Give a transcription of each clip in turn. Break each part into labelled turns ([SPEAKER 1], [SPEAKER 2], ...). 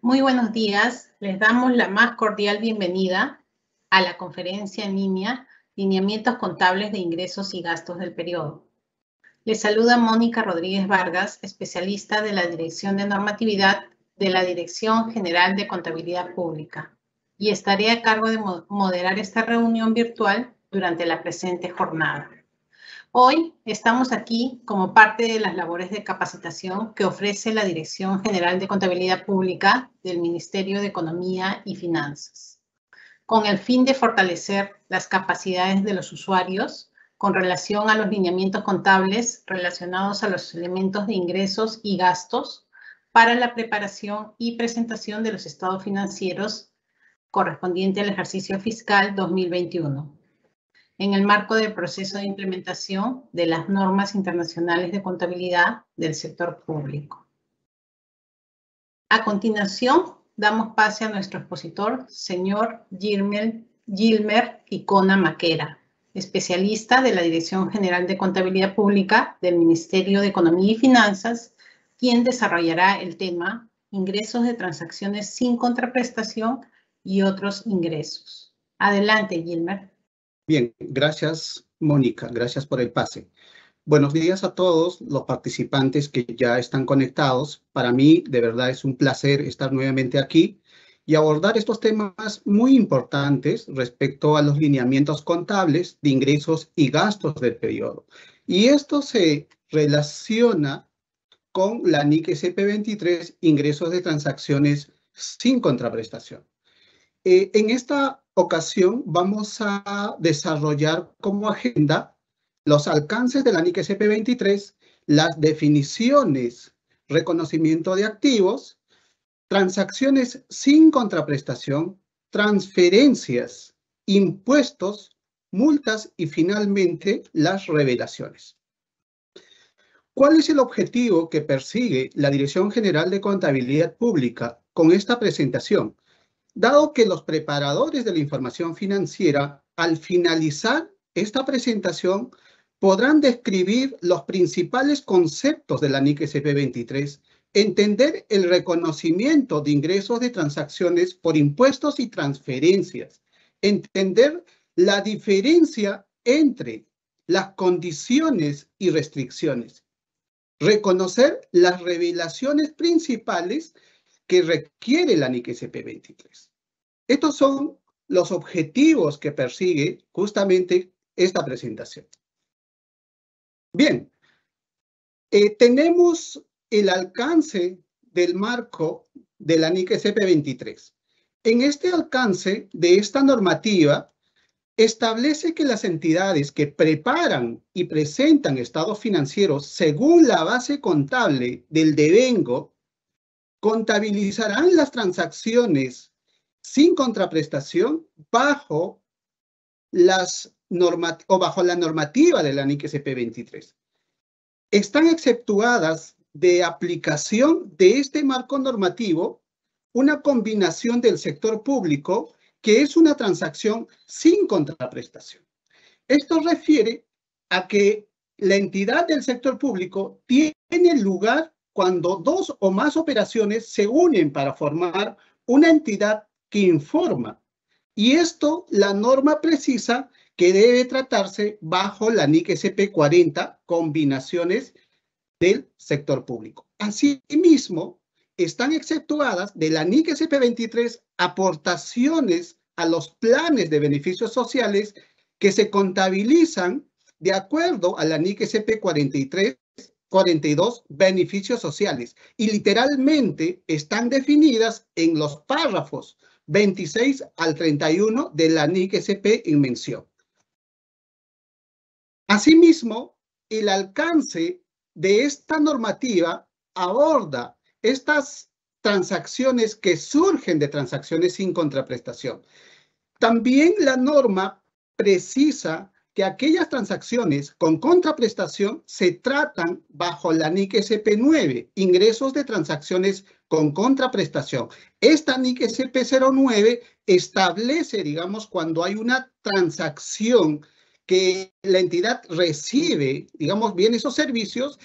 [SPEAKER 1] Muy buenos días. Les damos la más cordial bienvenida a la conferencia en línea Lineamientos contables de ingresos y gastos del periodo. Les saluda Mónica Rodríguez Vargas, especialista de la Dirección de Normatividad de la Dirección General de Contabilidad Pública y estaré a cargo de moderar esta reunión virtual durante la presente jornada. Hoy estamos aquí como parte de las labores de capacitación que ofrece la Dirección General de Contabilidad Pública del Ministerio de Economía y Finanzas, con el fin de fortalecer las capacidades de los usuarios con relación a los lineamientos contables relacionados a los elementos de ingresos y gastos para la preparación y presentación de los estados financieros correspondiente al ejercicio fiscal 2021 en el marco del proceso de implementación de las normas internacionales de contabilidad del sector público. A continuación, damos pase a nuestro expositor, señor Gilmer, Gilmer Icona Maquera, especialista de la Dirección General de Contabilidad Pública del Ministerio de Economía y Finanzas, quien desarrollará el tema ingresos de transacciones sin contraprestación y otros ingresos. Adelante, Gilmer.
[SPEAKER 2] Bien, gracias Mónica, gracias por el pase. Buenos días a todos los participantes que ya están conectados. Para mí, de verdad, es un placer estar nuevamente aquí y abordar estos temas muy importantes respecto a los lineamientos contables de ingresos y gastos del periodo. Y esto se relaciona con la NIC SP23, ingresos de transacciones sin contraprestación. Eh, en esta ocasión vamos a desarrollar como agenda los alcances de la NIC 23 las definiciones, reconocimiento de activos, transacciones sin contraprestación, transferencias, impuestos, multas y finalmente las revelaciones. ¿Cuál es el objetivo que persigue la Dirección General de Contabilidad Pública con esta presentación? dado que los preparadores de la información financiera, al finalizar esta presentación, podrán describir los principales conceptos de la NIC SP23, entender el reconocimiento de ingresos de transacciones por impuestos y transferencias, entender la diferencia entre las condiciones y restricciones, reconocer las revelaciones principales que requiere la NIC 23 Estos son los objetivos que persigue justamente esta presentación. Bien, eh, tenemos el alcance del marco de la NIC SP23. En este alcance de esta normativa, establece que las entidades que preparan y presentan estados financieros según la base contable del devengo contabilizarán las transacciones sin contraprestación bajo las o bajo la normativa de la NIC SP23. Están exceptuadas de aplicación de este marco normativo una combinación del sector público que es una transacción sin contraprestación. Esto refiere a que la entidad del sector público tiene lugar cuando dos o más operaciones se unen para formar una entidad que informa. Y esto la norma precisa que debe tratarse bajo la NIC SP40, combinaciones del sector público. Asimismo, están exceptuadas de la NIC SP23 aportaciones a los planes de beneficios sociales que se contabilizan de acuerdo a la NIC SP43 42 beneficios sociales y literalmente están definidas en los párrafos 26 al 31 de la NIC e SP en mención. Asimismo, el alcance de esta normativa aborda estas transacciones que surgen de transacciones sin contraprestación. También la norma precisa que aquellas transacciones con contraprestación se tratan bajo la NIC SP9, ingresos de transacciones con contraprestación. Esta NIC SP09 establece, digamos, cuando hay una transacción que la entidad recibe, digamos, bienes o servicios,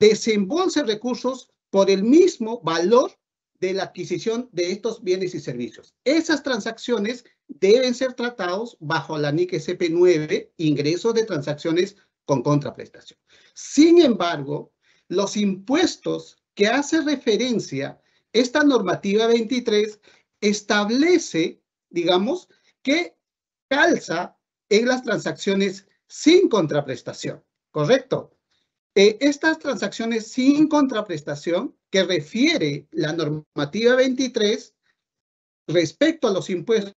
[SPEAKER 2] desembolse recursos por el mismo valor de la adquisición de estos bienes y servicios. Esas transacciones deben ser tratados bajo la NIC SP9, ingresos de transacciones con contraprestación. Sin embargo, los impuestos que hace referencia esta normativa 23 establece, digamos, que calza en las transacciones sin contraprestación, ¿correcto? Eh, estas transacciones sin contraprestación que refiere la normativa 23 respecto a los impuestos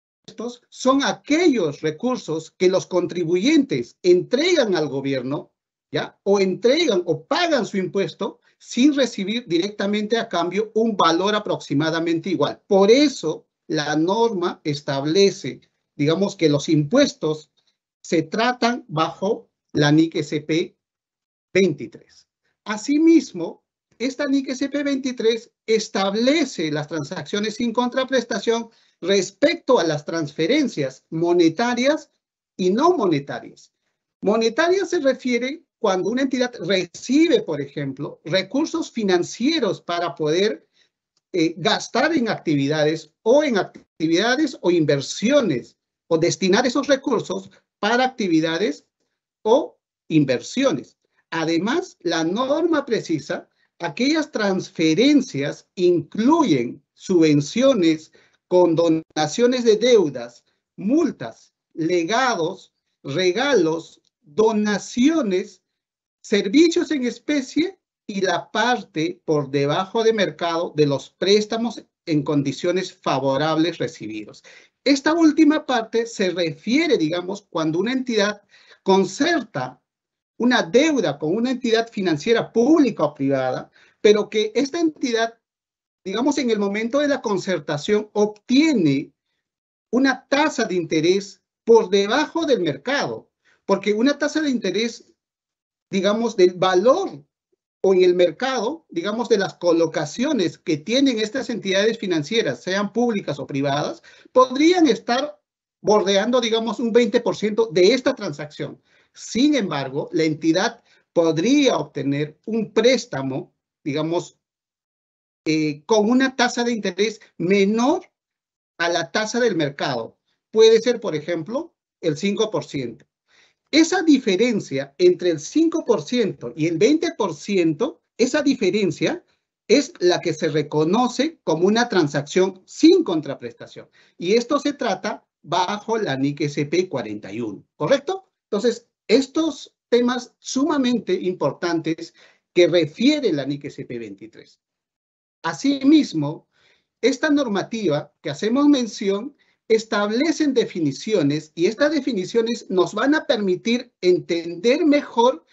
[SPEAKER 2] son aquellos recursos que los contribuyentes entregan al gobierno, ¿ya? O entregan o pagan su impuesto sin recibir directamente a cambio un valor aproximadamente igual. Por eso la norma establece, digamos que los impuestos se tratan bajo la NIC SP 23. Asimismo, esta NIC cp 23 establece las transacciones sin contraprestación respecto a las transferencias monetarias y no monetarias. Monetarias se refiere cuando una entidad recibe, por ejemplo, recursos financieros para poder eh, gastar en actividades o en actividades o inversiones o destinar esos recursos para actividades o inversiones. Además, la norma precisa aquellas transferencias incluyen subvenciones, con donaciones de deudas, multas, legados, regalos, donaciones, servicios en especie y la parte por debajo de mercado de los préstamos en condiciones favorables recibidos. Esta última parte se refiere, digamos, cuando una entidad concerta una deuda con una entidad financiera pública o privada, pero que esta entidad digamos, en el momento de la concertación, obtiene una tasa de interés por debajo del mercado, porque una tasa de interés, digamos, del valor o en el mercado, digamos, de las colocaciones que tienen estas entidades financieras, sean públicas o privadas, podrían estar bordeando, digamos, un 20% de esta transacción. Sin embargo, la entidad podría obtener un préstamo, digamos, eh, con una tasa de interés menor a la tasa del mercado. Puede ser, por ejemplo, el 5%. Esa diferencia entre el 5% y el 20%, esa diferencia es la que se reconoce como una transacción sin contraprestación. Y esto se trata bajo la NIC SP 41, ¿correcto? Entonces, estos temas sumamente importantes que refiere la NIC SP 23. Asimismo, esta normativa que hacemos mención establece definiciones y estas definiciones nos van a permitir entender mejor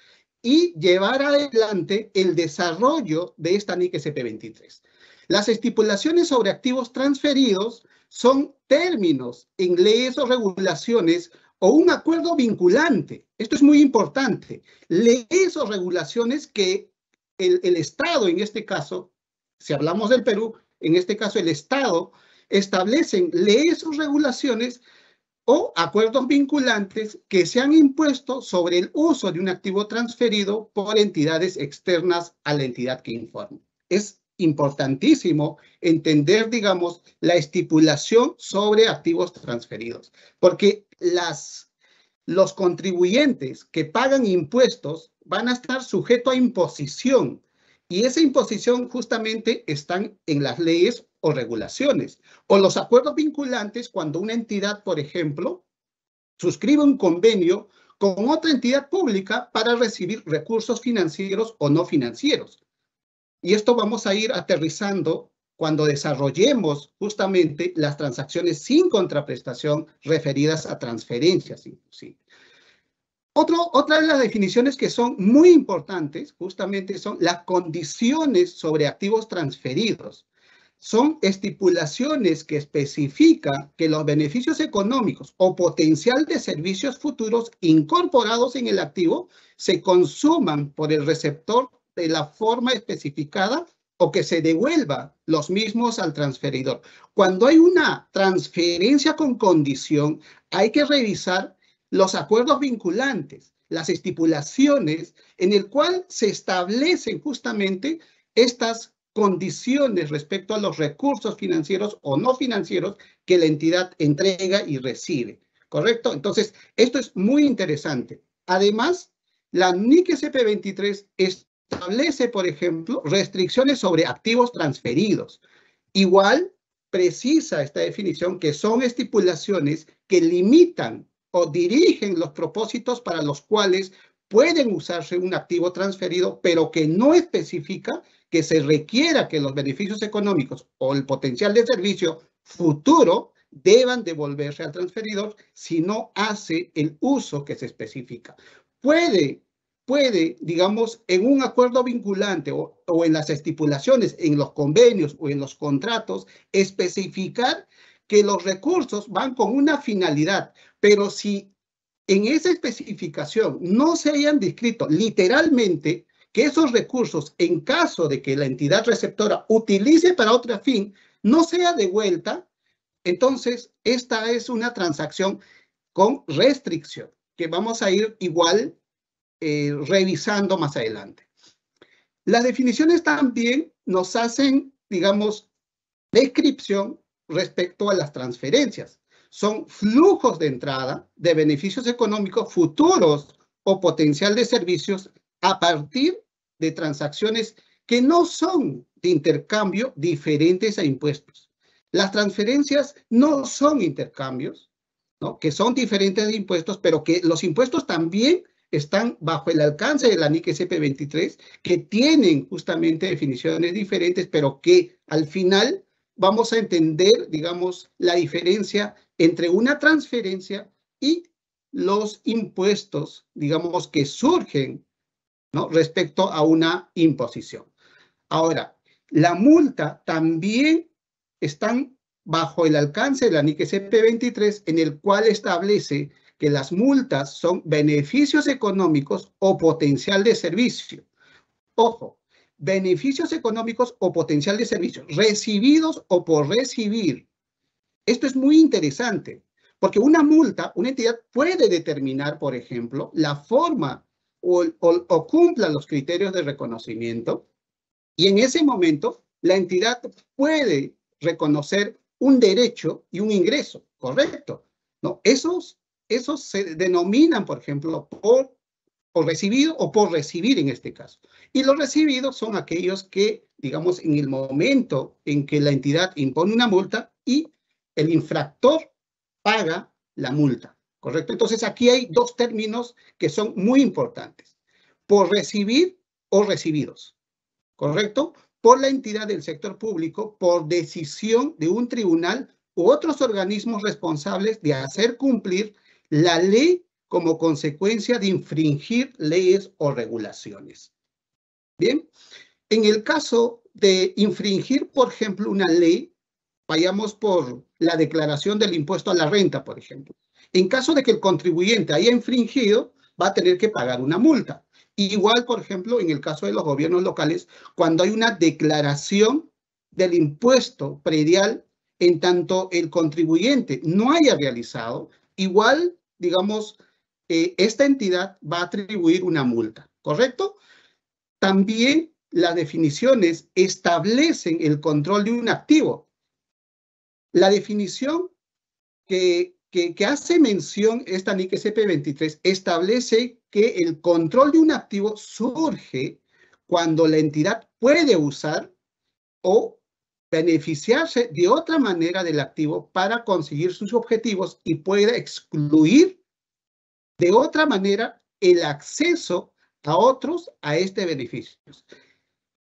[SPEAKER 2] y llevar adelante el desarrollo de esta NIC SP23. Las estipulaciones sobre activos transferidos son términos en leyes o regulaciones o un acuerdo vinculante. Esto es muy importante. Leyes o regulaciones que el Estado, en este caso, si hablamos del Perú, en este caso el Estado, establecen leyes o regulaciones o acuerdos vinculantes que se han impuesto sobre el uso de un activo transferido por entidades externas a la entidad que informa. Es importantísimo entender, digamos, la estipulación sobre activos transferidos, porque los contribuyentes que pagan impuestos van a estar sujetos a imposición y esa imposición justamente están en las leyes o regulaciones o los acuerdos vinculantes cuando una entidad, por ejemplo, suscribe un convenio con otra entidad pública para recibir recursos financieros o no financieros. Y esto vamos a ir aterrizando cuando desarrollemos justamente las transacciones sin contraprestación referidas a transferencias Sí otra de las definiciones que son muy importantes justamente son las condiciones sobre activos transferidos. Son estipulaciones que especifican que los beneficios económicos o potencial de servicios futuros incorporados en el activo se consuman por el receptor de la forma especificada o que se devuelvan los mismos al transferidor. Cuando hay una transferencia con condición, hay que revisar los acuerdos vinculantes, las estipulaciones, en el cual se establecen justamente estas condiciones respecto a los recursos financieros o no financieros que la entidad entrega y recibe. ¿Correcto? Entonces, esto es muy interesante. Además, la NIC cp 23 establece, por ejemplo, restricciones sobre activos transferidos. Igual, precisa esta definición que son estipulaciones que limitan o dirigen los propósitos para los cuales pueden usarse un activo transferido, pero que no especifica que se requiera que los beneficios económicos o el potencial de servicio futuro deban devolverse al transferidor si no hace el uso que se especifica. Puede, puede, digamos, en un acuerdo vinculante o, o en las estipulaciones, en los convenios o en los contratos, especificar que los recursos van con una finalidad, pero si en esa especificación no se hayan descrito literalmente que esos recursos, en caso de que la entidad receptora utilice para otro fin, no sea devuelta, entonces esta es una transacción con restricción, que vamos a ir igual eh, revisando más adelante. Las definiciones también nos hacen, digamos, descripción respecto a las transferencias. Son flujos de entrada de beneficios económicos futuros o potencial de servicios a partir de transacciones que no son de intercambio diferentes a impuestos. Las transferencias no son intercambios, ¿no? que son diferentes de impuestos, pero que los impuestos también están bajo el alcance de la NIC CP23, que tienen justamente definiciones diferentes, pero que al final vamos a entender, digamos, la diferencia entre una transferencia y los impuestos, digamos, que surgen ¿no? respecto a una imposición. Ahora, la multa también están bajo el alcance de la NIC CP23, e en el cual establece que las multas son beneficios económicos o potencial de servicio. Ojo, beneficios económicos o potencial de servicios, recibidos o por recibir. Esto es muy interesante, porque una multa, una entidad puede determinar, por ejemplo, la forma o, o, cumpla los criterios de reconocimiento, y en ese momento la entidad puede reconocer un derecho y un ingreso, ¿correcto? ¿No? Esos, esos se denominan, por ejemplo, por o recibido o por recibir en este caso. Y los recibidos son aquellos que, digamos, en el momento en que la entidad impone una multa y el infractor paga la multa, ¿correcto? Entonces aquí hay dos términos que son muy importantes, por recibir o recibidos, ¿correcto? Por la entidad del sector público, por decisión de un tribunal u otros organismos responsables de hacer cumplir la ley como consecuencia de infringir leyes o regulaciones. Bien, en el caso de infringir, por ejemplo, una ley, vayamos por la declaración del impuesto a la renta, por ejemplo. En caso de que el contribuyente haya infringido, va a tener que pagar una multa. Igual, por ejemplo, en el caso de los gobiernos locales, cuando hay una declaración del impuesto predial en tanto el contribuyente no haya realizado, igual, digamos, eh, esta entidad va a atribuir una multa, ¿correcto? También las definiciones establecen el control de un activo. La definición que, hace mención esta NIC cp 23 establece que el control de un activo surge cuando la entidad puede usar o beneficiarse de otra manera del activo para conseguir sus objetivos y puede excluir de otra manera el acceso a otros a este beneficio.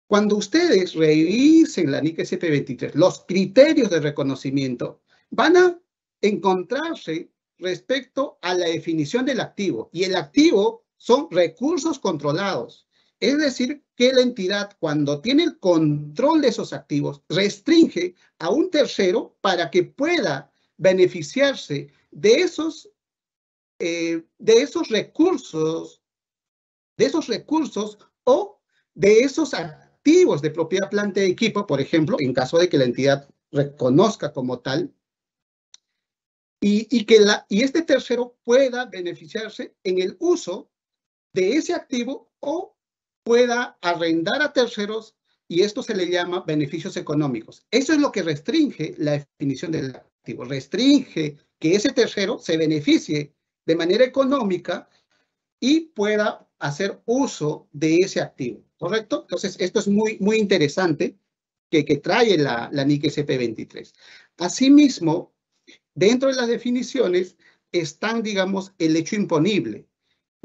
[SPEAKER 2] Cuando ustedes revisen la NIC e SP23, los criterios de reconocimiento, van a encontrarse respecto a la definición del activo. Y el activo son recursos controlados. Es decir, que la entidad cuando tiene el control de esos activos restringe a un tercero para que pueda beneficiarse de esos eh, de esos recursos, de esos recursos o de esos activos de propiedad planta de equipo, por ejemplo, en caso de que la entidad reconozca como tal, y, y que la, y este tercero pueda beneficiarse en el uso de ese activo o pueda arrendar a terceros y esto se le llama beneficios económicos. Eso es lo que restringe la definición del activo, restringe que ese tercero se beneficie de manera económica y pueda hacer uso de ese activo, ¿correcto? Entonces, esto es muy, muy interesante que, trae la, la NIC SP23. Asimismo, dentro de las definiciones están, digamos, el hecho imponible,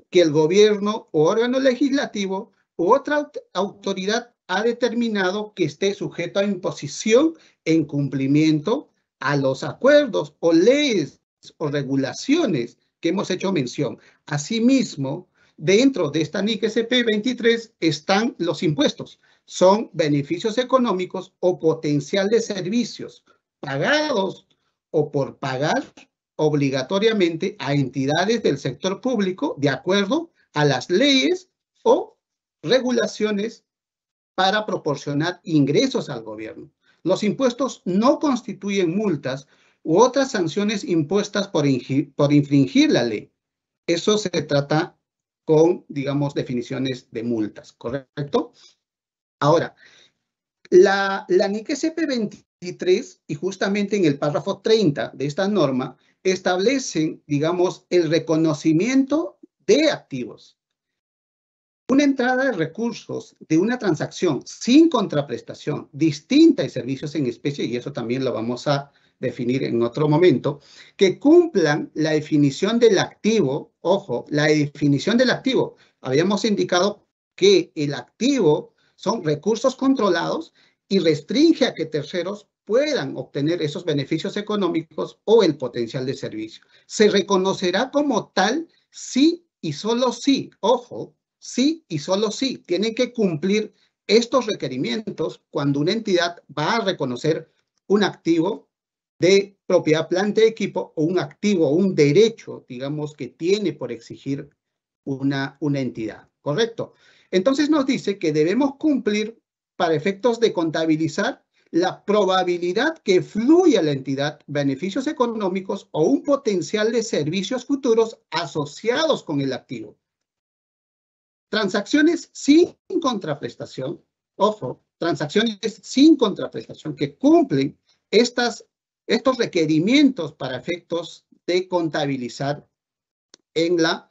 [SPEAKER 2] que el gobierno o órgano legislativo u otra autoridad ha determinado que esté sujeto a imposición en cumplimiento a los acuerdos o leyes o regulaciones que hemos hecho mención. Asimismo, dentro de esta NIC SP23 están los impuestos. Son beneficios económicos o potencial de servicios pagados o por pagar obligatoriamente a entidades del sector público de acuerdo a las leyes o regulaciones para proporcionar ingresos al gobierno. Los impuestos no constituyen multas u otras sanciones impuestas por, por infringir la ley. Eso se trata con, digamos, definiciones de multas, ¿correcto? Ahora, la, la NIC CP23 y justamente en el párrafo 30 de esta norma establecen, digamos, el reconocimiento de activos. Una entrada de recursos de una transacción sin contraprestación distinta de servicios en especie, y eso también lo vamos a definir en otro momento, que cumplan la definición del activo, ojo, la definición del activo. Habíamos indicado que el activo son recursos controlados y restringe a que terceros puedan obtener esos beneficios económicos o el potencial de servicio. Se reconocerá como tal sí y solo sí, ojo, si y solo si, tienen que cumplir estos requerimientos cuando una entidad va a reconocer un activo de propiedad planta de equipo o un activo o un derecho, digamos, que tiene por exigir una, una entidad. ¿Correcto? Entonces nos dice que debemos cumplir para efectos de contabilizar la probabilidad que fluya a la entidad beneficios económicos o un potencial de servicios futuros asociados con el activo. Transacciones sin contraprestación, ojo, transacciones sin contraprestación que cumplen estas estos requerimientos para efectos de contabilizar en la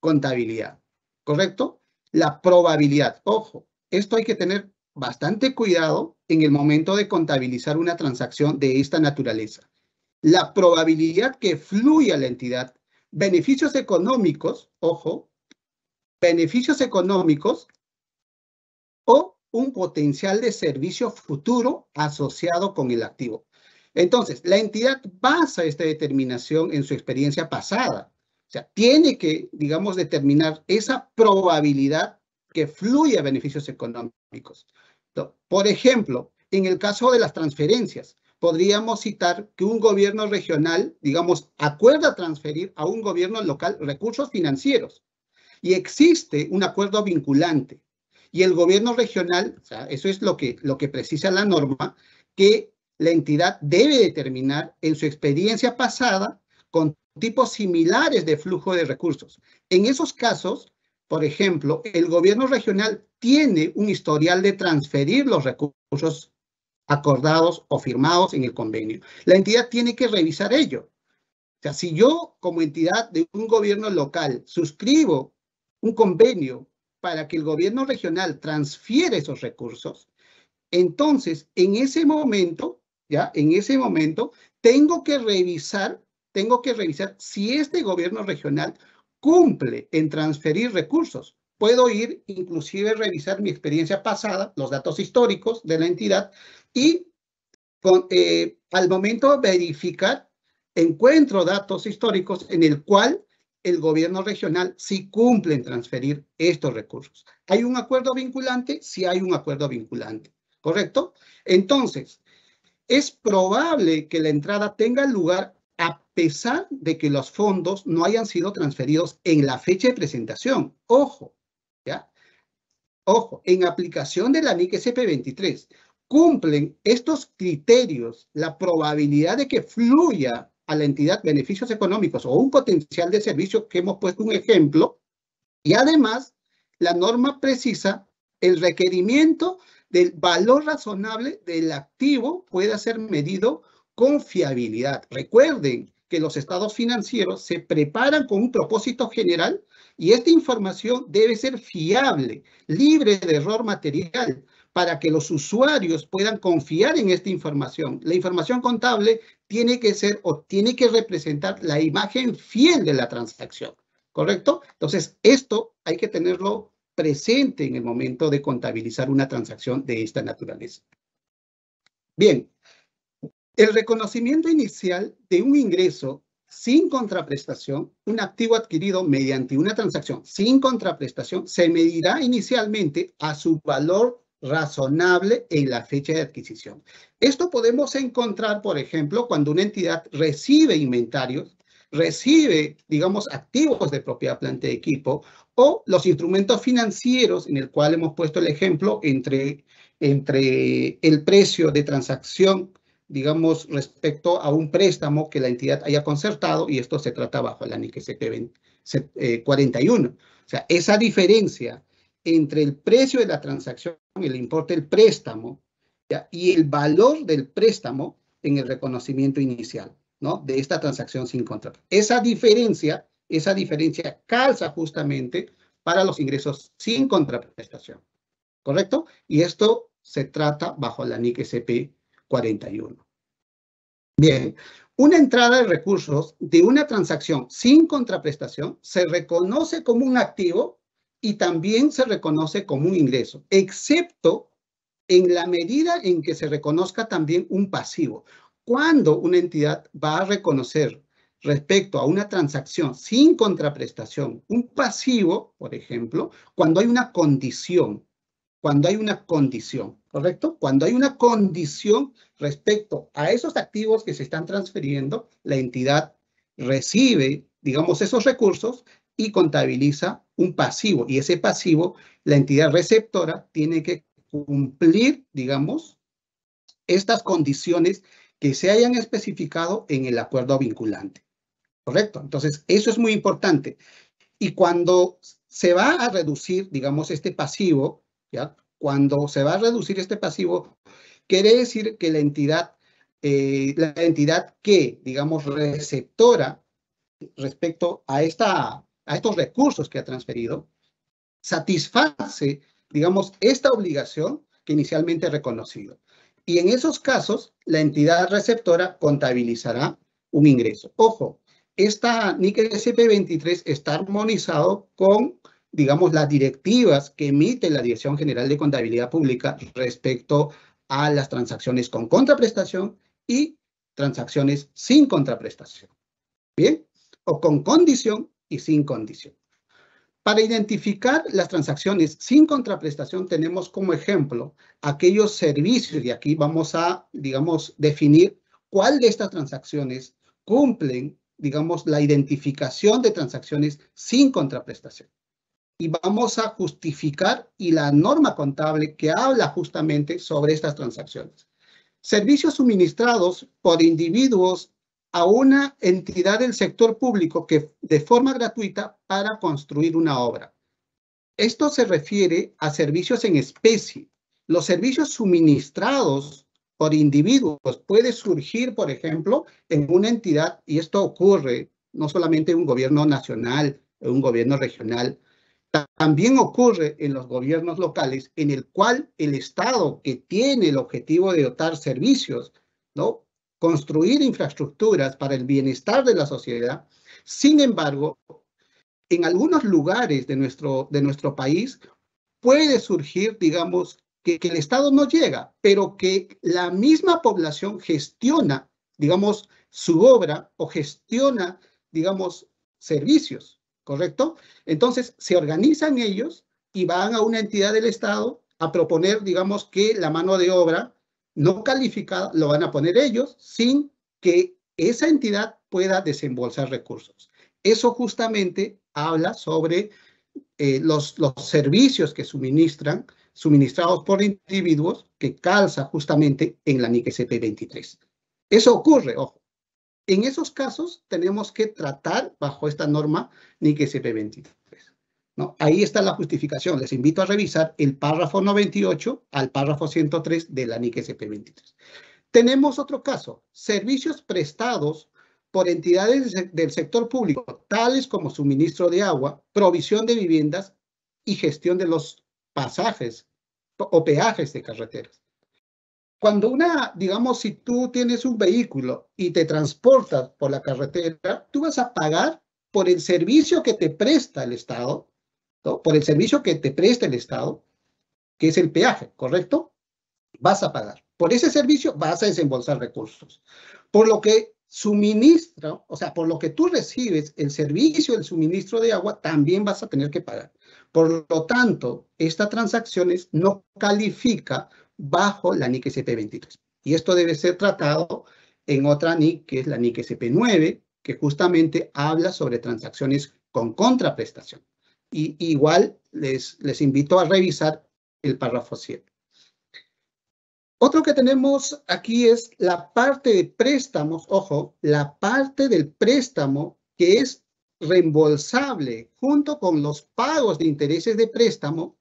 [SPEAKER 2] contabilidad, ¿correcto? La probabilidad, ojo, esto hay que tener bastante cuidado en el momento de contabilizar una transacción de esta naturaleza. La probabilidad que fluya la entidad, beneficios económicos, ojo, beneficios económicos o un potencial de servicio futuro asociado con el activo. Entonces, la entidad basa esta determinación en su experiencia pasada. O sea, tiene que, digamos, determinar esa probabilidad que fluya beneficios económicos. por ejemplo, en el caso de las transferencias, podríamos citar que un gobierno regional, digamos, acuerda transferir a un gobierno local recursos financieros y existe un acuerdo vinculante. Y el gobierno regional, o sea, eso es lo que, lo que precisa la norma, que la entidad debe determinar en su experiencia pasada con tipos similares de flujo de recursos. En esos casos, por ejemplo, el gobierno regional tiene un historial de transferir los recursos acordados o firmados en el convenio. La entidad tiene que revisar ello. O sea, si yo como entidad de un gobierno local suscribo un convenio para que el gobierno regional transfiera esos recursos, entonces en ese momento ¿ya? En ese momento tengo que revisar, tengo que revisar si este gobierno regional cumple en transferir recursos. Puedo ir inclusive revisar mi experiencia pasada, los datos históricos de la entidad y eh, al momento verificar, encuentro datos históricos en el cual el gobierno regional sí cumple en transferir estos recursos. ¿Hay un acuerdo vinculante? Sí hay un acuerdo vinculante, ¿correcto? Entonces, es probable que la entrada tenga lugar a pesar de que los fondos no hayan sido transferidos en la fecha de presentación. Ojo, ¿ya? Ojo, en aplicación de la NIC SP23, cumplen estos criterios la probabilidad de que fluya a la entidad beneficios económicos o un potencial de servicio que hemos puesto un ejemplo, y además la norma precisa el requerimiento del valor razonable del activo pueda ser medido con fiabilidad. Recuerden que los estados financieros se preparan con un propósito general y esta información debe ser fiable, libre de error material, para que los usuarios puedan confiar en esta información. La información contable tiene que ser o tiene que representar la imagen fiel de la transacción, ¿correcto? Entonces, esto hay que tenerlo presente en el momento de contabilizar una transacción de esta naturaleza. Bien, el reconocimiento inicial de un ingreso sin contraprestación, un activo adquirido mediante una transacción sin contraprestación, se medirá inicialmente a su valor razonable en la fecha de adquisición. Esto podemos encontrar, por ejemplo, cuando una entidad recibe inventarios, recibe, digamos, activos de propiedad planta de equipo o los instrumentos financieros, en el cual hemos puesto el ejemplo entre, entre el precio de transacción, digamos, respecto a un préstamo que la entidad haya concertado, y esto se trata bajo el anexo que se 41. O sea, esa diferencia entre el precio de la transacción, el importe del préstamo, y el valor del préstamo en el reconocimiento inicial, ¿no? De esta transacción sin contrato. Esa diferencia esa diferencia calza justamente para los ingresos sin contraprestación. ¿Correcto? Y esto se trata bajo la NIC SP 41. Bien, una entrada de recursos de una transacción sin contraprestación se reconoce como un activo y también se reconoce como un ingreso, excepto en la medida en que se reconozca también un pasivo. Cuando una entidad va a reconocer respecto a una transacción sin contraprestación, un pasivo, por ejemplo, cuando hay una condición, cuando hay una condición, ¿correcto? Cuando hay una condición respecto a esos activos que se están transfiriendo, la entidad recibe, digamos, esos recursos y contabiliza un pasivo. Y ese pasivo, la entidad receptora tiene que cumplir, digamos, estas condiciones que se hayan especificado en el acuerdo vinculante. ¿correcto? Entonces, eso es muy importante. Y cuando se va a reducir, digamos, este pasivo, ¿ya? Cuando se va a reducir este pasivo, quiere decir que la entidad, eh, la entidad que, digamos, receptora respecto a, esta, a estos recursos que ha transferido, satisface, digamos, esta obligación que inicialmente ha reconocido. Y en esos casos, la entidad receptora contabilizará un ingreso. Ojo, esta NICSP 23 está armonizado con, digamos, las directivas que emite la Dirección General de Contabilidad Pública respecto a las transacciones con contraprestación y transacciones sin contraprestación. ¿Bien? O con condición y sin condición. Para identificar las transacciones sin contraprestación tenemos como ejemplo aquellos servicios y aquí vamos a, digamos, definir cuál de estas transacciones cumplen digamos, la identificación de transacciones sin contraprestación. Y vamos a justificar y la norma contable que habla justamente sobre estas transacciones. Servicios suministrados por individuos a una entidad del sector público que de forma gratuita para construir una obra. Esto se refiere a servicios en especie. Los servicios suministrados por individuos. Puede surgir, por ejemplo, en una entidad, y esto ocurre no solamente en un gobierno nacional, en un gobierno regional, también ocurre en los gobiernos locales, en el cual el Estado que tiene el objetivo de dotar servicios, ¿no? construir infraestructuras para el bienestar de la sociedad, sin embargo, en algunos lugares de nuestro, de nuestro país puede surgir, digamos, que, el Estado no llega, pero que la misma población gestiona, digamos, su obra o gestiona, digamos, servicios, ¿correcto? Entonces, se organizan ellos y van a una entidad del Estado a proponer, digamos, que la mano de obra no calificada lo van a poner ellos sin que esa entidad pueda desembolsar recursos. Eso justamente habla sobre eh, los servicios que suministran suministrados por individuos que calza justamente en la NIC SP23. Eso ocurre, ojo. En esos casos tenemos que tratar bajo esta norma NIC SP23. ¿no? Ahí está la justificación. Les invito a revisar el párrafo 98 al párrafo 103 de la NIC SP23. Tenemos otro caso, servicios prestados por entidades del sector público, tales como suministro de agua, provisión de viviendas y gestión de los pasajes o peajes de carreteras. Cuando una, digamos, si tú tienes un vehículo y te transportas por la carretera, tú vas a pagar por el servicio que te presta el Estado, por el servicio que te presta el Estado, que es el peaje, ¿correcto? Vas a pagar. Por ese servicio vas a desembolsar recursos. Por lo que suministra, o sea, por lo que tú recibes el servicio, el suministro de agua, también vas a tener que pagar. Por lo tanto, estas transacciones no califica bajo la NIC SP23. Y esto debe ser tratado en otra NIC, que es la NIC SP9, que justamente habla sobre transacciones con contraprestación. Y igual les, les invito a revisar el párrafo 7. Otro que tenemos aquí es la parte de préstamos, ojo, la parte del préstamo que es reembolsable junto con los pagos de intereses de préstamo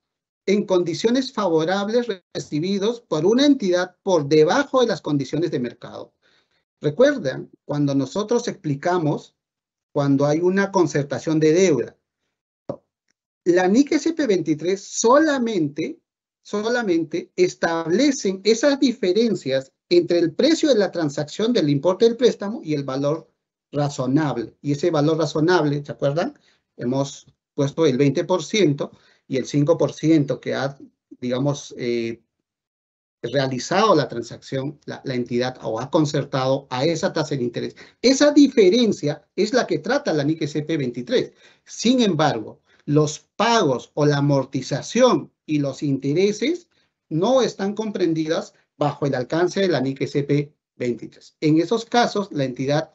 [SPEAKER 2] en condiciones favorables recibidos por una entidad por debajo de las condiciones de mercado. Recuerden, cuando nosotros explicamos cuando hay una concertación de deuda, la NIC SP23 solamente, solamente establecen esas diferencias entre el precio de la transacción del importe del préstamo y el valor razonable. Y ese valor razonable, ¿se acuerdan? Hemos puesto el 20% y el 5% que ha, digamos, eh, realizado la transacción, la, entidad o ha concertado a esa tasa de interés. Esa diferencia es la que trata la NIC CP23. Sin embargo, los pagos o la amortización y los intereses no están comprendidas bajo el alcance de la NIC CP23. En esos casos, la entidad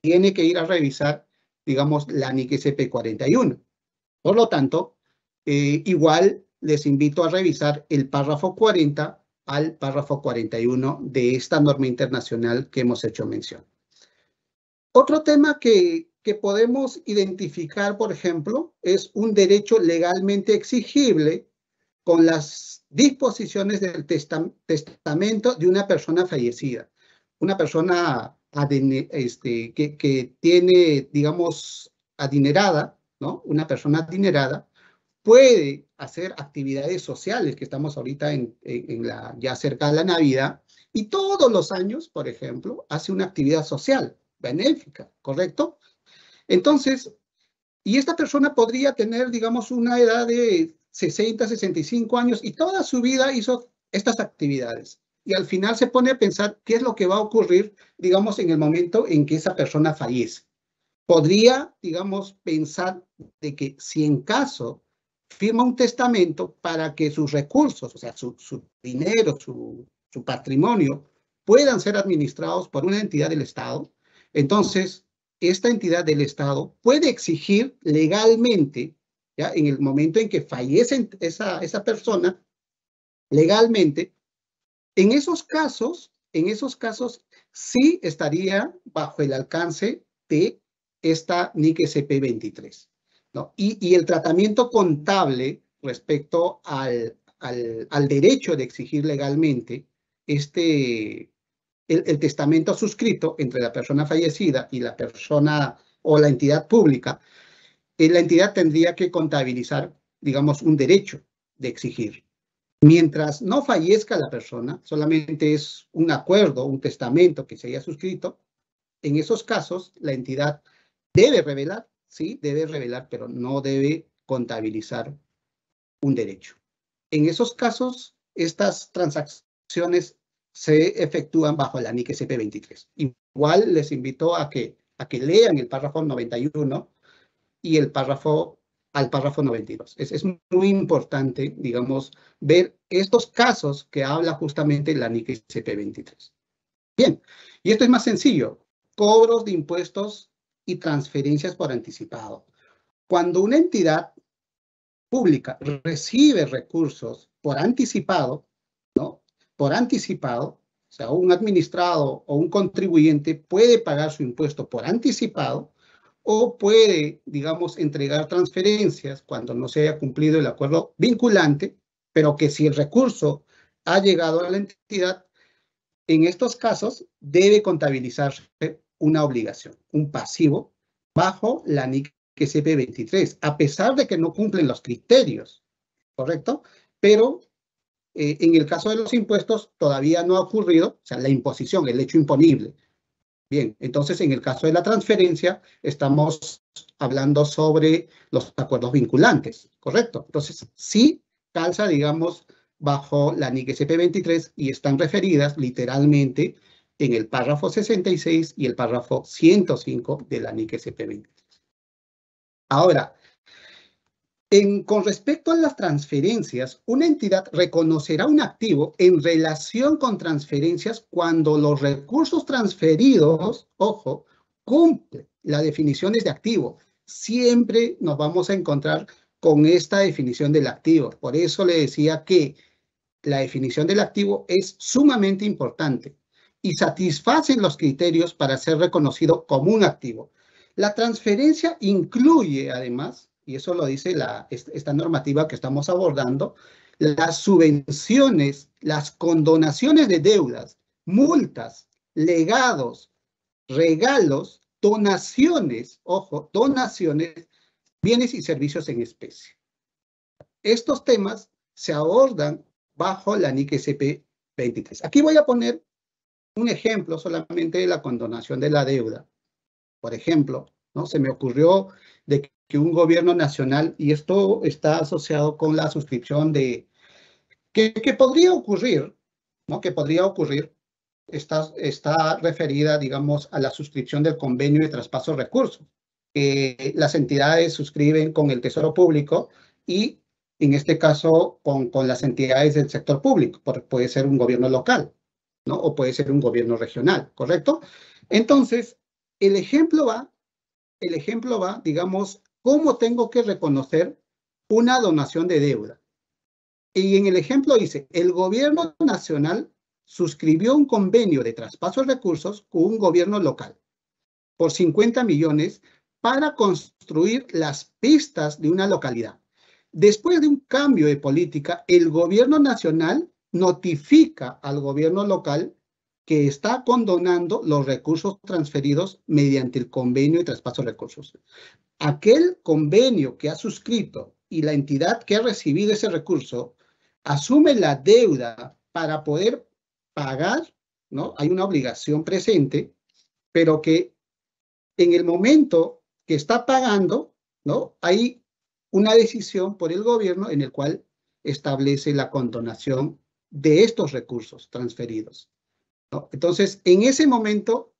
[SPEAKER 2] tiene que ir a revisar, digamos, la NIC SP41. Por lo tanto, eh, igual les invito a revisar el párrafo 40 al párrafo 41 de esta norma internacional que hemos hecho mención. Otro tema que, que podemos identificar, por ejemplo, es un derecho legalmente exigible con las disposiciones del testamento de una persona fallecida. Una persona este, que, tiene, digamos, adinerada, ¿no? Una persona adinerada puede hacer actividades sociales, que estamos ahorita en, en, la, ya cerca de la Navidad, y todos los años, por ejemplo, hace una actividad social benéfica, ¿correcto? Entonces, y esta persona podría tener, digamos, una edad de 60, 65 años y toda su vida hizo estas actividades y al final se pone a pensar qué es lo que va a ocurrir, digamos, en el momento en que esa persona fallece. Podría, digamos, pensar de que si en caso firma un testamento para que sus recursos, o sea, su, su dinero, su, patrimonio, puedan ser administrados por una entidad del Estado, entonces esta entidad del Estado puede exigir legalmente, ya en el momento en que fallece esa, esa persona, legalmente en esos casos, en esos casos sí estaría bajo el alcance de esta NIC SP23. Y, el tratamiento contable respecto al, derecho de exigir legalmente este, el, testamento suscrito entre la persona fallecida y la persona o la entidad pública, eh, la entidad tendría que contabilizar, digamos, un derecho de exigir. Mientras no fallezca la persona, solamente es un acuerdo, un testamento que se haya suscrito, en esos casos la entidad debe revelar, sí, debe revelar, pero no debe contabilizar un derecho. En esos casos, estas transacciones se efectúan bajo la NIC SP23. Igual les invito a que, a que lean el párrafo 91 y el párrafo al párrafo 92. Es, muy importante, digamos, ver estos casos que habla justamente la NIC CP23. Bien, y esto es más sencillo. Cobros de impuestos y transferencias por anticipado. Cuando una entidad pública recibe recursos por anticipado, ¿no? Por anticipado, o sea, un administrado o un contribuyente puede pagar su impuesto por anticipado o puede, digamos, entregar transferencias cuando no se haya cumplido el acuerdo vinculante, pero que si el recurso ha llegado a la entidad, en estos casos debe contabilizarse una obligación, un pasivo, bajo la NIC CP23, a pesar de que no cumplen los criterios, ¿correcto? Pero eh, en el caso de los impuestos todavía no ha ocurrido, o sea, la imposición, el hecho imponible, Bien, entonces en el caso de la transferencia estamos hablando sobre los acuerdos vinculantes, ¿correcto? Entonces sí calza, digamos, bajo la NIC SP23 y están referidas literalmente en el párrafo 66 y el párrafo 105 de la NIC SP23. Ahora, con respecto a las transferencias, una entidad reconocerá un activo en relación con transferencias cuando los recursos transferidos, ojo, cumplen las definiciones de activo. Siempre nos vamos a encontrar con esta definición del activo. Por eso le decía que la definición del activo es sumamente importante y satisfacen los criterios para ser reconocido como un activo. La transferencia incluye, además, y eso lo dice la, esta normativa que estamos abordando, las subvenciones, las condonaciones de deudas, multas, legados, regalos, donaciones, ojo, donaciones, bienes y servicios en especie. Estos temas se abordan bajo la NIC SP 23. Aquí voy a poner un ejemplo solamente de la condonación de la deuda. Por ejemplo, ¿no? se me ocurrió de que que un gobierno nacional, y esto está asociado con la suscripción de, que, podría ocurrir, ¿no? Que podría ocurrir, está, está referida, digamos, a la suscripción del convenio de traspaso de recursos, que las entidades suscriben con el Tesoro Público y, en este caso, con, con las entidades del sector público, porque puede ser un gobierno local, ¿no? O puede ser un gobierno regional, ¿correcto? Entonces, el ejemplo va, el ejemplo va, digamos, ¿Cómo tengo que reconocer una donación de deuda? Y en el ejemplo dice, el gobierno nacional suscribió un convenio de traspaso de recursos con un gobierno local por 50 millones para construir las pistas de una localidad. Después de un cambio de política, el gobierno nacional notifica al gobierno local que está condonando los recursos transferidos mediante el convenio de traspaso de recursos aquel convenio que ha suscrito y la entidad que ha recibido ese recurso asume la deuda para poder pagar, ¿no? Hay una obligación presente, pero que en el momento que está pagando, ¿no? Hay una decisión por el gobierno en el cual establece la condonación de estos recursos transferidos. Entonces, en ese momento,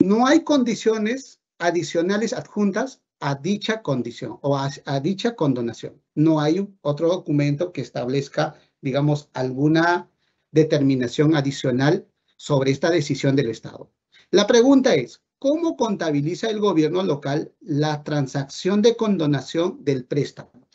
[SPEAKER 2] no hay condiciones adicionales adjuntas a dicha condición o a, dicha condonación. No hay otro documento que establezca, digamos, alguna determinación adicional sobre esta decisión del Estado. La pregunta es, ¿cómo contabiliza el gobierno local la transacción de condonación del préstamo?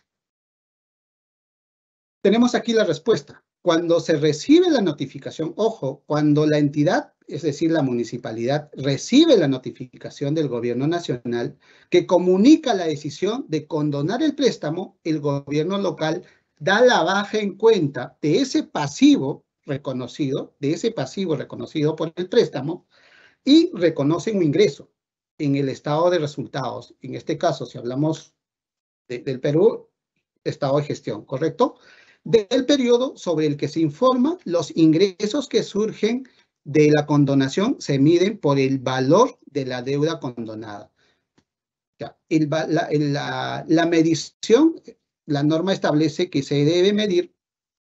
[SPEAKER 2] Tenemos aquí la respuesta. Cuando se recibe la notificación, ojo, cuando la entidad, es decir, la municipalidad, recibe la notificación del gobierno nacional que comunica la decisión de condonar el préstamo, el gobierno local da la baja en cuenta de ese pasivo reconocido, de ese pasivo reconocido por el préstamo, y reconoce un ingreso en el estado de resultados. En este caso, si hablamos del Perú, estado de gestión, ¿correcto? del periodo sobre el que se informa, los ingresos que surgen de la condonación se miden por el valor de la deuda condonada. la, medición, la norma establece que se debe medir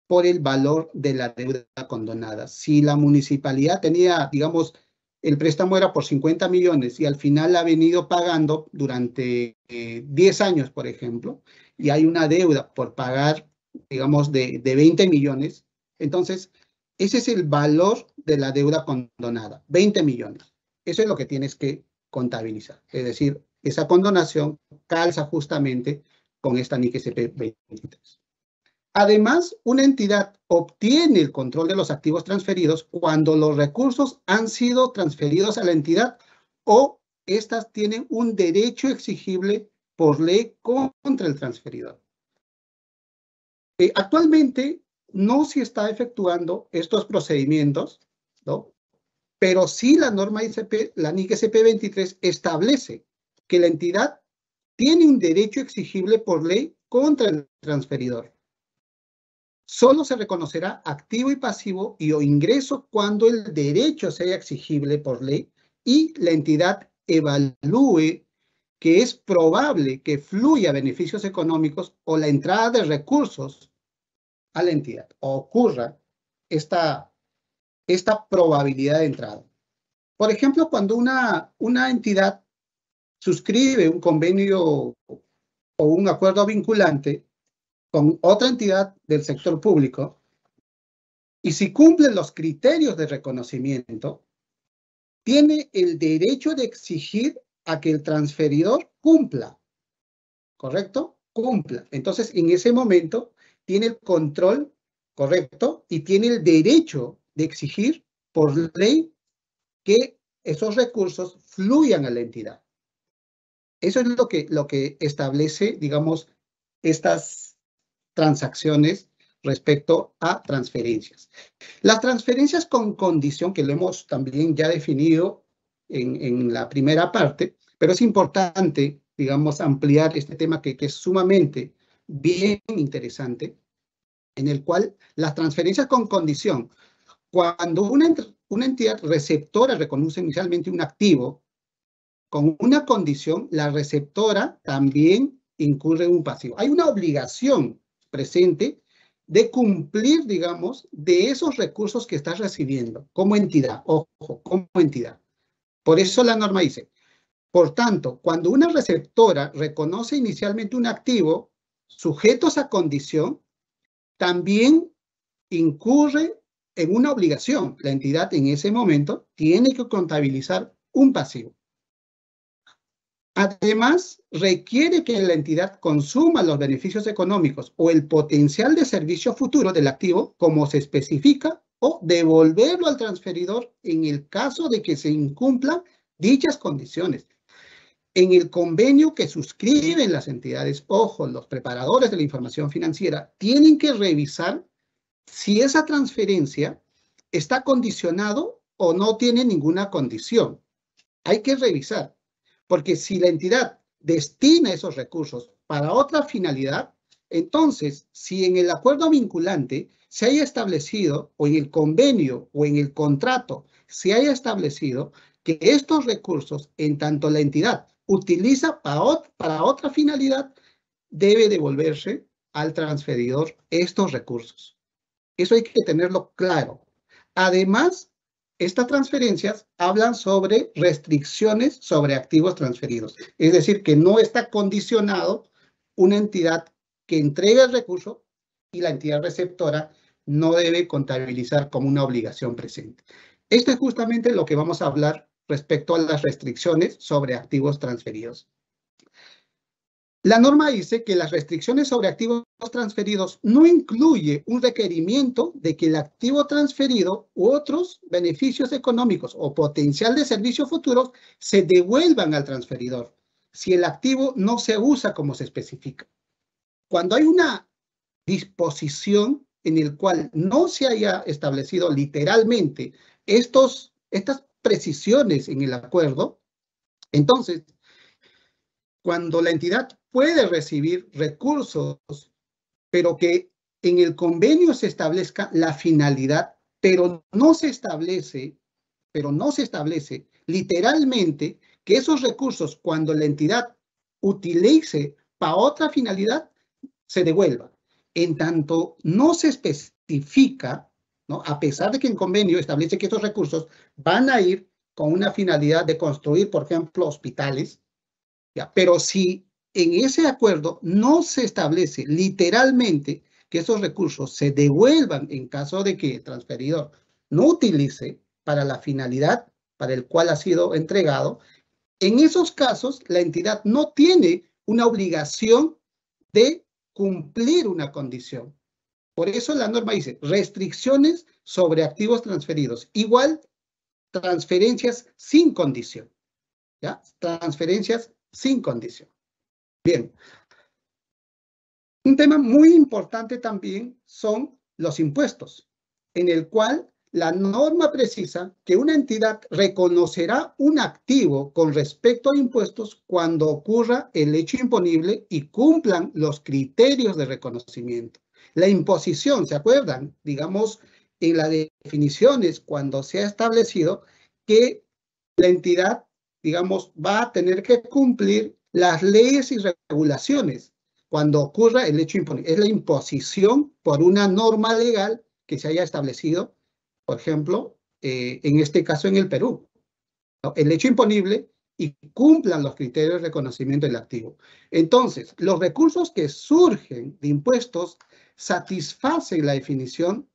[SPEAKER 2] por el valor de la deuda condonada. Si la municipalidad tenía, digamos, el préstamo era por 50 millones y al final ha venido pagando durante 10 eh, años, por ejemplo, y hay una deuda por pagar digamos, de, 20 millones. Entonces, ese es el valor de la deuda condonada, 20 millones. Eso es lo que tienes que contabilizar. Es decir, esa condonación calza justamente con esta NIC SP23. Además, una entidad obtiene el control de los activos transferidos cuando los recursos han sido transferidos a la entidad o estas tienen un derecho exigible por ley contra el transferidor. Eh, actualmente no se está efectuando estos procedimientos, ¿no? Pero sí la norma ICP, la NIC 23 establece que la entidad tiene un derecho exigible por ley contra el transferidor. Solo se reconocerá activo y pasivo y o ingreso cuando el derecho sea exigible por ley y la entidad evalúe que es probable que fluya beneficios económicos o la entrada de recursos a la entidad, o ocurra esta, esta probabilidad de entrada. Por ejemplo, cuando una, una entidad suscribe un convenio o un acuerdo vinculante con otra entidad del sector público, y si cumple los criterios de reconocimiento, tiene el derecho de exigir a que el transferidor cumpla, ¿correcto? Cumpla. Entonces, en ese momento, tiene el control, ¿correcto? Y tiene el derecho de exigir por ley que esos recursos fluyan a la entidad. Eso es lo que, lo que establece, digamos, estas transacciones respecto a transferencias. Las transferencias con condición, que lo hemos también ya definido en, la primera parte, pero es importante, digamos, ampliar este tema que, es sumamente bien interesante, en el cual las transferencias con condición, cuando una, una entidad receptora reconoce inicialmente un activo con una condición, la receptora también incurre un pasivo. Hay una obligación presente de cumplir, digamos, de esos recursos que estás recibiendo como entidad, ojo, como entidad. Por eso la norma dice, por tanto, cuando una receptora reconoce inicialmente un activo sujeto a esa condición, también incurre en una obligación. La entidad en ese momento tiene que contabilizar un pasivo. Además, requiere que la entidad consuma los beneficios económicos o el potencial de servicio futuro del activo como se especifica o devolverlo al transferidor en el caso de que se incumplan dichas condiciones. En el convenio que suscriben las entidades, ojo, los preparadores de la información financiera tienen que revisar si esa transferencia está condicionado o no tiene ninguna condición. Hay que revisar, porque si la entidad destina esos recursos para otra finalidad, entonces, si en el acuerdo vinculante se haya establecido, o en el convenio o en el contrato, se haya establecido que estos recursos, en tanto la entidad utiliza para, para otra finalidad, debe devolverse al transferidor estos recursos. Eso hay que tenerlo claro. Además, estas transferencias hablan sobre restricciones sobre activos transferidos. Es decir, que no está condicionado una entidad que entrega el recurso y la entidad receptora no debe contabilizar como una obligación presente. Esto es justamente lo que vamos a hablar respecto a las restricciones sobre activos transferidos. La norma dice que las restricciones sobre activos transferidos no incluye un requerimiento de que el activo transferido u otros beneficios económicos o potencial de servicios futuros se devuelvan al transferidor si el activo no se usa como se especifica. Cuando hay una disposición en el cual no se haya establecido literalmente estos, estas precisiones en el acuerdo, entonces, cuando la entidad puede recibir recursos, pero que en el convenio se establezca la finalidad, pero no se establece, pero no se establece literalmente que esos recursos, cuando la entidad utilice para otra finalidad, se devuelva. En tanto no se especifica, ¿no? a pesar de que el convenio establece que estos recursos van a ir con una finalidad de construir, por ejemplo, hospitales, pero si en ese acuerdo no se establece literalmente que esos recursos se devuelvan en caso de que el transferidor no utilice para la finalidad para el cual ha sido entregado, en esos casos la entidad no tiene una obligación de cumplir una condición. Por eso la norma dice restricciones sobre activos transferidos, igual transferencias sin condición. ¿Ya? Transferencias sin condición. Bien. Un tema muy importante también son los impuestos, en el cual la norma precisa que una entidad reconocerá un activo con respecto a impuestos cuando ocurra el hecho imponible y cumplan los criterios de reconocimiento. La imposición, ¿se acuerdan? Digamos, en las definiciones, cuando se ha establecido que la entidad, digamos, va a tener que cumplir las leyes y regulaciones cuando ocurra el hecho imponible. Es la imposición por una norma legal que se haya establecido por ejemplo, eh, en este caso en el Perú. El hecho imponible y cumplan los criterios de reconocimiento del activo. Entonces, los recursos que surgen de impuestos satisfacen la definición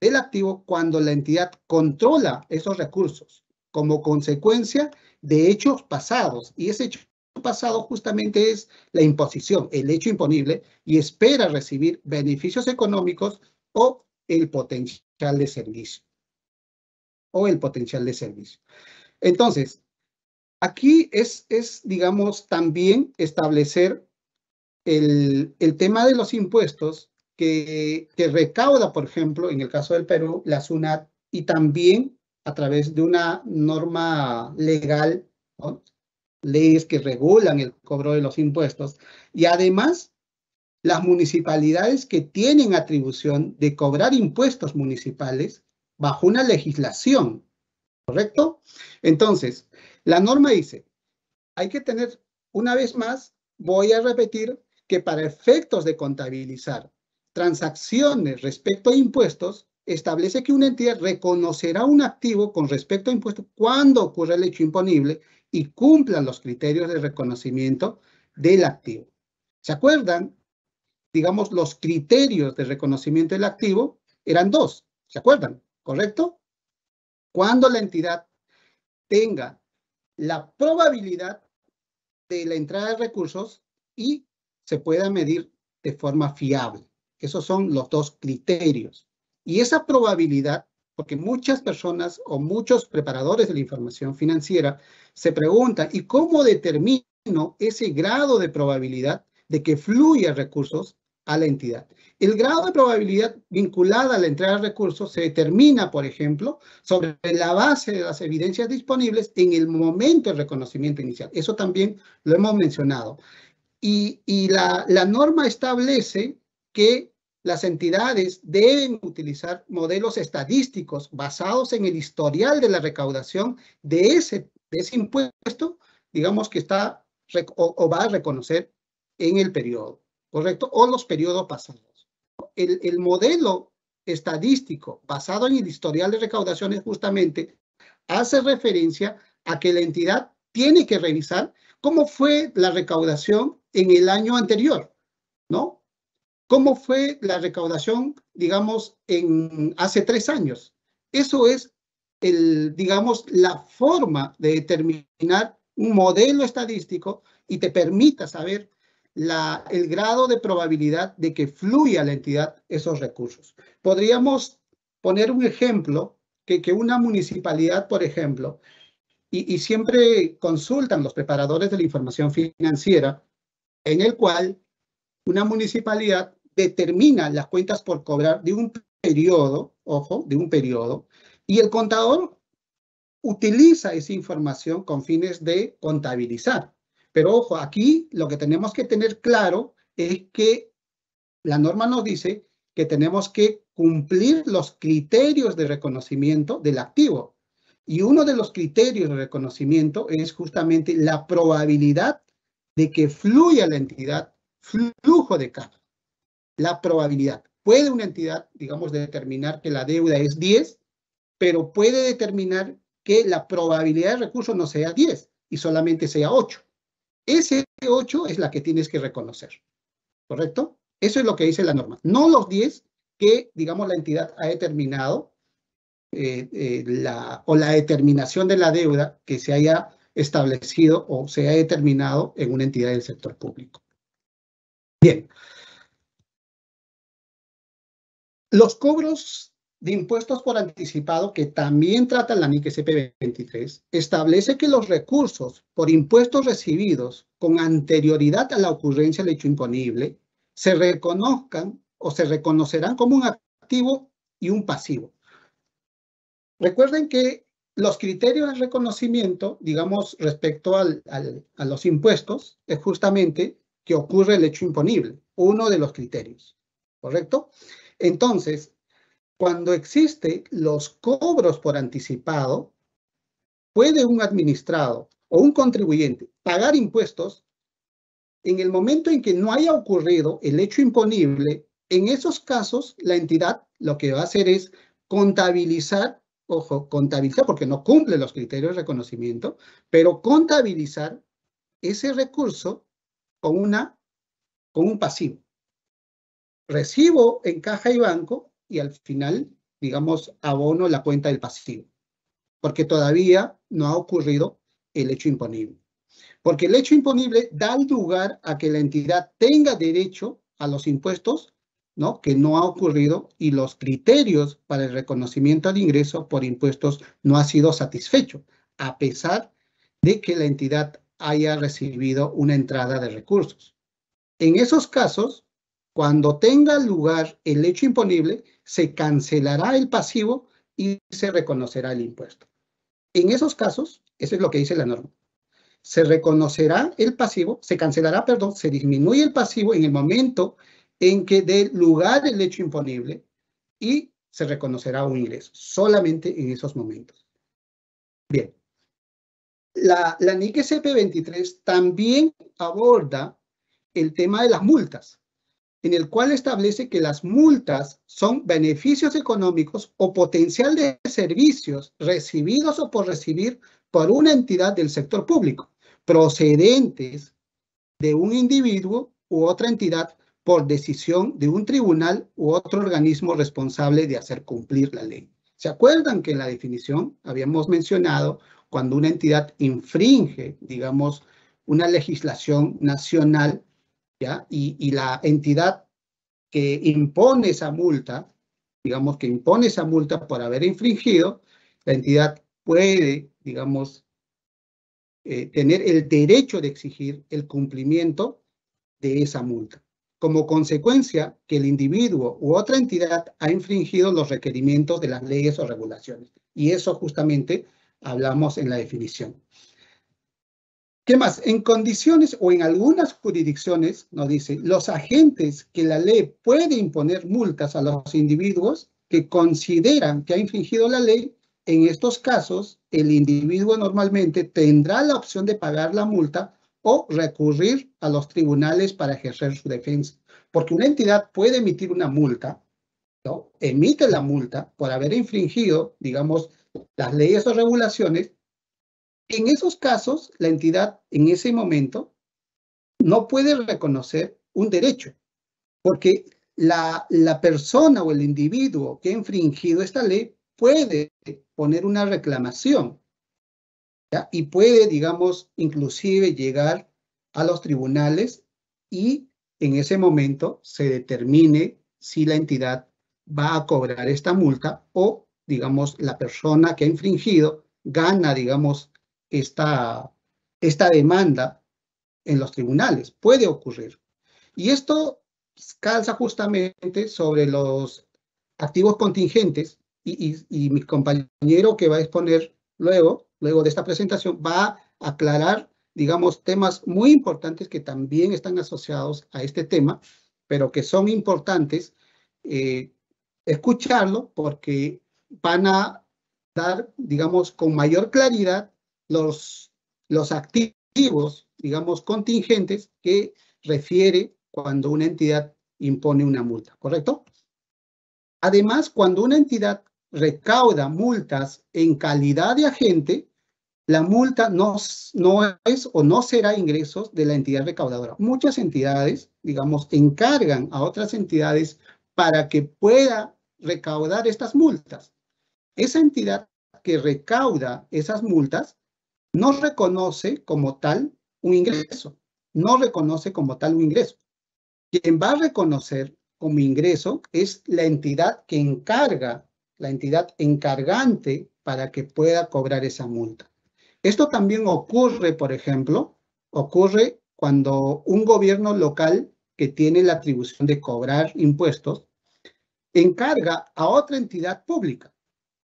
[SPEAKER 2] del activo cuando la entidad controla esos recursos como consecuencia de hechos pasados. Y ese hecho pasado justamente es la imposición, el hecho imponible, y espera recibir beneficios económicos o el potencial de servicio o el potencial de servicio. Entonces, aquí es, es digamos, también establecer el, tema de los impuestos que, que, recauda, por ejemplo, en el caso del Perú, la SUNAT y también a través de una norma legal, leyes que regulan el cobro de los impuestos, y además las municipalidades que tienen atribución de cobrar impuestos municipales bajo una legislación, ¿correcto? Entonces, la norma dice, hay que tener, una vez más, voy a repetir que para efectos de contabilizar transacciones respecto a impuestos, establece que una entidad reconocerá un activo con respecto a impuestos cuando ocurra el hecho imponible y cumplan los criterios de reconocimiento del activo. ¿Se acuerdan? Digamos, los criterios de reconocimiento del activo eran dos, ¿se acuerdan? ¿correcto? Cuando la entidad tenga la probabilidad de la entrada de recursos y se pueda medir de forma fiable. Esos son los dos criterios. Y esa probabilidad, porque muchas personas o muchos preparadores de la información financiera se preguntan, ¿y cómo determino ese grado de probabilidad de que fluya recursos? a la entidad. El grado de probabilidad vinculada a la entrega de recursos se determina, por ejemplo, sobre la base de las evidencias disponibles en el momento del reconocimiento inicial. Eso también lo hemos mencionado. Y, la, norma establece que las entidades deben utilizar modelos estadísticos basados en el historial de la recaudación de ese, impuesto, digamos que está o va a reconocer en el periodo. ¿correcto? O los periodos pasados. El, modelo estadístico basado en el historial de recaudaciones justamente hace referencia a que la entidad tiene que revisar cómo fue la recaudación en el año anterior, ¿no? ¿Cómo fue la recaudación, digamos, en hace tres años? Eso es, el, digamos, la forma de determinar un modelo estadístico y te permita saber el grado de probabilidad de que fluya a la entidad esos recursos. Podríamos poner un ejemplo que, una municipalidad, por ejemplo, y, siempre consultan los preparadores de la información financiera, en el cual una municipalidad determina las cuentas por cobrar de un periodo, ojo, de un periodo, y el contador utiliza esa información con fines de contabilizar. Pero ojo, aquí lo que tenemos que tener claro es que la norma nos dice que tenemos que cumplir los criterios de reconocimiento del activo. Y uno de los criterios de reconocimiento es justamente la probabilidad de que fluya la entidad, flujo de caja. La probabilidad. Puede una entidad, digamos, determinar que la deuda es 10, pero puede determinar que la probabilidad de recurso no sea 10 y solamente sea 8. Ese 8 es la que tienes que reconocer, ¿correcto? Eso es lo que dice la norma, no los 10 que, digamos, la entidad ha determinado eh, eh, la, o la determinación de la deuda que se haya establecido o se haya determinado en una entidad del sector público. Bien. Los cobros de Impuestos por Anticipado, que también trata la NIC cp 23, establece que los recursos por impuestos recibidos con anterioridad a la ocurrencia del hecho imponible se reconozcan o se reconocerán como un activo y un pasivo. Recuerden que los criterios de reconocimiento, digamos, respecto al, a los impuestos, es justamente que ocurre el hecho imponible, uno de los criterios, ¿correcto? Entonces, cuando existen los cobros por anticipado, puede un administrado o un contribuyente pagar impuestos en el momento en que no haya ocurrido el hecho imponible. En esos casos, la entidad lo que va a hacer es contabilizar, ojo, contabilizar porque no cumple los criterios de reconocimiento, pero contabilizar ese recurso con, una, con un pasivo. Recibo en caja y banco y al final, digamos, abono la cuenta del pasivo, porque todavía no ha ocurrido el hecho imponible. Porque el hecho imponible da lugar a que la entidad tenga derecho a los impuestos, ¿no? Que no ha ocurrido y los criterios para el reconocimiento de ingreso por impuestos no ha sido satisfecho, a pesar de que la entidad haya recibido una entrada de recursos. En esos casos, cuando tenga lugar el hecho imponible, se cancelará el pasivo y se reconocerá el impuesto. En esos casos, eso es lo que dice la norma, se reconocerá el pasivo, se cancelará, perdón, se disminuye el pasivo en el momento en que dé lugar el hecho imponible y se reconocerá un ingreso, solamente en esos momentos. Bien. La, la 23 también aborda el tema de las multas en el cual establece que las multas son beneficios económicos o potencial de servicios recibidos o por recibir por una entidad del sector público, procedentes de un individuo u otra entidad por decisión de un tribunal u otro organismo responsable de hacer cumplir la ley. ¿Se acuerdan que en la definición habíamos mencionado cuando una entidad infringe, digamos, una legislación nacional y, la entidad que impone esa multa, digamos que impone esa multa por haber infringido, la entidad puede, digamos, eh, tener el derecho de exigir el cumplimiento de esa multa, como consecuencia que el individuo u otra entidad ha infringido los requerimientos de las leyes o regulaciones. Y eso justamente hablamos en la definición. ¿Qué más? En condiciones o en algunas jurisdicciones, nos dice, los agentes que la ley puede imponer multas a los individuos que consideran que ha infringido la ley, en estos casos, el individuo normalmente tendrá la opción de pagar la multa o recurrir a los tribunales para ejercer su defensa. Porque una entidad puede emitir una multa, ¿no? Emite la multa por haber infringido, digamos, las leyes o regulaciones, en esos casos, la entidad en ese momento no puede reconocer un derecho, porque la, la, persona o el individuo que ha infringido esta ley puede poner una reclamación y puede, digamos, inclusive llegar a los tribunales y en ese momento se determine si la entidad va a cobrar esta multa o, digamos, la persona que ha infringido gana, digamos, esta, esta demanda en los tribunales. Puede ocurrir. Y esto calza justamente sobre los activos contingentes y, mi compañero que va a exponer luego, luego de esta presentación, va a aclarar, digamos, temas muy importantes que también están asociados a este tema, pero que son importantes eh, escucharlo porque van a dar, digamos, con mayor claridad los, los activos, digamos, contingentes que refiere cuando una entidad impone una multa, ¿correcto? Además, cuando una entidad recauda multas en calidad de agente, la multa no, no, es o no será ingresos de la entidad recaudadora. Muchas entidades, digamos, encargan a otras entidades para que pueda recaudar estas multas. Esa entidad que recauda esas multas no reconoce como tal un ingreso, no reconoce como tal un ingreso. Quien va a reconocer como ingreso es la entidad que encarga, la entidad encargante para que pueda cobrar esa multa. Esto también ocurre, por ejemplo, ocurre cuando un gobierno local que tiene la atribución de cobrar impuestos encarga a otra entidad pública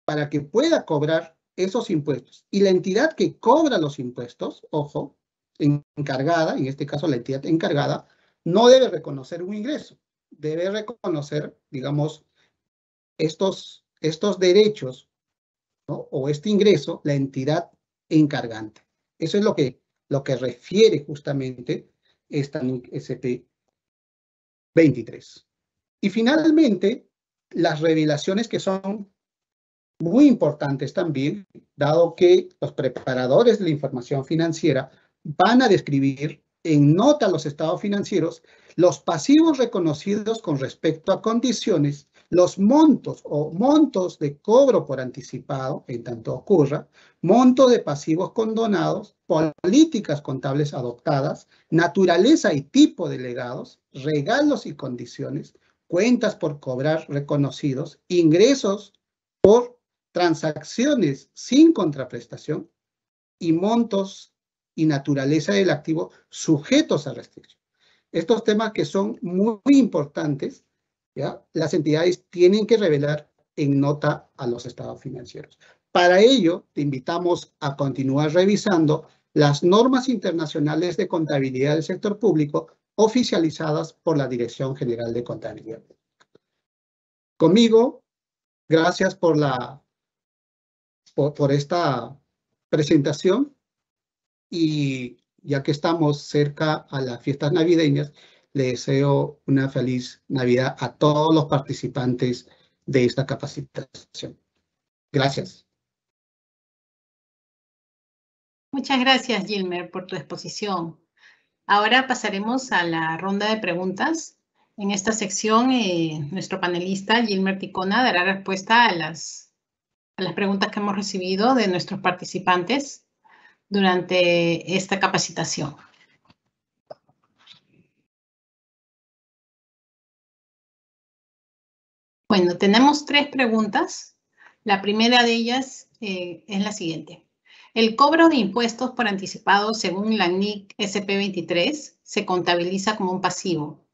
[SPEAKER 2] para que pueda cobrar esos impuestos y la entidad que cobra los impuestos, ojo, encargada, en este caso la entidad encargada, no debe reconocer un ingreso, debe reconocer, digamos, estos, estos derechos o este ingreso, la entidad encargante. Eso es lo que, lo que refiere justamente esta SP 23. Y finalmente, las revelaciones que son muy importantes también, dado que los preparadores de la información financiera van a describir en nota los estados financieros los pasivos reconocidos con respecto a condiciones, los montos o montos de cobro por anticipado, en tanto ocurra, monto de pasivos condonados, políticas contables adoptadas, naturaleza y tipo de legados, regalos y condiciones, cuentas por cobrar reconocidos, ingresos por transacciones sin contraprestación y montos y naturaleza del activo sujetos a restricción. Estos temas que son muy importantes, ¿ya? las entidades tienen que revelar en nota a los estados financieros. Para ello, te invitamos a continuar revisando las normas internacionales de contabilidad del sector público oficializadas por la Dirección General de Contabilidad. Conmigo, gracias por la por, esta presentación y ya que estamos cerca a las fiestas navideñas, le deseo una feliz Navidad a todos los participantes de esta capacitación. Gracias.
[SPEAKER 1] Muchas gracias, Gilmer, por tu exposición. Ahora pasaremos a la ronda de preguntas. En esta sección, eh, nuestro panelista, Gilmer Ticona, dará respuesta a las las preguntas que hemos recibido de nuestros participantes durante esta capacitación. Bueno, tenemos tres preguntas. La primera de ellas eh, es la siguiente. ¿El cobro de impuestos por anticipado según la NIC SP23 se contabiliza como un pasivo?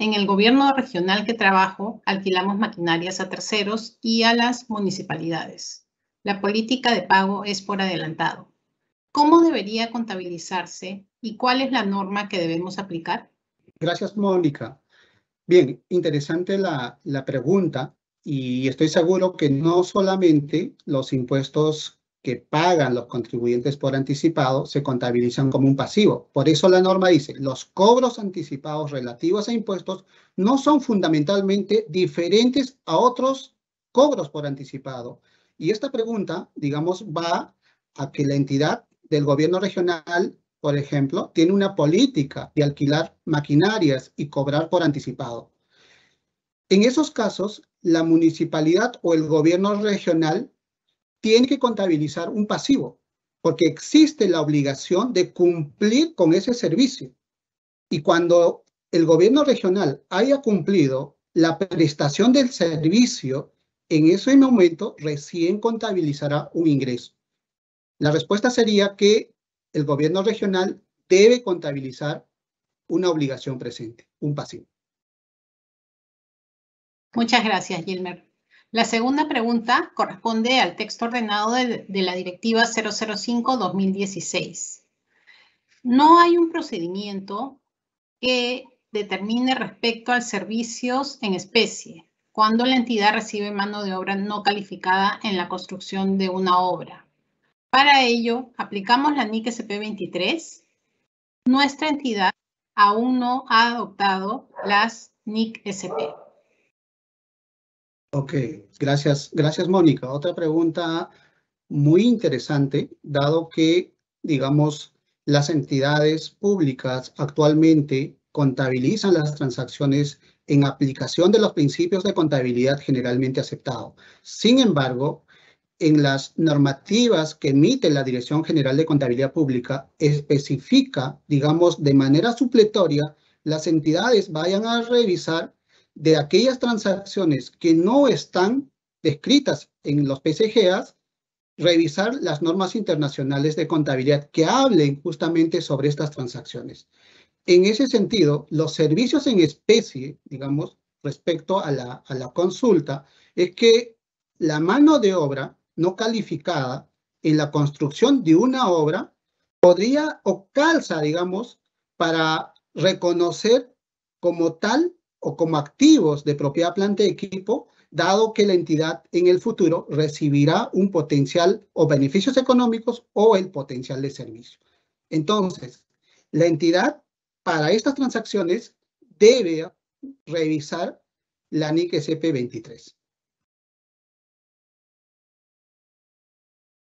[SPEAKER 1] En el gobierno regional que trabajo, alquilamos maquinarias a terceros y a las municipalidades. La política de pago es por adelantado. ¿Cómo debería contabilizarse y cuál es la norma que debemos aplicar?
[SPEAKER 2] Gracias, Mónica. Bien, interesante la, pregunta y estoy seguro que no solamente los impuestos que pagan los contribuyentes por anticipado se contabilizan como un pasivo. Por eso la norma dice, los cobros anticipados relativos a impuestos no son fundamentalmente diferentes a otros cobros por anticipado. Y esta pregunta, digamos, va a que la entidad del gobierno regional, por ejemplo, tiene una política de alquilar maquinarias y cobrar por anticipado. En esos casos, la municipalidad o el gobierno regional tiene que contabilizar un pasivo, porque existe la obligación de cumplir con ese servicio. Y cuando el gobierno regional haya cumplido la prestación del servicio, en ese momento recién contabilizará un ingreso. La respuesta sería que el gobierno regional debe contabilizar una obligación presente, un pasivo.
[SPEAKER 1] Muchas gracias, Gilmer. La segunda pregunta corresponde al texto ordenado de, la Directiva 005-2016. No hay un procedimiento que determine respecto a servicios en especie cuando la entidad recibe mano de obra no calificada en la construcción de una obra. Para ello, aplicamos la NIC SP23. Nuestra entidad aún no ha adoptado las NIC SP.
[SPEAKER 2] Ok, gracias. Gracias, Mónica. Otra pregunta muy interesante, dado que, digamos, las entidades públicas actualmente contabilizan las transacciones en aplicación de los principios de contabilidad generalmente aceptados. Sin embargo, en las normativas que emite la Dirección General de Contabilidad Pública, especifica, digamos, de manera supletoria, las entidades vayan a revisar de aquellas transacciones que no están descritas en los PCGAs, revisar las normas internacionales de contabilidad que hablen justamente sobre estas transacciones. En ese sentido, los servicios en especie, digamos, respecto a la, a la consulta, es que la mano de obra no calificada en la construcción de una obra podría o calza, digamos, para reconocer como tal o como activos de propiedad planta de equipo, dado que la entidad en el futuro recibirá un potencial o beneficios económicos o el potencial de servicio. Entonces, la entidad para estas transacciones debe revisar la NIC SP23.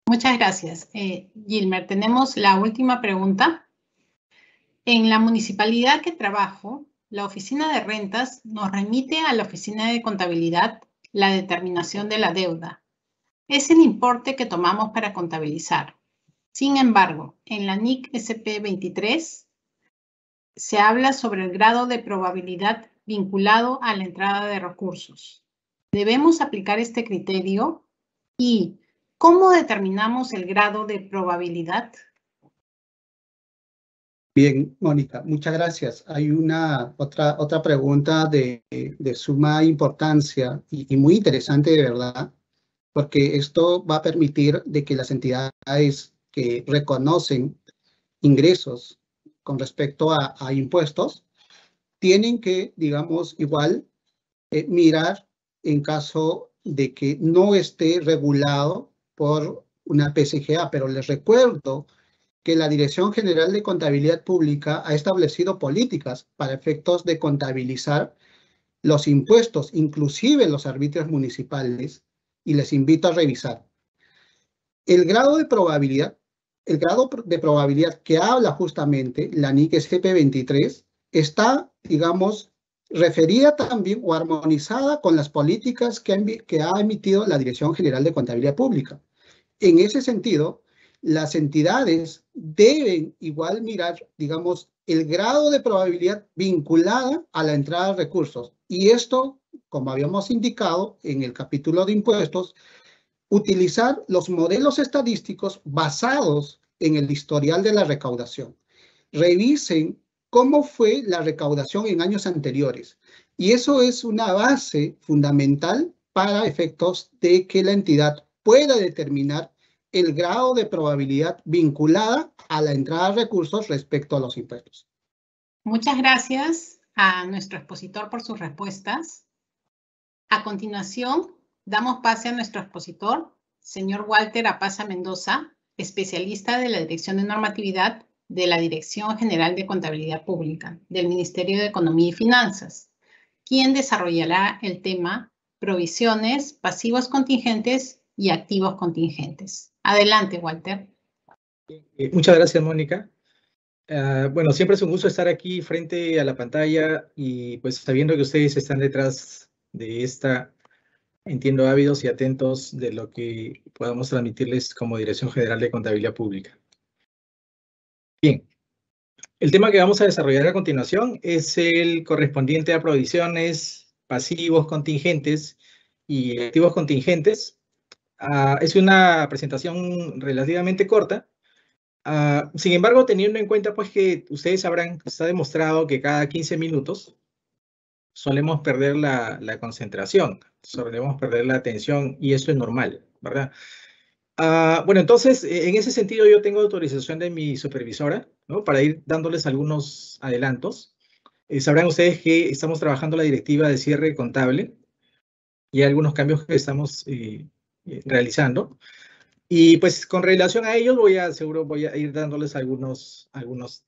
[SPEAKER 1] Muchas gracias. Eh, Gilmer, tenemos la última pregunta. En la municipalidad que trabajo, la oficina de rentas nos remite a la oficina de contabilidad la determinación de la deuda. Es el importe que tomamos para contabilizar. Sin embargo, en la NIC SP23 se habla sobre el grado de probabilidad vinculado a la entrada de recursos. Debemos aplicar este criterio y ¿cómo determinamos el grado de probabilidad?
[SPEAKER 2] Bien, Mónica, muchas gracias. Hay una otra, otra pregunta de, de suma importancia y, muy interesante de verdad, porque esto va a permitir de que las entidades que reconocen ingresos con respecto a, impuestos, tienen que, digamos, igual eh, mirar en caso de que no esté regulado por una PCGA, pero les recuerdo que la Dirección General de Contabilidad Pública ha establecido políticas para efectos de contabilizar los impuestos, inclusive los arbitrios municipales, y les invito a revisar. El grado de probabilidad, el grado de probabilidad que habla justamente la NIC sp 23 está, digamos, referida también o armonizada con las políticas que ha emitido la Dirección General de Contabilidad Pública. En ese sentido, las entidades deben igual mirar, digamos, el grado de probabilidad vinculada a la entrada de recursos. Y esto, como habíamos indicado en el capítulo de impuestos, utilizar los modelos estadísticos basados en el historial de la recaudación. Revisen cómo fue la recaudación en años anteriores. Y eso es una base fundamental para efectos de que la entidad pueda determinar el grado de probabilidad vinculada a la entrada de recursos respecto a los impuestos.
[SPEAKER 1] Muchas gracias a nuestro expositor por sus respuestas. A continuación, damos pase a nuestro expositor, señor Walter Apaza Mendoza, especialista de la Dirección de Normatividad de la Dirección General de Contabilidad Pública del Ministerio de Economía y Finanzas, quien desarrollará el tema provisiones, pasivos contingentes y activos contingentes. Adelante, Walter.
[SPEAKER 3] Eh, muchas gracias, Mónica. Eh, bueno, siempre es un gusto estar aquí frente a la pantalla y pues sabiendo que ustedes están detrás de esta, entiendo, ávidos y atentos de lo que podamos transmitirles como Dirección General de Contabilidad Pública. Bien, el tema que vamos a desarrollar a continuación es el correspondiente a provisiones, pasivos contingentes y activos contingentes Ah, es una presentación relativamente corta. Ah, sin embargo, teniendo en cuenta pues que ustedes sabrán, está demostrado que cada 15 minutos solemos perder la, la concentración, solemos perder la atención y eso es normal, ¿verdad? Ah, bueno, entonces, e, en ese sentido yo tengo autorización de mi supervisora, ¿no? Para ir dándoles algunos adelantos. Eh, sabrán ustedes que estamos trabajando la directiva de cierre contable y algunos cambios que estamos eh, eh, realizando. Y pues con relación a ellos voy a, seguro voy a ir dándoles algunos, algunos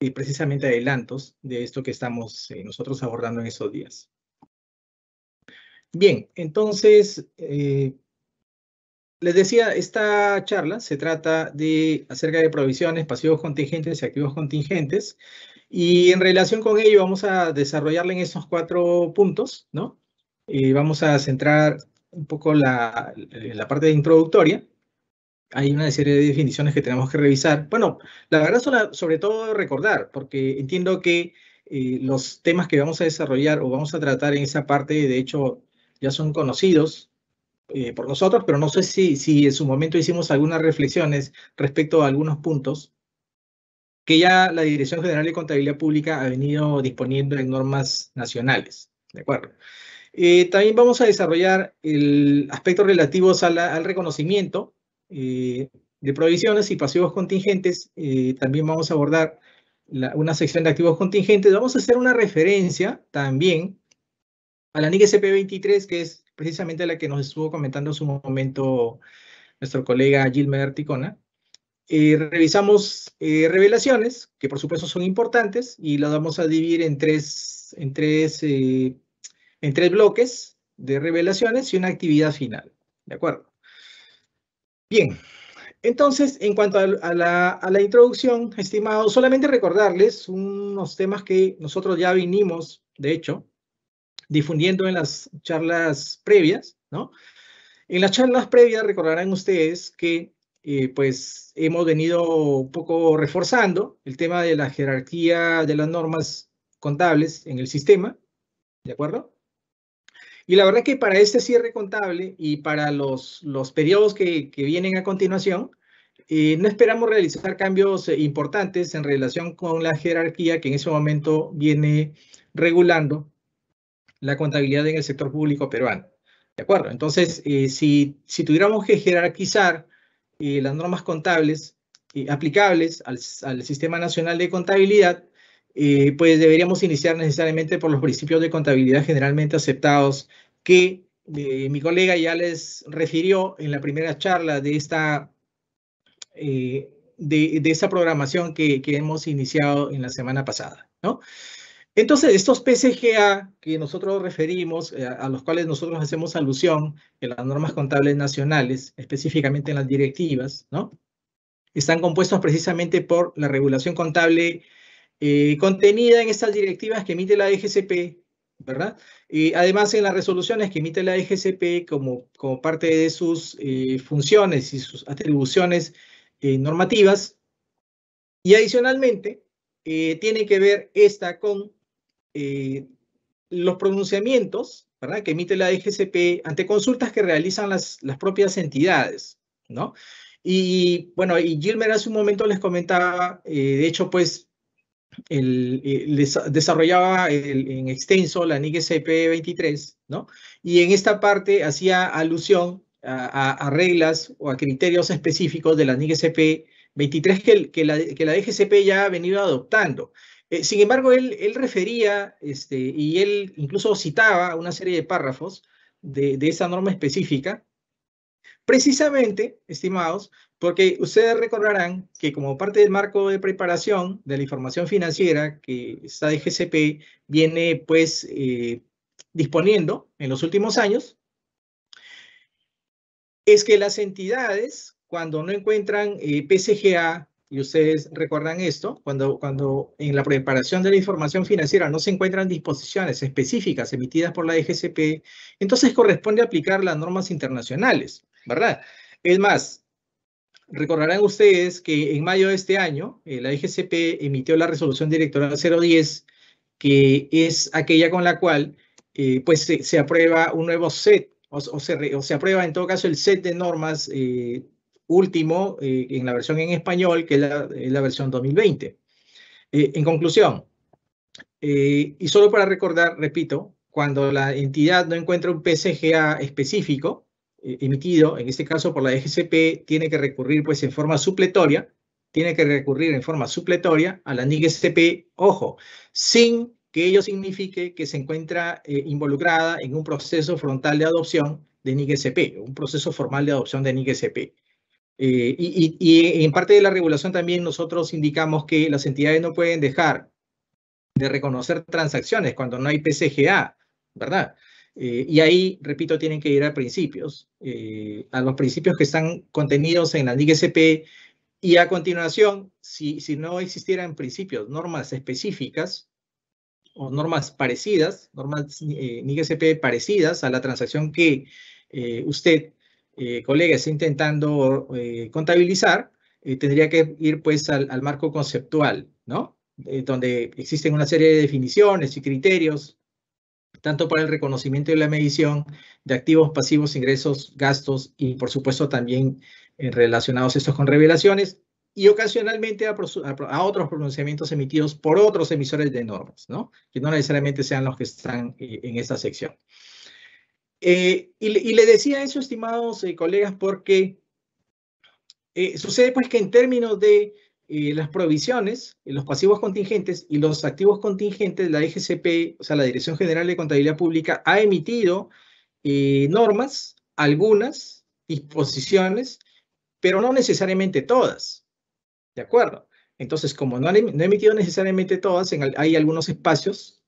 [SPEAKER 3] y precisamente adelantos de esto que estamos eh, nosotros abordando en estos días. Bien, entonces, eh, les decía, esta charla se trata de acerca de provisiones, pasivos contingentes y activos contingentes. Y en relación con ello vamos a desarrollarla en estos cuatro puntos, ¿no? Y vamos a centrar un poco la, eh, la parte introductoria, hay una serie de definiciones que tenemos que revisar. Bueno, la verdad es sobre todo recordar, porque entiendo que eh, los temas que vamos a desarrollar o vamos a tratar en esa parte, de hecho, ya son conocidos eh, por nosotros, pero no sé si, si en su momento hicimos algunas reflexiones respecto a algunos puntos que ya la Dirección General de Contabilidad Pública ha venido disponiendo en normas nacionales. ¿De acuerdo? Eh, también vamos a desarrollar el aspecto relativos al reconocimiento eh, de provisiones y pasivos contingentes. Eh, también vamos a abordar una sección de activos contingentes. Vamos a hacer una referencia también a la NIC CP23, que es precisamente la que nos estuvo comentando en su momento nuestro colega Gilmer ticona revisamos revelaciones, que por supuesto son importantes, y las vamos a dividir en tres, en tres en tres bloques de revelaciones y una actividad final. ¿De acuerdo? Bien, entonces, en cuanto a la, introducción, estimado, solamente recordarles unos temas que nosotros ya vinimos, de hecho, difundiendo en las charlas previas, ¿no? En las charlas previas recordarán ustedes que eh, pues hemos venido un poco reforzando el tema de la jerarquía de las normas contables en el sistema, ¿de acuerdo? Y la verdad es que para este cierre contable y para los, los periodos que, vienen a continuación, eh, no esperamos realizar cambios eh, importantes en relación con la jerarquía que en ese momento viene regulando la contabilidad en el sector público peruano. ¿De acuerdo? Entonces, eh, si, tuviéramos que jerarquizar las normas contables aplicables al Sistema Nacional de Contabilidad, eh, pues deberíamos iniciar necesariamente por los principios de contabilidad generalmente aceptados que eh, mi colega ya les refirió en la primera charla de esta, eh, de, de programación que, hemos iniciado en la semana pasada, ¿no? Entonces, estos PCGA que nosotros referimos, a los cuales nosotros hacemos alusión en las normas contables nacionales, específicamente en las directivas, ¿no? Están compuestos precisamente por la regulación contable eh, contenida en estas directivas que emite la DGCP, e ¿verdad? además en las resoluciones que emite la DGCP e como, como parte de sus eh, funciones y sus atribuciones eh, normativas. Y adicionalmente, tiene que ver esta con los pronunciamientos ¿verdad? que emite la DGCP e ante consultas que realizan las, propias entidades, ¿no? Y bueno, y Gilmer hace un momento les comentaba, de hecho, pues eh, desarrollaba en extenso la NIC CP23, ¿no? Y en esta parte hacía alusión a, reglas o a criterios específicos de la NIC 23 que, la, DGCP ya ha venido adoptando. Eh, sin embargo, él, refería este, y él incluso citaba una serie de párrafos de esa norma específica Precisamente, estimados, porque ustedes recordarán que como parte del marco de preparación de la información financiera que esta DGCP viene pues eh, disponiendo en los últimos años, es que las entidades cuando no encuentran eh, PCGA, y ustedes recuerdan esto, cuando, cuando en la preparación de la información financiera no se encuentran disposiciones específicas emitidas por la DGCP, entonces corresponde aplicar las normas internacionales. ¿verdad? Es más, recordarán ustedes que en mayo de este año eh, la IGCP emitió la resolución directora 010, que es aquella con la cual eh, pues se, aprueba un nuevo set, o, se, aprueba en todo caso el set de normas eh, último en la versión en español, que es la, es la versión 2020. en conclusión, y solo para recordar, repito, cuando la entidad no encuentra un PCGA específico, eh, emitido, en este caso por la DGCP, tiene que recurrir pues en forma supletoria, tiene que recurrir en forma supletoria a la NIGSP ojo, sin que ello signifique que se encuentra eh, involucrada en un proceso frontal de adopción de NIGSP, un proceso formal de adopción de NIGSP eh, y, y en parte de la regulación también nosotros indicamos que las entidades no pueden dejar de reconocer transacciones cuando no hay PCGA, ¿verdad? Eh, y ahí, repito, tienen que ir a principios, eh, a los principios que están contenidos en la NIGSP. Y a continuación, si, si no existieran principios, normas específicas o normas parecidas, normas eh, parecidas a la transacción que eh, usted, colega, está intentando contabilizar, tendría que ir pues al, al marco conceptual, ¿no? donde existen una serie de definiciones y criterios tanto para el reconocimiento y la medición de activos, pasivos, ingresos, gastos y por supuesto también eh, relacionados estos con revelaciones y ocasionalmente a, otros pronunciamientos emitidos por otros emisores de normas, que no necesariamente sean los que están eh, en esta sección. Eh, y, y, le decía eso, estimados colegas, porque sucede pues que en términos de eh, las provisiones, eh, los pasivos contingentes y los activos contingentes, la EGCP, o sea, la Dirección General de Contabilidad Pública, ha emitido eh, normas, algunas disposiciones, pero no necesariamente todas. ¿De acuerdo? Entonces, como no, em-, ha emitido necesariamente todas, hay algunos espacios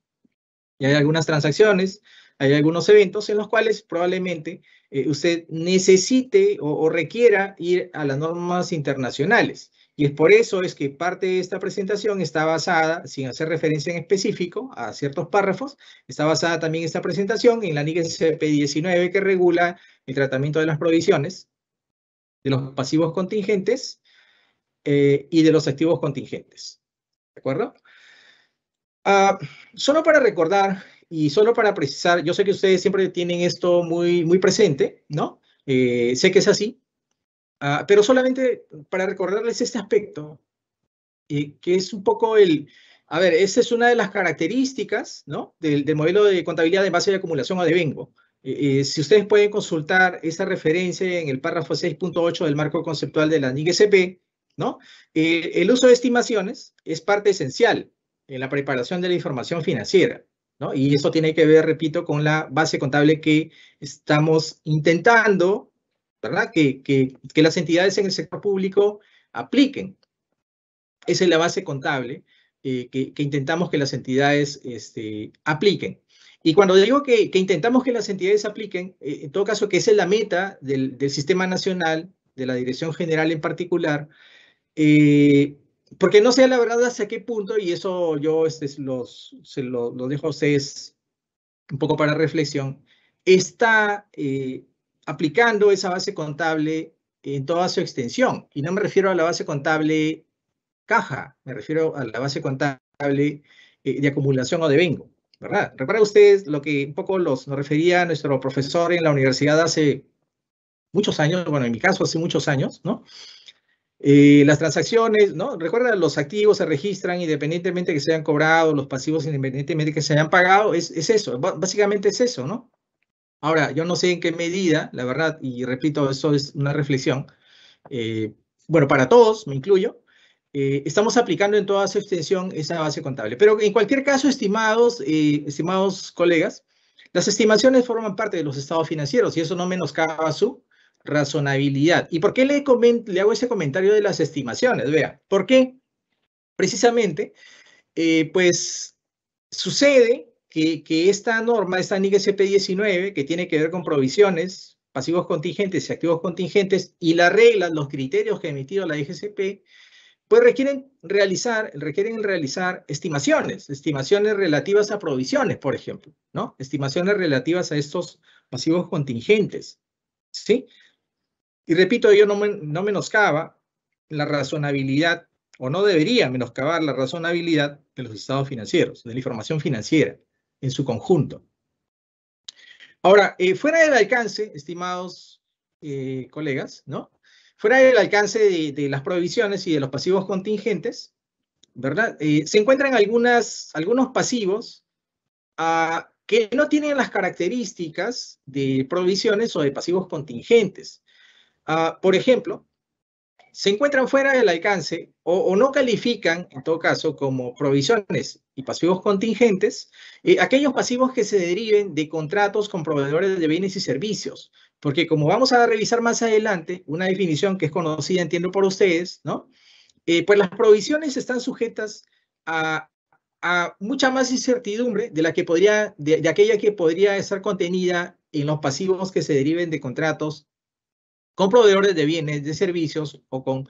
[SPEAKER 3] y hay algunas transacciones, hay algunos eventos en los cuales probablemente usted necesite o, requiera ir a las normas internacionales. Y es por eso es que parte de esta presentación está basada, sin hacer referencia en específico a ciertos párrafos, está basada también esta presentación en la NIC CP19 que regula el tratamiento de las provisiones, de los pasivos contingentes eh, y de los activos contingentes. ¿De acuerdo? Ah, solo para recordar y solo para precisar, yo sé que ustedes siempre tienen esto muy, muy presente, ¿no? Eh, sé que es así, Ah, pero solamente para recordarles este aspecto, Y eh, que es un poco el, a ver, esa es una de las características ¿no? del, modelo de contabilidad de base de acumulación o de vengo. Eh, eh, si ustedes pueden consultar esta referencia en el párrafo 6.8 del marco conceptual de la NIGSP, ¿no? el uso de estimaciones es parte esencial en la preparación de la información financiera. ¿no? Y eso tiene que ver, repito, con la base contable que estamos intentando ¿verdad? Que, las entidades en el sector público apliquen. Esa es la base contable que, intentamos que las entidades apliquen. Y cuando digo que, intentamos que las entidades apliquen, en todo caso que esa es la meta del, sistema nacional, de la Dirección General en particular, eh, porque no sé la verdad hasta qué punto, y eso yo este, los, se lo, dejo a ustedes un poco para reflexión, esta eh, aplicando esa base contable en toda su extensión. Y no me refiero a la base contable caja, me refiero a la base contable eh, de acumulación o de vengo, ¿verdad? Recuerda ustedes lo que un poco los, nos refería nuestro profesor en la universidad hace muchos años, bueno, en mi caso hace muchos años, ¿no? Eh, las transacciones, ¿no? Recuerda, los activos se registran independientemente que se hayan cobrado, los pasivos independientemente que se hayan pagado, es eso, básicamente es eso, ¿no? Ahora, yo no sé en qué medida, la verdad, y repito, eso es una reflexión, eh, bueno, para todos, me incluyo, eh, estamos aplicando en toda su extensión esa base contable. Pero en cualquier caso, estimados, eh, estimados colegas, las estimaciones forman parte de los estados financieros y eso no menoscaba su razonabilidad. ¿Y por qué le, le hago ese comentario de las estimaciones? Vea, porque precisamente, pues sucede que, esta norma, esta NIC CP19, que tiene que ver con provisiones, pasivos contingentes y activos contingentes, y las reglas, los criterios que ha emitido la IGCP, pues requieren realizar, requieren realizar estimaciones, estimaciones relativas a provisiones, por ejemplo, ¿no? Estimaciones relativas a estos pasivos contingentes, ¿sí? Y repito, yo no, no menoscaba la razonabilidad, o no debería menoscabar la razonabilidad de los estados financieros, de la información financiera en su conjunto. Ahora, eh, fuera del alcance, estimados eh, colegas, ¿no? Fuera del alcance de, las provisiones y de los pasivos contingentes, ¿verdad? Eh, se encuentran algunos pasivos ah, que no tienen las características de provisiones o de pasivos contingentes. Ah, por ejemplo, se encuentran fuera del alcance o, no califican, en todo caso, como provisiones y pasivos contingentes, eh, aquellos pasivos que se deriven de contratos con proveedores de bienes y servicios. Porque como vamos a revisar más adelante, una definición que es conocida, entiendo por ustedes, ¿no? Eh, pues las provisiones están sujetas a, mucha más incertidumbre de la que podría, de aquella que podría estar contenida en los pasivos que se deriven de contratos con proveedores de bienes, de servicios o con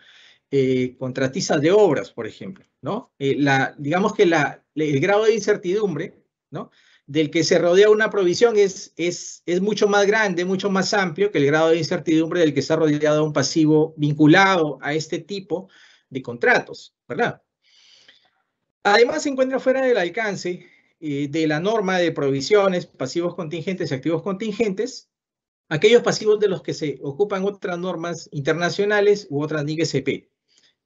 [SPEAKER 3] eh, contratistas de obras, por ejemplo, ¿no? Eh, digamos que el grado de incertidumbre, ¿no? Del que se rodea una provisión es, es, mucho más grande, mucho más amplio que el grado de incertidumbre del que está rodeado un pasivo vinculado a este tipo de contratos, ¿verdad? Además, se encuentra fuera del alcance eh, de la norma de provisiones, pasivos contingentes y activos contingentes, aquellos pasivos de los que se ocupan otras normas internacionales u otras NIGSP.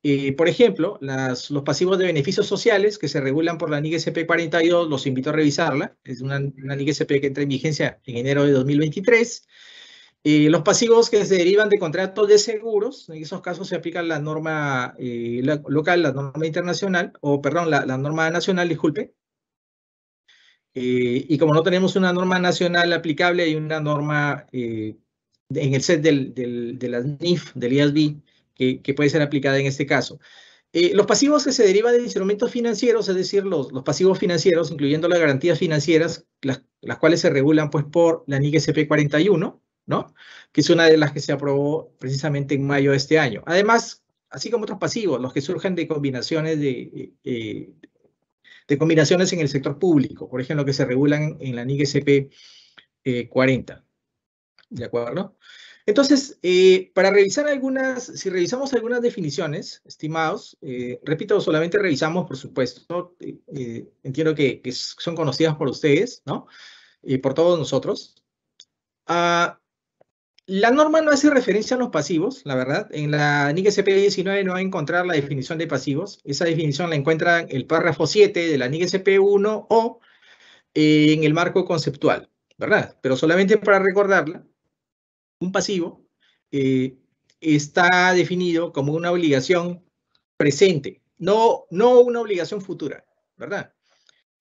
[SPEAKER 3] Eh, por ejemplo, los pasivos de beneficios sociales que se regulan por la NIGSP SP 42, los invito a revisarla, es una, una que entra en vigencia en enero de 2023. Eh, los pasivos que se derivan de contratos de seguros, en esos casos se aplica la norma eh, local, la norma internacional, o perdón, la, la norma nacional, disculpe, eh, y como no tenemos una norma nacional aplicable, hay una norma eh, en el set de las NIF, del IASB, que, puede ser aplicada en este caso. Eh, los pasivos que se derivan de instrumentos financieros, es decir, los, pasivos financieros, incluyendo las garantías financieras, las, cuales se regulan pues, por la NIC SP 41, ¿no? que es una de las que se aprobó precisamente en mayo de este año. Además, así como otros pasivos, los que surgen de combinaciones de, de combinaciones en el sector público, por ejemplo, que se regulan en la NIC cp 40. ¿De acuerdo? Entonces, eh, para revisar algunas, si revisamos algunas definiciones, estimados, eh, repito, solamente revisamos, por supuesto, eh, entiendo que, son conocidas por ustedes, ¿no? Y por todos nosotros. Ah, la norma no hace referencia a los pasivos, la verdad. En la NIC CP19 no va a encontrar la definición de pasivos. Esa definición la encuentra en el párrafo 7 de la NIC CP1 o eh, en el marco conceptual, ¿verdad? Pero solamente para recordarla, un pasivo eh, está definido como una obligación presente, no, no una obligación futura, ¿verdad?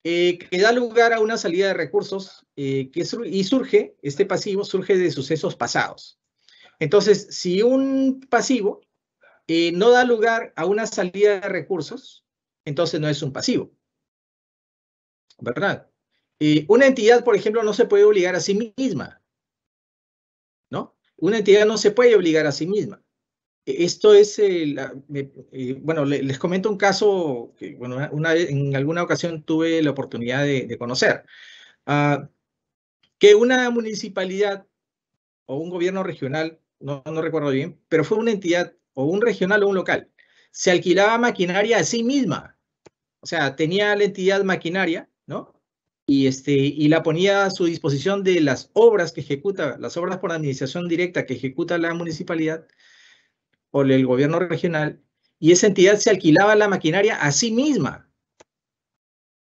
[SPEAKER 3] Eh, que da lugar a una salida de recursos eh, y surge, este pasivo surge de sucesos pasados. Entonces, si un pasivo eh, no da lugar a una salida de recursos, entonces no es un pasivo. ¿Verdad? una entidad, por ejemplo, no se puede obligar a sí misma. ¿No? Una entidad no se puede obligar a sí misma. E-, esto es, eh, eh, bueno, les comento un caso que bueno, una, en alguna ocasión tuve la oportunidad de, conocer, ah, que una municipalidad o un gobierno regional, no, no recuerdo bien, pero fue una entidad o un regional o un local, se alquilaba maquinaria a sí misma. O sea, tenía la entidad maquinaria, ¿no? Y, este, y la ponía a su disposición de las obras que ejecuta, las obras por administración directa que ejecuta la municipalidad, por el gobierno regional y esa entidad se alquilaba la maquinaria a sí misma.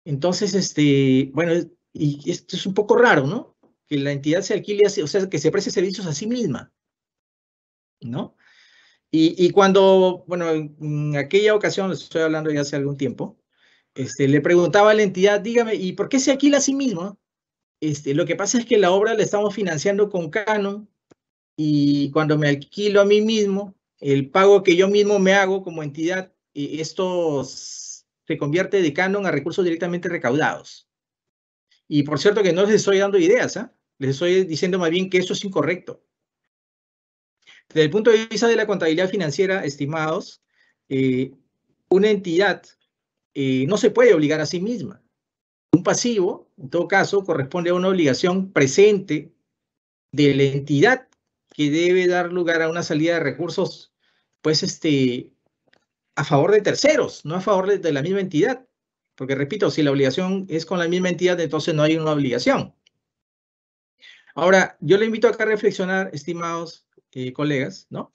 [SPEAKER 3] Entonces, este, bueno, y esto es un poco raro, ¿no? Que la entidad se alquile, o sea, que se preste servicios a sí misma, ¿no? Y, y, cuando, bueno, en aquella ocasión, estoy hablando ya hace algún tiempo, este, le preguntaba a la entidad, dígame, ¿y por qué se alquila a sí misma? Este, lo que pasa es que la obra la estamos financiando con Canon y cuando me alquilo a mí mismo, el pago que yo mismo me hago como entidad, esto se convierte de canon a recursos directamente recaudados. Y por cierto que no les estoy dando ideas, ¿ah? les estoy diciendo más bien que esto es incorrecto. Desde el punto de vista de la contabilidad financiera, estimados, eh, una entidad eh, no se puede obligar a sí misma. Un pasivo, en todo caso, corresponde a una obligación presente de la entidad que debe dar lugar a una salida de recursos pues, este, a favor de terceros, no a favor de, la misma entidad. Porque, repito, si la obligación es con la misma entidad, entonces no hay una obligación. Ahora, yo le invito acá a reflexionar, estimados eh, colegas, ¿no?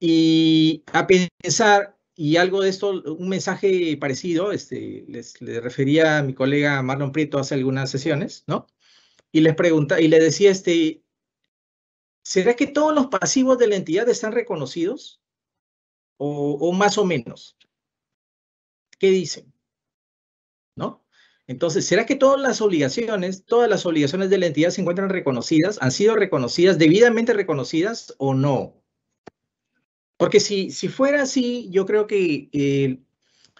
[SPEAKER 3] Y a pensar, y algo de esto, un mensaje parecido, este, les, refería a mi colega Marlon Prieto hace algunas sesiones, ¿no? Y les pregunta, y le decía, este, ¿será que todos los pasivos de la entidad están reconocidos? o, más o menos. ¿Qué dicen? ¿No? Entonces, ¿será que todas las obligaciones, todas las obligaciones de la entidad se encuentran reconocidas? ¿Han sido reconocidas, debidamente reconocidas o no? Porque si, si fuera así, yo creo que eh,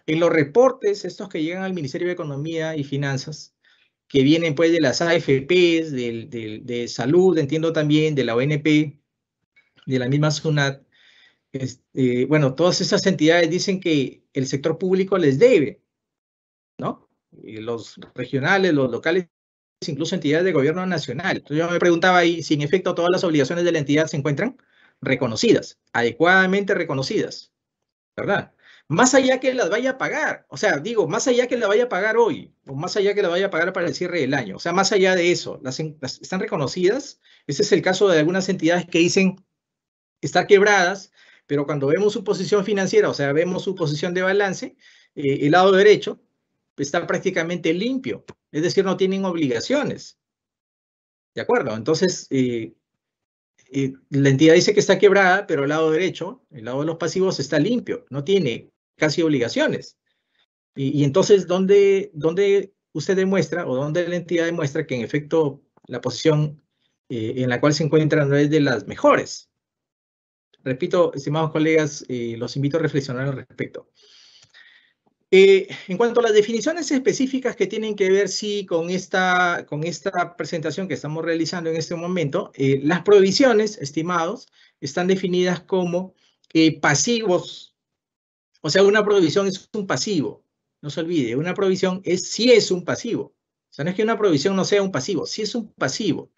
[SPEAKER 3] en los reportes, estos que llegan al Ministerio de Economía y Finanzas, que vienen pues de las AFPs, de, de salud, entiendo también, de la ONP, de la misma SUNAT, este, bueno, todas esas entidades dicen que el sector público les debe, ¿no? Los regionales, los locales, incluso entidades de gobierno nacional. Entonces yo me preguntaba ahí si en efecto todas las obligaciones de la entidad se encuentran reconocidas, adecuadamente reconocidas, ¿verdad? Más allá que las vaya a pagar, o sea, digo, más allá que la vaya a pagar hoy, o más allá que la vaya a pagar para el cierre del año, o sea, más allá de eso, están reconocidas. Ese es el caso de algunas entidades que dicen estar quebradas, pero cuando vemos su posición financiera, o sea, vemos su posición de balance, eh, el lado derecho está prácticamente limpio, es decir, no tienen obligaciones. ¿De acuerdo? Entonces, eh, eh, la entidad dice que está quebrada, pero el lado derecho, el lado de los pasivos, está limpio, no tiene casi obligaciones. Y, entonces, ¿dónde, ¿dónde usted demuestra o dónde la entidad demuestra que en efecto la posición en la cual se encuentra no es de las mejores? Repito, estimados colegas, eh, los invito a reflexionar al respecto. Eh, en cuanto a las definiciones específicas que tienen que ver, sí, con esta, con esta presentación que estamos realizando en este momento, eh, las prohibiciones, estimados, están definidas como pasivos. O sea, una prohibición es un pasivo. No se olvide, una prohibición es si es un pasivo. O sea, no es que una prohibición no sea un pasivo, si es un pasivo.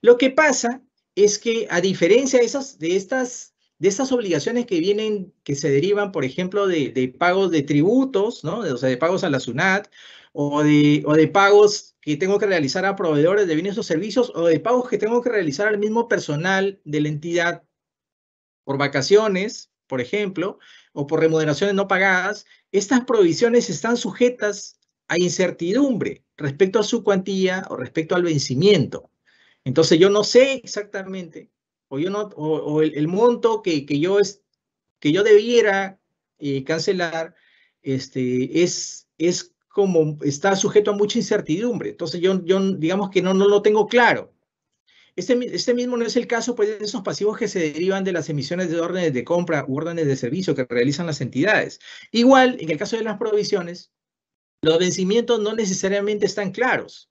[SPEAKER 3] Lo que pasa es que a diferencia de, esas, de estas de estas obligaciones que vienen, que se derivan, por ejemplo, de, pagos de tributos, ¿no? o sea, de pagos a la SUNAT, o de, o de pagos que tengo que realizar a proveedores de bienes o servicios, o de pagos que tengo que realizar al mismo personal de la entidad por vacaciones, por ejemplo, o por remuneraciones no pagadas, estas provisiones están sujetas a incertidumbre respecto a su cuantía o respecto al vencimiento. Entonces yo no sé exactamente o, el, monto que, yo, es, que yo debiera eh, cancelar este, es, es como está sujeto a mucha incertidumbre. Entonces yo, yo digamos que no, no lo tengo claro. Este, este, mismo no es el caso pues, de esos pasivos que se derivan de las emisiones de órdenes de compra u órdenes de servicio que realizan las entidades. Igual, en el caso de las provisiones, los vencimientos no necesariamente están claros.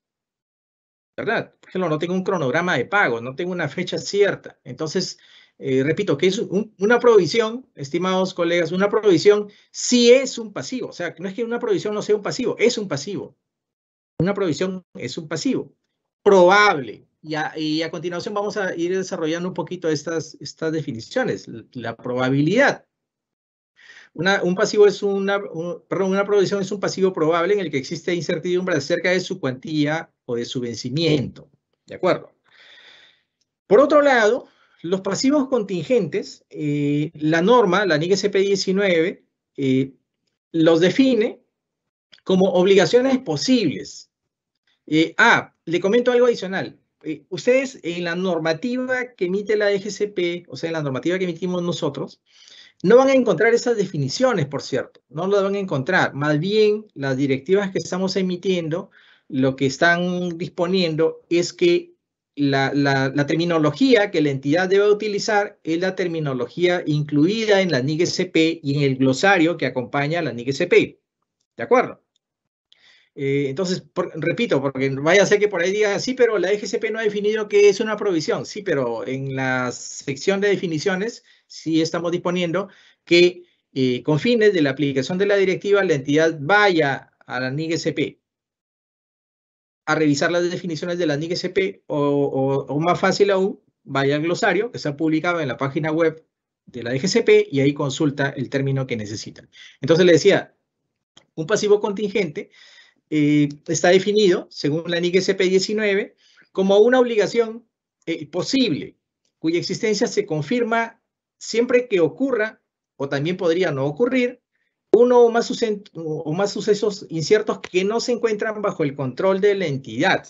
[SPEAKER 3] ¿verdad? Por ejemplo, no tengo un cronograma de pago, no tengo una fecha cierta. Entonces, eh, repito, que es una provisión, estimados colegas, una provisión sí es un pasivo. O sea, no es que una provisión no sea un pasivo, es un pasivo. Una provisión es un pasivo. Probable. Y a, continuación vamos a ir desarrollando un poquito estas, estas definiciones. La probabilidad una, un pasivo es una, perdón, una provisión es un pasivo probable en el que existe incertidumbre acerca de su cuantía o de su vencimiento. ¿De acuerdo? Por otro lado, los pasivos contingentes, eh, la norma, la NIC 19 eh, los define como obligaciones posibles. Eh, ah, le comento algo adicional. ustedes en la normativa que emite la EGCP, o sea, en la normativa que emitimos nosotros, no van a encontrar esas definiciones, por cierto, no las van a encontrar. Más bien, las directivas que estamos emitiendo, lo que están disponiendo es que la, terminología que la entidad debe utilizar es la terminología incluida en la NIG CP e y en el glosario que acompaña a la NIG CP. E ¿De acuerdo? Eh, entonces, repito, porque vaya a ser que por ahí diga sí, pero la EGCP no ha definido qué es una provisión. Sí, pero en la sección de definiciones sí estamos disponiendo que eh, con fines de la aplicación de la directiva, la entidad vaya a la NIG CP a revisar las definiciones de la NIG CP o, más fácil aún, vaya al glosario que está publicado en la página web de la DGCP y ahí consulta el término que necesitan. Entonces le decía, un pasivo contingente eh, está definido, según la NIGSP cp 19 como una obligación eh, posible, cuya existencia se confirma siempre que ocurra, o también podría no ocurrir, uno o más, sucesos inciertos que no se encuentran bajo el control de la entidad.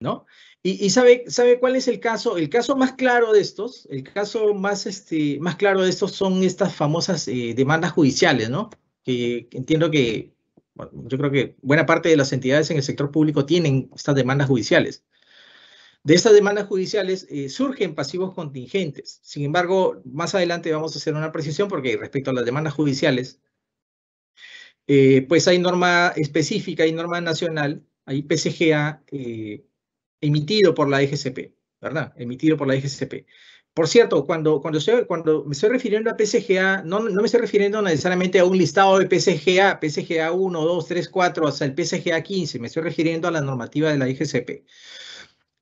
[SPEAKER 3] ¿No? Y, sabe, sabe cuál es el caso, el caso más claro de estos, el caso más, este, más claro de estos son estas famosas eh, demandas judiciales, ¿no? Que, entiendo que, yo creo que buena parte de las entidades en el sector público tienen estas demandas judiciales. De estas demandas judiciales eh, surgen pasivos contingentes. Sin embargo, más adelante vamos a hacer una precisión porque respecto a las demandas judiciales, eh, pues hay norma específica, hay norma nacional, hay PCGA eh, emitido por la EGCP, ¿verdad? Emitido por la EGCP. Por cierto, cuando, cuando, cuando me estoy refiriendo a PCGA, no, no, me estoy refiriendo necesariamente a un listado de PCGA, PCGA 1, 2, 3, 4, hasta el PCGA 15, me estoy refiriendo a la normativa de la IGCP. E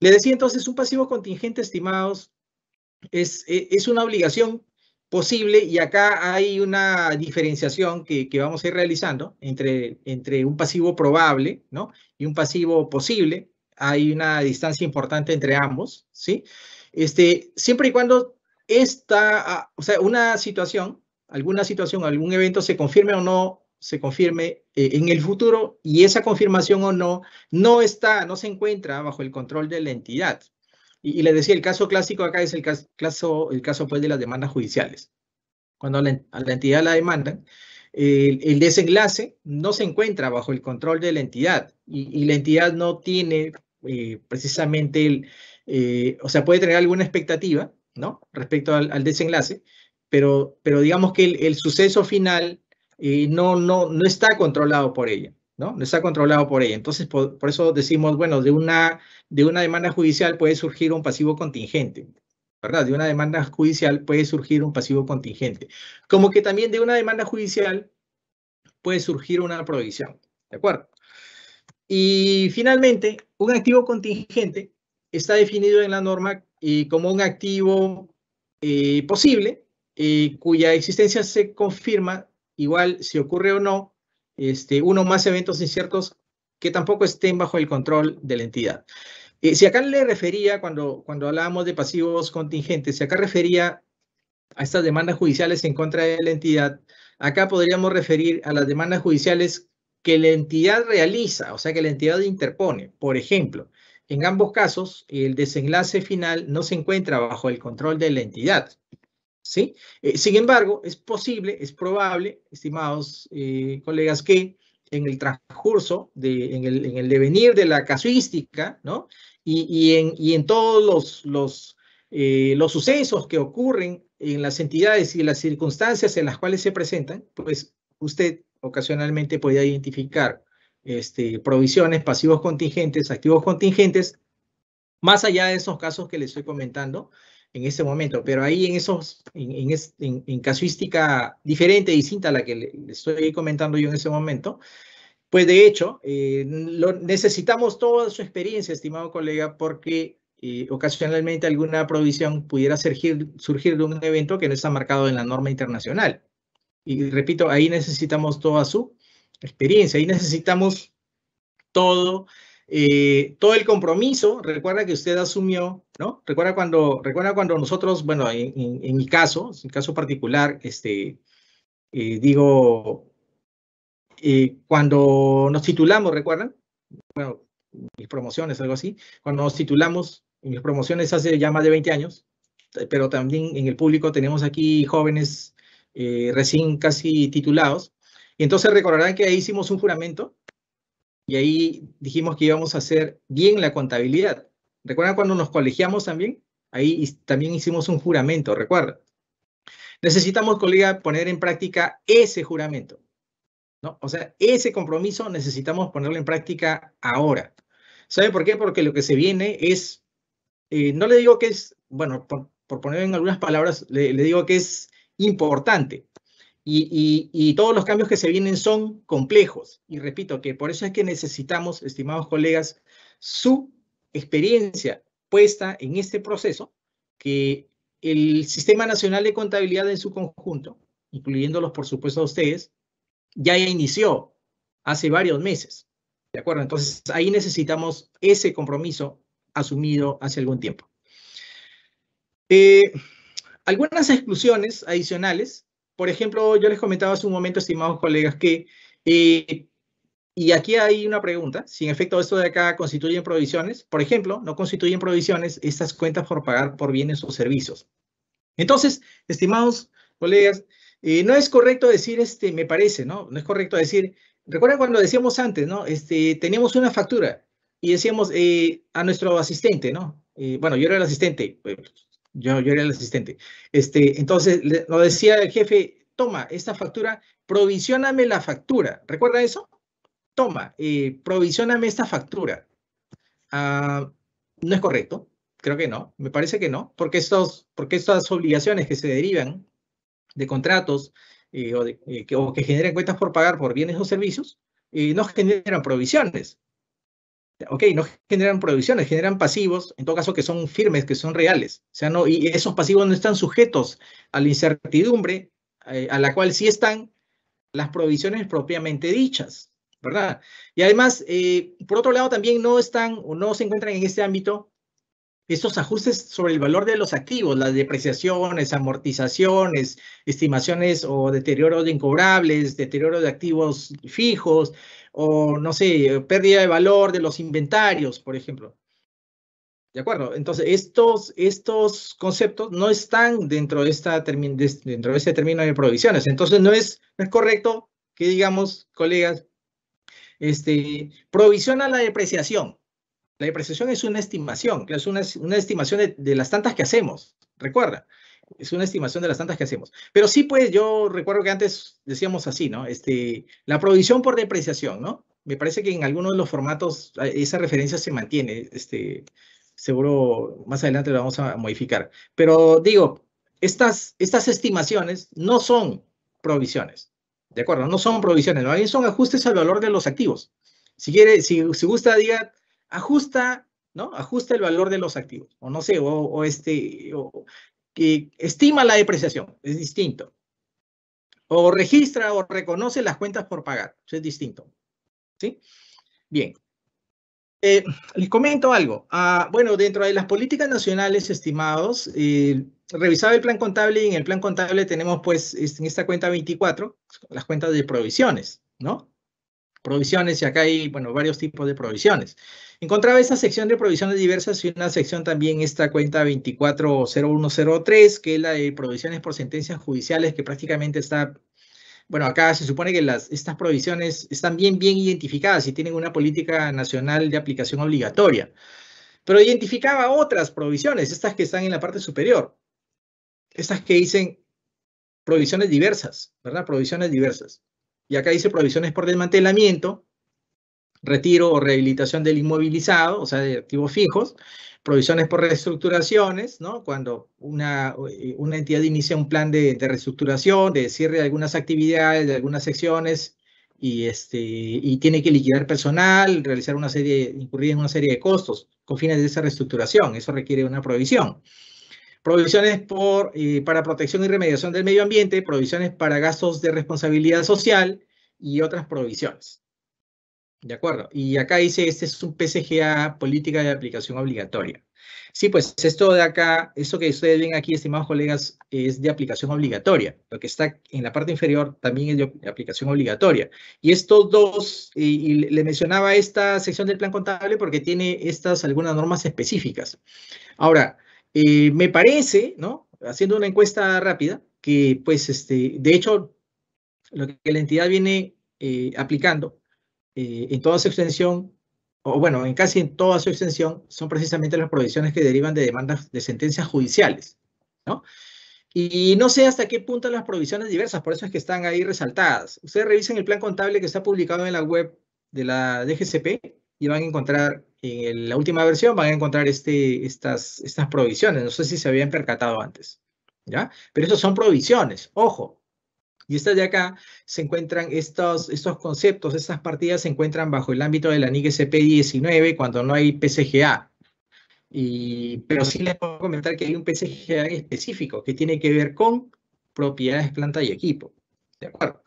[SPEAKER 3] le decía entonces, un pasivo contingente, estimados, e, es, una obligación posible y acá hay una diferenciación que, vamos a ir realizando entre, entre un pasivo probable ¿no? y un pasivo posible. Hay una distancia importante entre ambos, ¿sí? Este, siempre y cuando esta, ah, o sea, una situación, alguna situación, algún evento se confirme o no se confirme eh, en el futuro y esa confirmación o no, no está, no se encuentra bajo el control de la entidad. Y, le decía, el caso clásico acá es el caso, el caso pues, de las demandas judiciales. Cuando la, la entidad la demandan, el, desenlace no se encuentra bajo el control de la entidad y, la entidad no tiene eh, precisamente, el, eh, o sea, puede tener alguna expectativa, ¿no? Respecto al, desenlace, pero, pero digamos que el, el suceso final y no, no, no está controlado por ella, ¿no? No está controlado por ella. Entonces, por, eso decimos, bueno, de una, de una demanda judicial puede surgir un pasivo contingente, ¿verdad? De una demanda judicial puede surgir un pasivo contingente. Como que también de una demanda judicial puede surgir una prohibición, ¿de acuerdo? Y finalmente, un activo contingente está definido en la norma eh, como un activo eh, posible eh, cuya existencia se confirma igual si ocurre o no, este, uno más eventos inciertos que tampoco estén bajo el control de la entidad. Eh, si acá le refería, cuando, cuando hablábamos de pasivos contingentes, si acá refería a estas demandas judiciales en contra de la entidad, acá podríamos referir a las demandas judiciales que la entidad realiza, o sea, que la entidad interpone. Por ejemplo, en ambos casos, el desenlace final no se encuentra bajo el control de la entidad. ¿sí? Eh, sin embargo, es posible, es probable, estimados eh, colegas, que en el transcurso, en, el, devenir de la casuística, Y, y, en, todos los, eh, los sucesos que ocurren en las entidades y las circunstancias en las cuales se presentan, pues usted ocasionalmente puede identificar este, provisiones, pasivos contingentes, activos contingentes, más allá de esos casos que le estoy comentando, en ese momento, pero ahí en esos, en, en, en casuística diferente, distinta a la que le, estoy comentando yo en ese momento, pues de hecho, eh, lo, necesitamos toda su experiencia, estimado colega, porque eh, ocasionalmente alguna provisión pudiera surgir, surgir de un evento que no está marcado en la norma internacional. Y repito, ahí necesitamos toda su experiencia, ahí necesitamos todo eh, todo el compromiso, recuerda que usted asumió, ¿no? Recuerda cuando, recuerda cuando nosotros, bueno, en, mi caso, en caso particular, este, eh, digo, eh, cuando nos titulamos, ¿recuerdan? Bueno, mis promociones, algo así, cuando nos titulamos, mis promociones hace ya más de 20 años, pero también en el público tenemos aquí jóvenes recién casi titulados, y entonces recordarán que ahí hicimos un juramento y ahí dijimos que íbamos a hacer bien la contabilidad. ¿Recuerdan cuando nos colegiamos también? Ahí también hicimos un juramento, recuerda. Necesitamos, colega, poner en práctica ese juramento. ¿no? O sea, ese compromiso necesitamos ponerlo en práctica ahora. ¿Sabe por qué? Porque lo que se viene es, eh, no le digo que es, bueno, por, poner en algunas palabras, le digo que es importante, y, todos los cambios que se vienen son complejos. Y repito que por eso es que necesitamos, estimados colegas, su experiencia puesta en este proceso, que el Sistema Nacional de Contabilidad en su conjunto, incluyéndolos por supuesto a ustedes, ya inició hace varios meses. ¿De acuerdo? Entonces ahí necesitamos ese compromiso asumido hace algún tiempo. Eh, algunas exclusiones adicionales por ejemplo, yo les comentaba hace un momento, estimados colegas, que, eh, y aquí hay una pregunta, si en efecto esto de acá constituyen provisiones, por ejemplo, no constituyen provisiones estas cuentas por pagar por bienes o servicios. Entonces, estimados colegas, eh, no es correcto decir, este, me parece, ¿no? No es correcto decir, recuerden cuando decíamos antes, ¿no? Este, teníamos una factura y decíamos eh, a nuestro asistente, ¿no? bueno, yo era el asistente, pues, yo, yo era el asistente. Este, entonces, lo decía el jefe, toma esta factura, provisioname la factura. ¿Recuerda eso? Toma, eh, provisioname esta factura. Ah, no es correcto, creo que no, me parece que no, porque, estos, porque estas obligaciones que se derivan de contratos eh, eh, que, o, que, generan cuentas por pagar por bienes o servicios, eh, no generan provisiones, ok, no generan provisiones, generan pasivos, en todo caso que son firmes, que son reales. O sea, no, y esos pasivos no están sujetos a la incertidumbre eh, a la cual sí están las provisiones propiamente dichas, ¿verdad? Y además, eh, por otro lado, también no están o no se encuentran en este ámbito estos ajustes sobre el valor de los activos, las depreciaciones, amortizaciones, estimaciones o deterioro de incobrables, deterioro de activos fijos o no sé, pérdida de valor de los inventarios, por ejemplo. ¿De acuerdo? Entonces, estos, estos conceptos no están dentro de, esta dentro de este término de provisiones. Entonces, no es, es correcto que digamos, colegas, este, provisiona la depreciación. La depreciación es una estimación, es una, estimación de, las tantas que hacemos, recuerda es una estimación de las tantas que hacemos. Pero sí, pues yo recuerdo que antes decíamos así, ¿no? Este, la provisión por depreciación, ¿no? Me parece que en algunos de los formatos esa referencia se mantiene. Este, seguro más adelante la vamos a modificar. Pero digo, estas, estas estimaciones no son provisiones, ¿de acuerdo? No son provisiones, ¿no? son ajustes al valor de los activos. Si quiere, si, gusta, diga, ajusta ¿no? Ajusta el valor de los activos, o no sé, o, este, estima la depreciación, es distinto. O registra o reconoce las cuentas por pagar, eso es distinto. ¿Sí? Bien. Eh, les comento algo. Ah, bueno, dentro de las políticas nacionales, estimados, eh, revisaba el plan contable y en el plan contable tenemos pues en esta cuenta 24 las cuentas de provisiones, ¿no? provisiones y acá hay, bueno, varios tipos de provisiones. Encontraba esta sección de provisiones diversas y una sección también, esta cuenta 240103, que es la de provisiones por sentencias judiciales, que prácticamente está, bueno, acá se supone que las, estas provisiones están bien, bien identificadas y tienen una política nacional de aplicación obligatoria. Pero identificaba otras provisiones, estas que están en la parte superior, estas que dicen provisiones diversas, ¿verdad? Provisiones diversas y acá dice provisiones por desmantelamiento, retiro o rehabilitación del inmovilizado, o sea, de activos fijos, provisiones por reestructuraciones, ¿no? Cuando una, eh, una entidad inicia un plan de, reestructuración, de cierre de algunas actividades, de algunas secciones, y, este, y tiene que liquidar personal, realizar una serie, incurrir en una serie de costos con fines de esa reestructuración, eso requiere una provisión provisiones eh, para protección y remediación del medio ambiente, provisiones para gastos de responsabilidad social y otras provisiones. De acuerdo. Y acá dice, este es un PCGA, política de aplicación obligatoria. Sí, pues esto de acá, esto que ustedes ven aquí, estimados colegas, es de aplicación obligatoria. Lo que está en la parte inferior también es de aplicación obligatoria. Y estos dos, le mencionaba esta sección del plan contable porque tiene estas algunas normas específicas. Ahora, eh, me parece, ¿no? Haciendo una encuesta rápida, que pues, este, de hecho, lo que la entidad viene eh, aplicando eh, en toda su extensión, o bueno, en casi en toda su extensión, son precisamente las provisiones que derivan de demandas de sentencias judiciales, Y no sé hasta qué punto las provisiones diversas, por eso es que están ahí resaltadas. Ustedes revisen el plan contable que está publicado en la web de la DGCP, y van a encontrar, en la última versión, van a encontrar este, estas, estas provisiones. No sé si se habían percatado antes, ¿ya? Pero estos son provisiones, ojo. Y estas de acá se encuentran, estos, estos conceptos, estas partidas se encuentran bajo el ámbito de la NIC CP19 cuando no hay PCGA. Y, pero sí les puedo comentar que hay un PCGA específico que tiene que ver con propiedades, planta y equipo. ¿De acuerdo?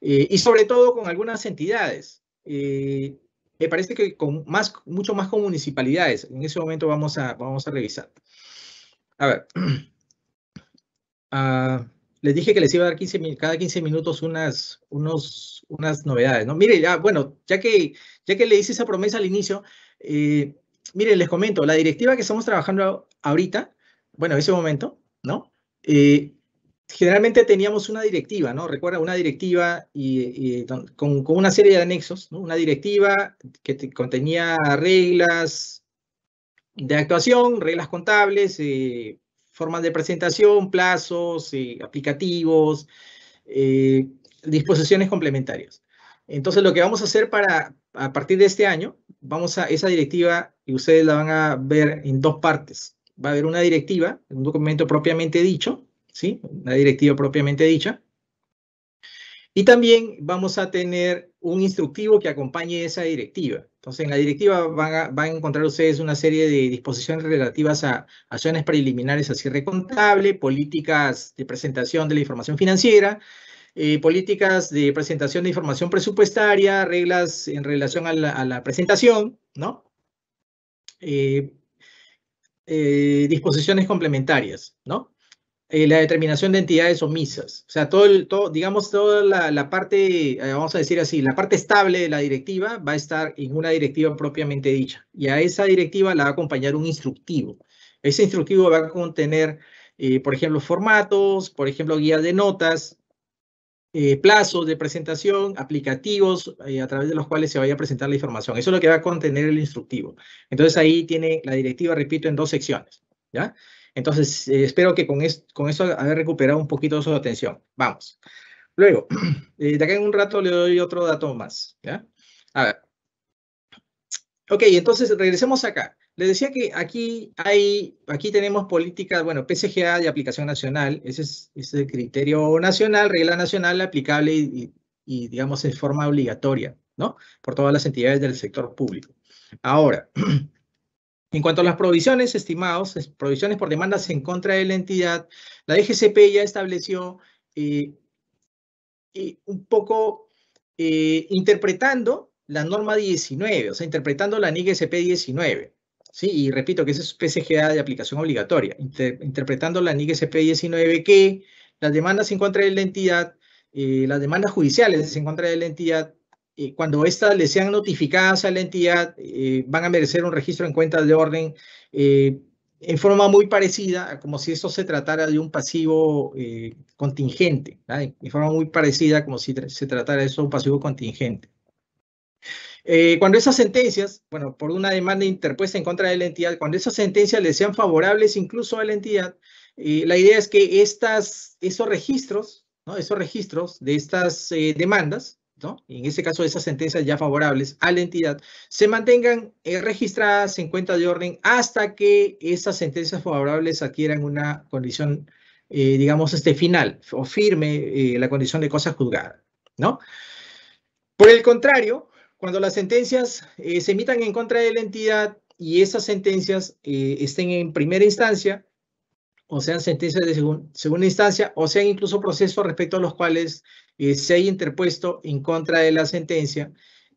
[SPEAKER 3] Eh, y sobre todo con algunas entidades. Eh, me parece que con más, mucho más con municipalidades. En ese momento vamos a, vamos a revisar. A ver. Ah, les dije que les iba a dar 15, cada 15 minutos unas, unos, unas novedades, ¿no? Mire, ya, bueno, ya que, ya que le hice esa promesa al inicio, eh, mire, les comento, la directiva que estamos trabajando ahorita, bueno, en ese momento, ¿no? Eh, generalmente teníamos una directiva, ¿no? Recuerda, una directiva y, con, una serie de anexos, Una directiva que contenía reglas de actuación, reglas contables, eh, formas de presentación, plazos, eh, aplicativos, eh, disposiciones complementarias. Entonces, lo que vamos a hacer para, a partir de este año, vamos a esa directiva y ustedes la van a ver en dos partes. Va a haber una directiva, un documento propiamente dicho, ¿sí? Una directiva propiamente dicha. Y también vamos a tener un instructivo que acompañe esa directiva. Entonces, en la directiva van a, encontrar ustedes una serie de disposiciones relativas a acciones preliminares a cierre contable, políticas de presentación de la información financiera, eh, políticas de presentación de información presupuestaria, reglas en relación a la, presentación, ¿no? Eh, eh, disposiciones complementarias, ¿no? Eh, la determinación de entidades omisas. O sea, todo, el, todo digamos, toda la, parte, eh, vamos a decir así, la parte estable de la directiva va a estar en una directiva propiamente dicha. Y a esa directiva la va a acompañar un instructivo. Ese instructivo va a contener, eh, por ejemplo, formatos, por ejemplo, guías de notas, plazos de presentación, aplicativos a través de los cuales se vaya a presentar la información. Eso es lo que va a contener el instructivo. Entonces ahí tiene la directiva, repito, en dos secciones. ¿Ya? Entonces, eh, espero que con, esto, con eso haber recuperado un poquito su atención. Vamos. Luego, eh, de acá en un rato le doy otro dato más. ¿ya? A ver. Ok, entonces regresemos acá. Les decía que aquí hay, aquí tenemos políticas, bueno, PCGA de aplicación nacional, ese es, ese el criterio nacional, regla nacional aplicable y, digamos, en forma obligatoria, ¿no? Por todas las entidades del sector público. Ahora, En cuanto a las provisiones estimados, provisiones por demandas en contra de la entidad, la DGCP ya estableció eh, eh, un poco eh, interpretando la norma 19, o sea, interpretando la NIG 19. Sí, y repito que es PCGA de aplicación obligatoria, interpretando la NIG 19 que las demandas en contra de la entidad, las demandas judiciales en contra de la entidad eh, cuando estas le sean notificadas a la entidad, eh, van a merecer un registro en cuentas de orden eh, en forma muy parecida a como si esto se tratara de un pasivo contingente, en forma muy parecida como si se tratara de eso un pasivo contingente. cuando esas sentencias, bueno, por una demanda interpuesta en contra de la entidad, cuando esas sentencias le sean favorables incluso a la entidad, la idea es que estas, esos registros, ¿no? esos registros de estas demandas, en este caso esas sentencias ya favorables a la entidad, se mantengan eh, registradas en cuenta de orden hasta que esas sentencias favorables adquieran una condición, eh, digamos, este final o firme eh, la condición de cosa juzgada. ¿no? Por el contrario, cuando las sentencias se emitan en contra de la entidad y esas sentencias estén en primera instancia, o sean sentencias de segunda instancia, o sean incluso procesos respecto a los cuales eh, se haya interpuesto en contra de la sentencia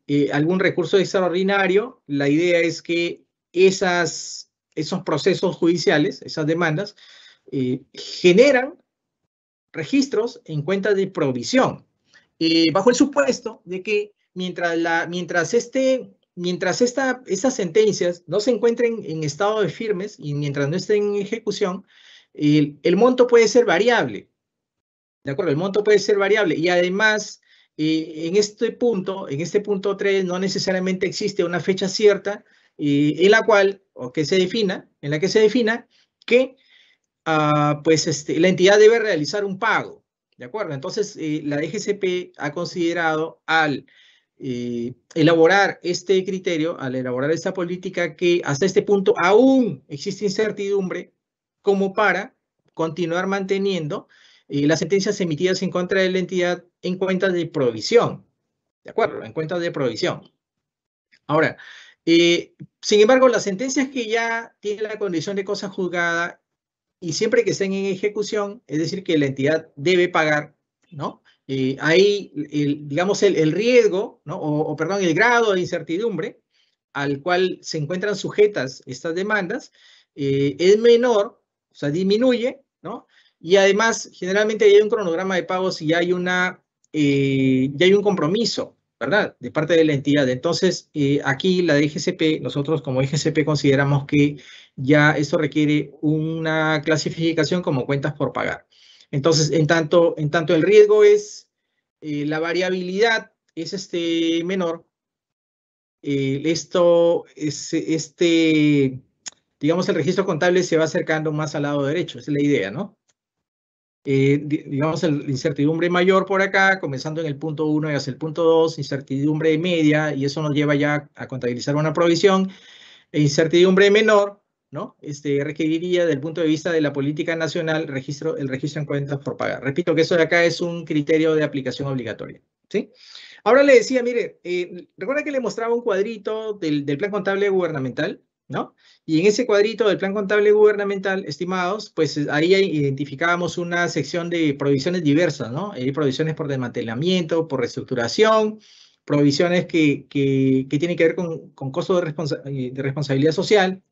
[SPEAKER 3] eh, algún recurso extraordinario, la idea es que esas, esos procesos judiciales, esas demandas, eh, generan registros en cuenta de provisión, bajo el supuesto de que mientras, la, mientras este mientras esta, estas sentencias no se encuentren en estado de firmes y mientras no estén en ejecución, el monto puede ser variable. ¿De acuerdo? El monto puede ser variable y además, eh, en este punto, en este punto 3, no necesariamente existe una fecha cierta eh, en la cual, o que se defina, en la que se defina que ah, pues este, la entidad debe realizar un pago. ¿De acuerdo? Entonces, eh, la DGCP ha considerado al elaborar este criterio, al elaborar esta política, que hasta este punto aún existe incertidumbre como para continuar manteniendo las sentencias emitidas en contra de la entidad en cuenta de provisión. ¿De acuerdo? En cuenta de provisión. Ahora, eh, sin embargo, las sentencias que ya tienen la condición de cosa juzgada y siempre que estén en ejecución, es decir, que la entidad debe pagar, ¿no? Eh, ahí, digamos, el, riesgo, ¿no? O, perdón, el grado de incertidumbre al cual se encuentran sujetas estas demandas eh, es menor, o sea, disminuye, ¿no? Y además, generalmente hay un cronograma de pagos y hay, una, eh, hay un compromiso, ¿verdad? De parte de la entidad. Entonces, eh, aquí la de nosotros como DGCP consideramos que ya esto requiere una clasificación como cuentas por pagar. Entonces, en tanto, en tanto el riesgo es, eh, la variabilidad es este menor, esto, es, este, digamos, el registro contable se va acercando más al lado derecho, es la idea, ¿no? Eh, digamos, la incertidumbre mayor por acá, comenzando en el punto 1 y hacia el punto 2, incertidumbre media, y eso nos lleva ya a contabilizar una provisión, e incertidumbre menor, ¿no? Este, requeriría, desde el punto de vista de la política nacional, registro, el registro en cuentas por pagar. Repito que eso de acá es un criterio de aplicación obligatoria, ¿sí? Ahora le decía, mire, eh, recuerda que le mostraba un cuadrito del, del plan contable gubernamental, ¿no? Y en ese cuadrito del plan contable gubernamental, estimados, pues eh, ahí identificábamos una sección de provisiones diversas, ¿no? Hay provisiones por desmantelamiento, por reestructuración, provisiones que, tienen que ver con, costos eh, de, responsabilidad social,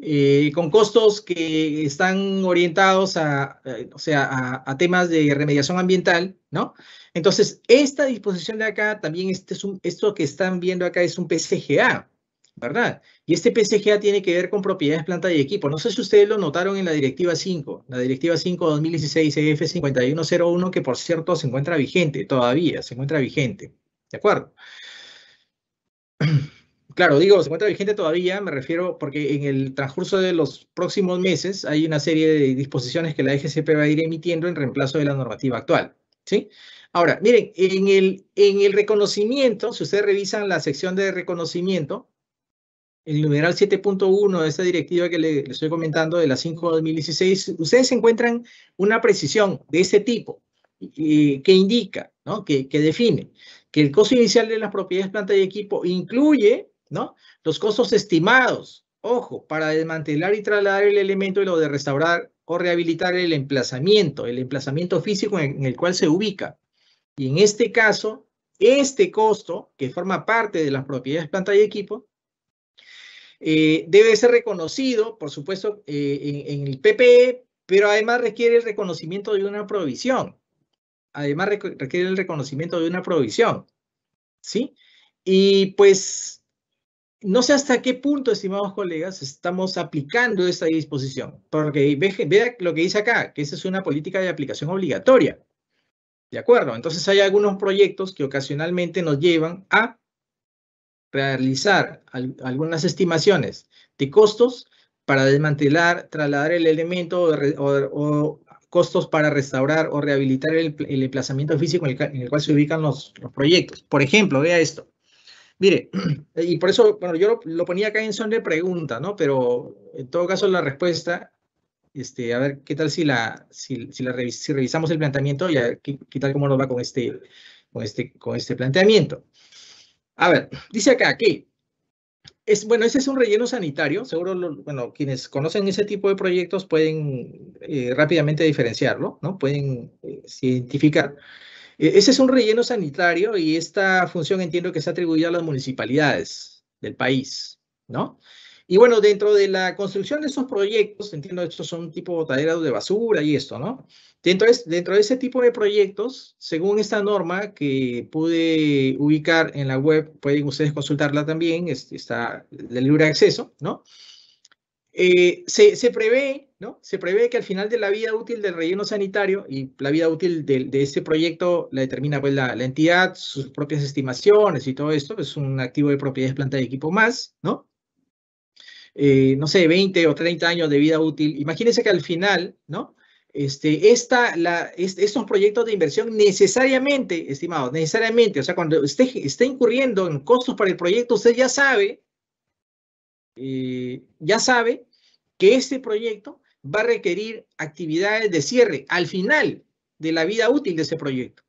[SPEAKER 3] eh, con costos que están orientados a, o sea, a, temas de remediación ambiental, ¿no? Entonces, esta disposición de acá, también este es un, esto que están viendo acá es un PCGA, ¿verdad? Y este PCGA tiene que ver con propiedades planta y equipo. No sé si ustedes lo notaron en la Directiva 5, la Directiva 5 2016 EF5101, que por cierto se encuentra vigente todavía, se encuentra vigente, ¿de acuerdo? Claro, digo, se encuentra vigente todavía, me refiero porque en el transcurso de los próximos meses hay una serie de disposiciones que la EGCP va a ir emitiendo en reemplazo de la normativa actual, ¿sí? Ahora, miren, en el, en el reconocimiento, si ustedes revisan la sección de reconocimiento, el numeral 7.1 de esta directiva que le, estoy comentando de la 5 2016, ustedes encuentran una precisión de este tipo que indica, ¿no? que, define que el costo inicial de las propiedades planta y equipo incluye ¿no? los costos estimados, ojo, para desmantelar y trasladar el elemento y lo de restaurar o rehabilitar el emplazamiento, el emplazamiento físico en el cual se ubica. Y en este caso, este costo, que forma parte de las propiedades planta y equipo, eh, debe ser reconocido, por supuesto, eh, en, el PPE, pero además requiere el reconocimiento de una provisión. Además requiere el reconocimiento de una provisión. ¿Sí? Y pues, no sé hasta qué punto, estimados colegas, estamos aplicando esta disposición, porque vea lo que dice acá, que esa es una política de aplicación obligatoria. ¿De acuerdo? Entonces hay algunos proyectos que ocasionalmente nos llevan a realizar algunas estimaciones de costos para desmantelar, trasladar el elemento o, costos para restaurar o rehabilitar el, emplazamiento físico en el, cual se ubican los, proyectos. Por ejemplo, vea esto. Mire, y por eso, bueno, yo lo, ponía acá en son de pregunta, ¿no? Pero en todo caso la respuesta, este, a ver, ¿qué tal si la, si, la revisamos el planteamiento y qué, tal cómo nos va con este, con este, con este planteamiento? A ver, dice acá aquí es, bueno, ese es un relleno sanitario. Seguro, bueno, quienes conocen ese tipo de proyectos pueden eh, rápidamente diferenciarlo, ¿no? Pueden eh, identificar. E, ese es un relleno sanitario y esta función entiendo que se atribuye a las municipalidades del país, ¿no? Y bueno, dentro de la construcción de esos proyectos, entiendo, estos son tipo botaderos de basura y esto, ¿no? Dentro de, dentro de ese tipo de proyectos, según esta norma que pude ubicar en la web, pueden ustedes consultarla también, está de libre acceso, ¿no? Eh, se, se, prevé, ¿no? Se prevé que al final de la vida útil del relleno sanitario y la vida útil de, de este proyecto la determina pues la, la, entidad, sus propias estimaciones y todo esto, es un activo de propiedades planta de equipo más, ¿no? Eh, no sé, 20 o 30 años de vida útil, imagínense que al final, ¿no? Este, esta, la, estos proyectos de inversión necesariamente, estimados, necesariamente, o sea, cuando usted esté incurriendo en costos para el proyecto, usted ya sabe, eh, ya sabe que este proyecto va a requerir actividades de cierre al final de la vida útil de ese proyecto.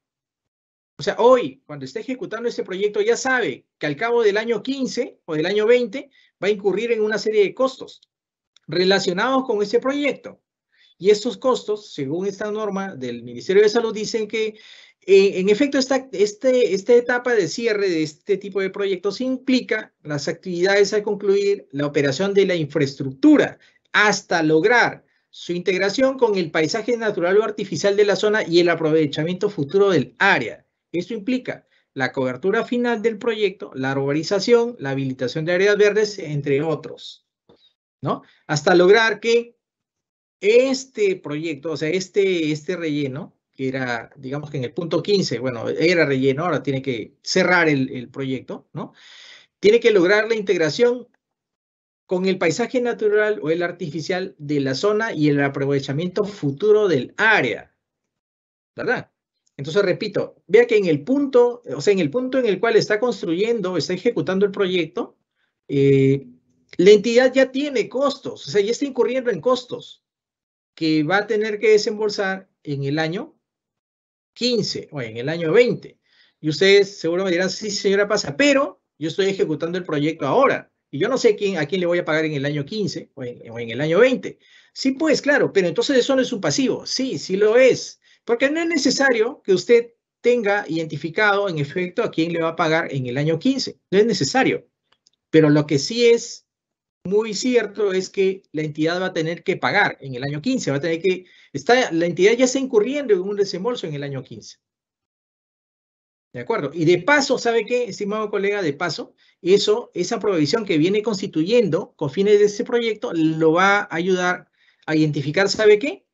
[SPEAKER 3] O sea, hoy, cuando esté ejecutando este proyecto, ya sabe que al cabo del año 15 o del año 20 va a incurrir en una serie de costos relacionados con ese proyecto. Y estos costos, según esta norma del Ministerio de Salud, dicen que eh, en efecto esta, este, esta etapa de cierre de este tipo de proyectos implica las actividades a concluir la operación de la infraestructura hasta lograr su integración con el paisaje natural o artificial de la zona y el aprovechamiento futuro del área. Esto implica la cobertura final del proyecto, la arborización, la habilitación de áreas verdes, entre otros, ¿no? Hasta lograr que este proyecto, o sea, este, este relleno, que era, digamos que en el punto 15, bueno, era relleno, ahora tiene que cerrar el, el proyecto, ¿no? Tiene que lograr la integración con el paisaje natural o el artificial de la zona y el aprovechamiento futuro del área, ¿verdad? Entonces, repito, vea que en el punto, o sea, en el punto en el cual está construyendo, está ejecutando el proyecto, eh, la entidad ya tiene costos, o sea, ya está incurriendo en costos que va a tener que desembolsar en el año 15 o en el año 20. Y ustedes seguro me dirán, sí, señora Pasa, pero yo estoy ejecutando el proyecto ahora. Y yo no sé quién, a quién le voy a pagar en el año 15 o en, o en el año 20. Sí, pues, claro, pero entonces eso no es un pasivo. Sí, sí lo es. Porque no es necesario que usted tenga identificado en efecto a quién le va a pagar en el año 15. No es necesario. Pero lo que sí es muy cierto es que la entidad va a tener que pagar en el año 15, va a tener que, está, la entidad ya está incurriendo en un desembolso en el año 15. ¿De acuerdo? Y de paso, ¿sabe qué, estimado colega? De paso, eso, esa prohibición que viene constituyendo con fines de ese proyecto lo va a ayudar a identificar, ¿sabe qué?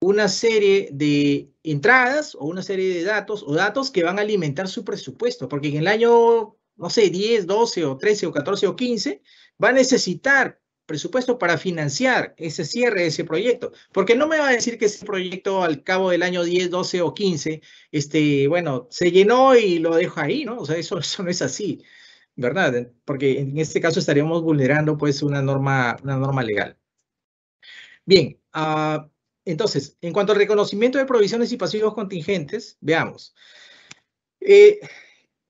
[SPEAKER 3] una serie de entradas o una serie de datos o datos que van a alimentar su presupuesto, porque en el año, no sé, 10, 12 o 13 o 14 o 15, va a necesitar presupuesto para financiar ese cierre de ese proyecto, porque no me va a decir que ese proyecto al cabo del año 10, 12 o 15, este, bueno, se llenó y lo dejo ahí, ¿no? O sea, eso, eso no es así, ¿verdad? Porque en este caso estaríamos vulnerando pues una norma, una norma legal. Bien, ah, entonces, en cuanto al reconocimiento de provisiones y pasivos contingentes, veamos. Eh,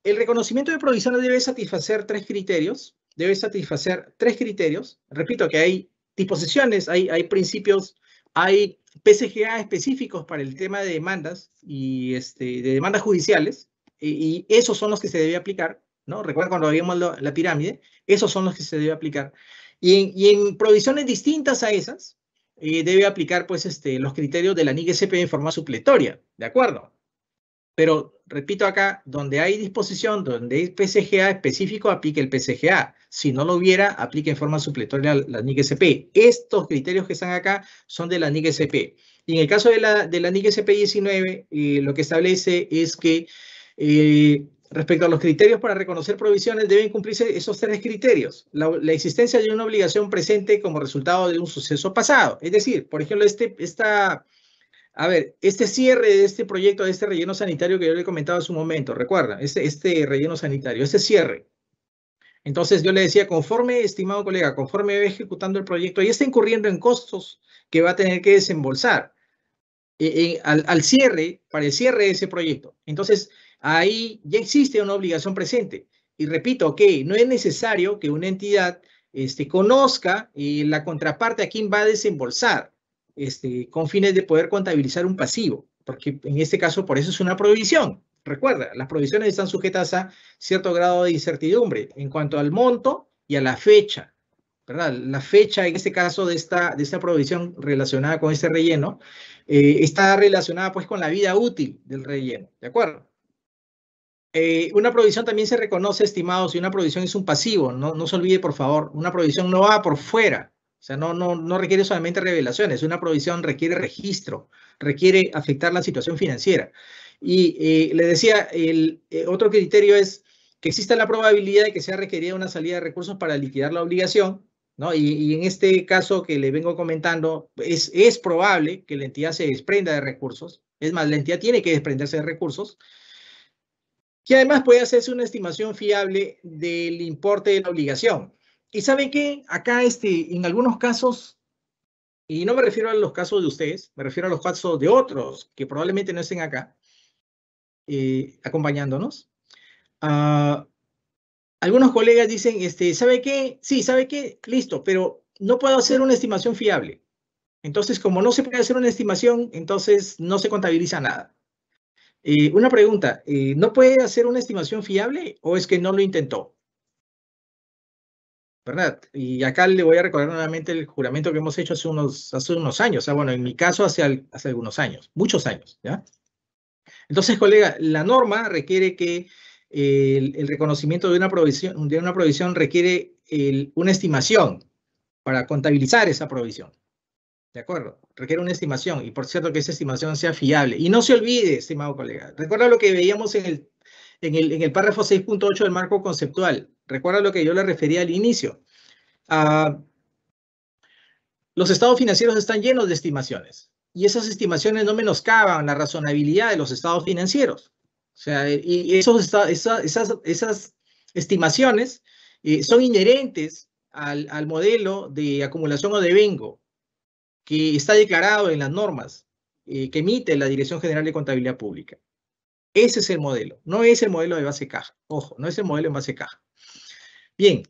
[SPEAKER 3] el reconocimiento de provisiones debe satisfacer tres criterios. Debe satisfacer tres criterios. Repito que hay disposiciones, hay, principios, hay PCGA específicos para el tema de demandas y este, de demandas judiciales. Y, esos son los que se debe aplicar. ¿no? Recuerda cuando habíamos la, pirámide, esos son los que se debe aplicar. y en provisiones distintas a esas, eh, debe aplicar pues, este, los criterios de la nic CP en forma supletoria, ¿de acuerdo? Pero, repito acá, donde hay disposición, donde es PCGA específico, aplique el PCGA. Si no lo hubiera, aplique en forma supletoria la nic CP. Estos criterios que están acá son de la NIC-SP. Y en el caso de la, de la NIC-SP 19, eh, lo que establece es que eh, Respecto a los criterios para reconocer provisiones, deben cumplirse esos tres criterios. La, existencia de una obligación presente como resultado de un suceso pasado. Es decir, por ejemplo, este, esta, a ver, este cierre de este proyecto, de este relleno sanitario que yo le he comentado hace un momento, recuerda, este, este relleno sanitario, este cierre. Entonces yo le decía, conforme, estimado colega, conforme va ejecutando el proyecto, y está incurriendo en costos que va a tener que desembolsar eh, eh, al, al cierre, para el cierre de ese proyecto. Entonces, ahí ya existe una obligación presente. Y repito, ok, no es necesario que una entidad este, conozca eh, la contraparte a quien va a desembolsar, este, con fines de poder contabilizar un pasivo, porque en este caso por eso es una prohibición. Recuerda, las provisiones están sujetas a cierto grado de incertidumbre en cuanto al monto y a la fecha, La fecha en este caso de esta, de esta provisión relacionada con este relleno eh, está relacionada pues con la vida útil del relleno, ¿de acuerdo? Eh, una provisión también se reconoce, estimados, si una provisión es un pasivo, no, no se olvide, por favor, una provisión no va por fuera, o sea, no, no, requiere solamente revelaciones, una provisión requiere registro, requiere afectar la situación financiera. Y eh, le decía, el eh, otro criterio es que exista la probabilidad de que sea requerida una salida de recursos para liquidar la obligación, ¿no? Y, en este caso que le vengo comentando, es, es probable que la entidad se desprenda de recursos, es más, la entidad tiene que desprenderse de recursos, que además puede hacerse una estimación fiable del importe de la obligación. Y ¿sabe que acá, este, en algunos casos, y no me refiero a los casos de ustedes, me refiero a los casos de otros que probablemente no estén acá eh, acompañándonos. Ah, algunos colegas dicen, este, ¿sabe qué? Sí, ¿sabe qué? Listo, pero no puedo hacer una estimación fiable. Entonces, como no se puede hacer una estimación, entonces no se contabiliza nada una pregunta, ¿no puede hacer una estimación fiable o es que no lo intentó? ¿Verdad? Y acá le voy a recordar nuevamente el juramento que hemos hecho hace unos, hace unos años, o sea, bueno, en mi caso hace, algunos años, muchos años, ¿ya? Entonces, colega, la norma requiere que el, reconocimiento de una provisión, de una provisión requiere una estimación para contabilizar esa provisión. ¿De acuerdo? Requiere una estimación y por cierto que esa estimación sea fiable. Y no se olvide, estimado colega, recuerda lo que veíamos en el, en el, en el párrafo 6.8 del marco conceptual. Recuerda lo que yo le refería al inicio. Ah, los estados financieros están llenos de estimaciones y esas estimaciones no menoscaban la razonabilidad de los estados financieros. O sea, y esas, estimaciones eh, son inherentes al, al, modelo de acumulación o de vengo que está declarado en las normas eh, que emite la Dirección General de Contabilidad Pública. Ese es el modelo, no es el modelo de base caja. Ojo, no es el modelo en base caja. Bien.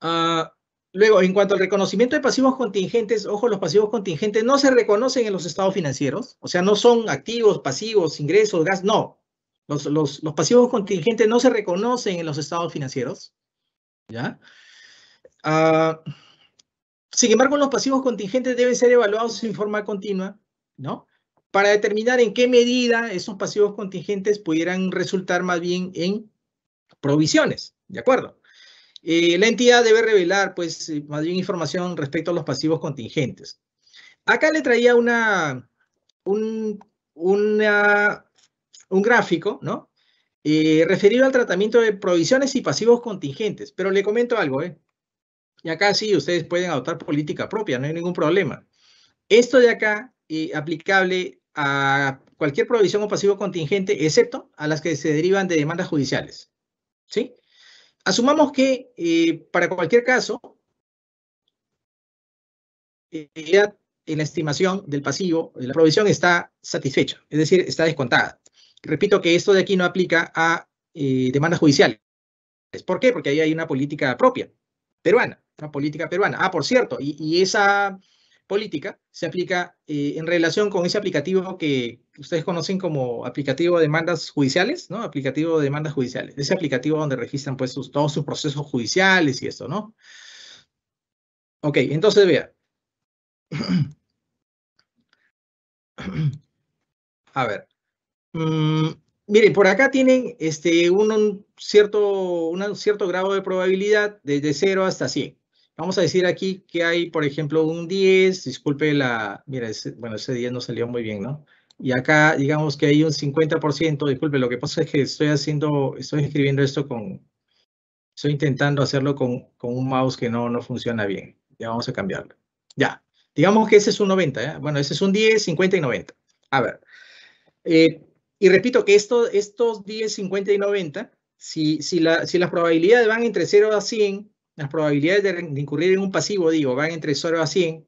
[SPEAKER 3] Ah, luego, en cuanto al reconocimiento de pasivos contingentes, ojo, los pasivos contingentes no se reconocen en los estados financieros, o sea, no son activos, pasivos, ingresos, gastos, no. Los, pasivos contingentes no se reconocen en los estados financieros. ¿Ya? Ah, sin embargo, los pasivos contingentes deben ser evaluados en forma continua, ¿no? Para determinar en qué medida esos pasivos contingentes pudieran resultar más bien en provisiones, ¿de acuerdo? Eh, la entidad debe revelar, pues, eh, más bien información respecto a los pasivos contingentes. Acá le traía una, un, una, un gráfico, ¿no? Eh, referido al tratamiento de provisiones y pasivos contingentes. Pero le comento algo, ¿eh? Y acá sí, ustedes pueden adoptar política propia, no hay ningún problema. Esto de acá, es eh, aplicable a cualquier provisión o pasivo contingente, excepto a las que se derivan de demandas judiciales. ¿Sí? Asumamos que eh, para cualquier caso, eh, en la estimación del pasivo, de la provisión está satisfecha, es decir, está descontada. Repito que esto de aquí no aplica a demandas judiciales. ¿Por qué? Porque ahí hay una política propia, peruana la política peruana. Ah, por cierto, y, esa política se aplica eh, en relación con ese aplicativo que ustedes conocen como aplicativo de demandas judiciales, ¿no? Aplicativo de demandas judiciales. Ese aplicativo donde registran pues todos sus procesos judiciales y esto, ¿no? Ok, entonces vea. A ver. Mm, miren, por acá tienen este, un, cierto, un cierto grado de probabilidad desde 0 hasta 100. Vamos a decir aquí que hay, por ejemplo, un 10, disculpe la, mira, bueno, ese 10 no salió muy bien, ¿no? Y acá digamos que hay un 50%, disculpe, lo que pasa es que estoy haciendo, estoy escribiendo esto con, estoy intentando hacerlo con, un mouse que no, no funciona bien. Ya vamos a cambiarlo. Ya, digamos que ese es un 90, ¿eh? bueno, ese es un 10, 50 y 90. A ver, eh, y repito que esto, estos 10, 50 y 90, si, si, si las probabilidades van entre 0 a 100, las probabilidades de, incurrir en un pasivo, digo, van entre 0 a 100.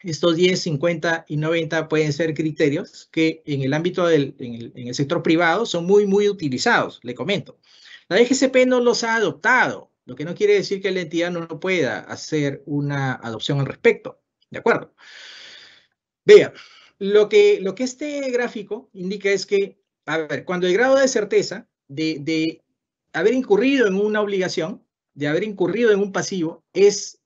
[SPEAKER 3] Estos 10, 50 y 90 pueden ser criterios que en el ámbito del en el, sector privado son muy, muy utilizados, le comento. La DGCP no los ha adoptado, lo que no quiere decir que la entidad no pueda hacer una adopción al respecto. ¿De acuerdo? Vea, lo que, lo que este gráfico indica es que, a ver, cuando el grado de certeza de, de haber incurrido en una obligación de haber incurrido en un pasivo es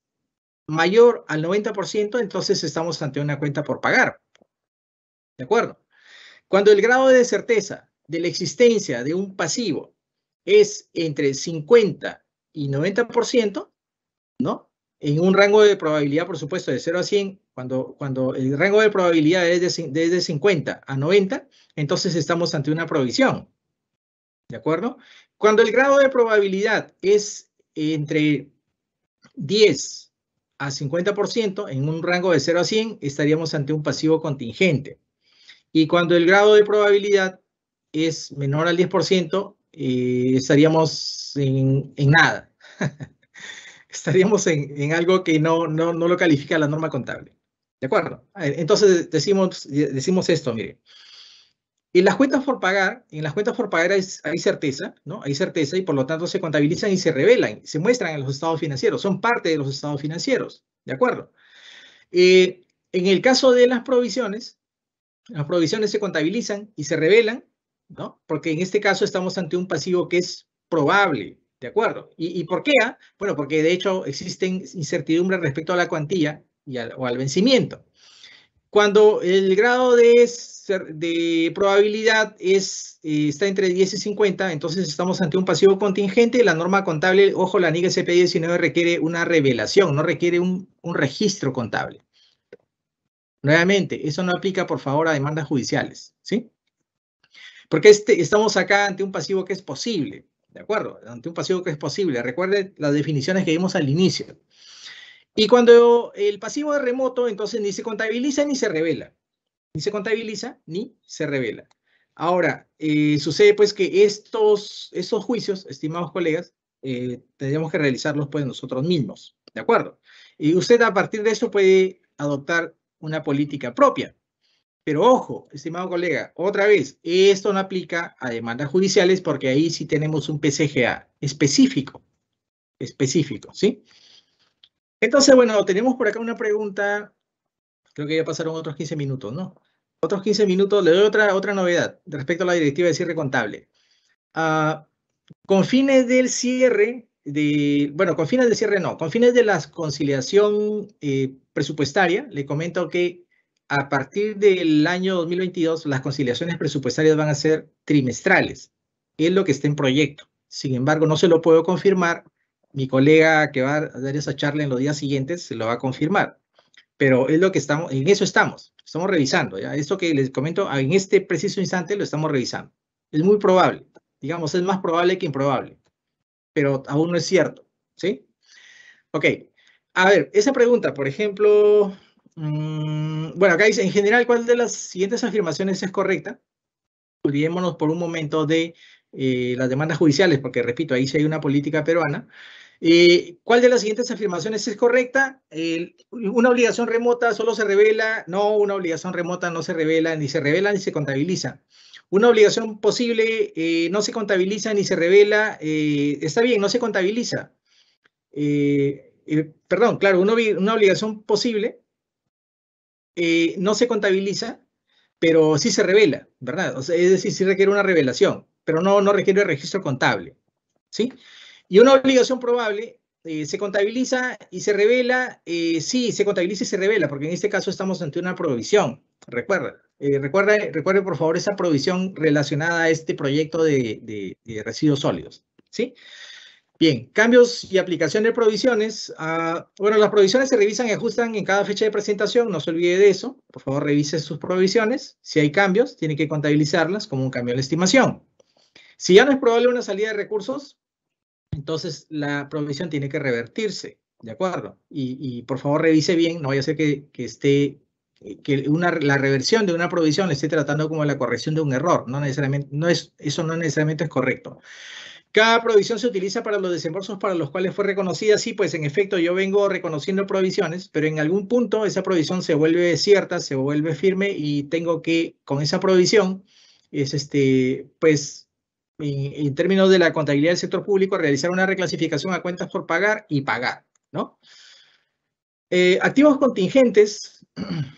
[SPEAKER 3] mayor al 90%, entonces estamos ante una cuenta por pagar. ¿De acuerdo? Cuando el grado de certeza de la existencia de un pasivo es entre 50 y 90%, ¿no? En un rango de probabilidad, por supuesto, de 0 a 100, cuando, cuando el rango de probabilidad es de, desde 50 a 90, entonces estamos ante una provisión. ¿De acuerdo? Cuando el grado de probabilidad es entre 10 a 50%, en un rango de 0 a 100, estaríamos ante un pasivo contingente. Y cuando el grado de probabilidad es menor al 10%, eh, estaríamos en, en nada. estaríamos en, en, algo que no, no, no lo califica la norma contable. ¿De acuerdo? Eh, entonces decimos, decimos esto, mire. En las cuentas por pagar, en las cuentas por pagar hay, certeza, ¿no? Hay certeza y por lo tanto se contabilizan y se revelan, se muestran en los estados financieros, son parte de los estados financieros, ¿de acuerdo? Eh, en el caso de las provisiones, las provisiones se contabilizan y se revelan, ¿no? Porque en este caso estamos ante un pasivo que es probable, ¿de acuerdo? ¿Y, por qué? Ah? Bueno, porque de hecho existen incertidumbres respecto a la cuantía y o al vencimiento cuando el grado de, probabilidad es, eh, está entre 10 y 50, entonces estamos ante un pasivo contingente. La norma contable, ojo, la NIG CP19 requiere una revelación, no requiere un, registro contable. Nuevamente, eso no aplica, por favor, a demandas judiciales, ¿sí? Porque este, estamos acá ante un pasivo que es posible, ¿de acuerdo? Ante un pasivo que es posible. Recuerde las definiciones que vimos al inicio. Y cuando el pasivo es remoto, entonces ni se contabiliza ni se revela. Ni se contabiliza ni se revela. Ahora, eh, sucede pues que estos, estos juicios, estimados colegas, eh, tendríamos que realizarlos pues nosotros mismos, ¿de acuerdo? Y usted a partir de eso puede adoptar una política propia. Pero ojo, estimado colega, otra vez, esto no aplica a demandas judiciales porque ahí sí tenemos un PCGA específico, específico, ¿sí? Entonces, bueno, tenemos por acá una pregunta. Creo que ya pasaron otros 15 minutos, ¿no? Otros 15 minutos. Le doy otra, otra novedad respecto a la directiva de cierre contable. Ah, con fines del cierre, de, bueno, con fines de cierre no, con fines de la conciliación eh, presupuestaria, le comento que a partir del año 2022 las conciliaciones presupuestarias van a ser trimestrales. Es lo que está en proyecto. Sin embargo, no se lo puedo confirmar mi colega que va a dar esa charla en los días siguientes se lo va a confirmar. Pero es lo que estamos, en eso estamos, estamos revisando. ¿ya? Esto que les comento en este preciso instante lo estamos revisando. Es muy probable, digamos, es más probable que improbable, pero aún no es cierto, ¿sí? Ok, a ver, esa pregunta, por ejemplo, mm, bueno, acá dice, en general, ¿cuál de las siguientes afirmaciones es correcta? Olvidémonos por un momento de eh, las demandas judiciales, porque repito, ahí sí hay una política peruana. Eh, ¿Cuál de las siguientes afirmaciones es correcta? ¿Una obligación remota solo se revela? No, una obligación remota no se revela, ni se revela ni se contabiliza. Una obligación posible eh, no se contabiliza ni se revela. Eh, está bien, no se contabiliza. perdón, claro, una, obligación posible no se contabiliza, pero sí se revela, ¿verdad? es decir, sí requiere una revelación, pero no, no requiere registro contable. ¿Sí? Y una obligación probable eh, se contabiliza y se revela, eh, sí, se contabiliza y se revela, porque en este caso estamos ante una provisión. Recuerda, eh, recuerda, recuerde por favor esa provisión relacionada a este proyecto de, residuos sólidos, ¿sí? Bien, cambios y aplicación de provisiones. Ah, bueno, las provisiones se revisan y ajustan en cada fecha de presentación, no se olvide de eso. Por favor, revise sus provisiones. Si hay cambios, tiene que contabilizarlas como un cambio de estimación. Si ya no es probable una salida de recursos, entonces la provisión tiene que revertirse, ¿de acuerdo? Y, por favor revise bien, no vaya a ser que, esté que la reversión de una provisión le esté tratando como la corrección de un error, no necesariamente, no es, eso no necesariamente es correcto. Cada provisión se utiliza para los desembolsos para los cuales fue reconocida. Sí, pues en efecto yo vengo reconociendo provisiones, pero en algún punto esa provisión se vuelve cierta, se vuelve firme y tengo que, con esa provisión, es este, pues en, términos de la contabilidad del sector público, realizar una reclasificación a cuentas por pagar y pagar, ¿no? Eh, activos contingentes.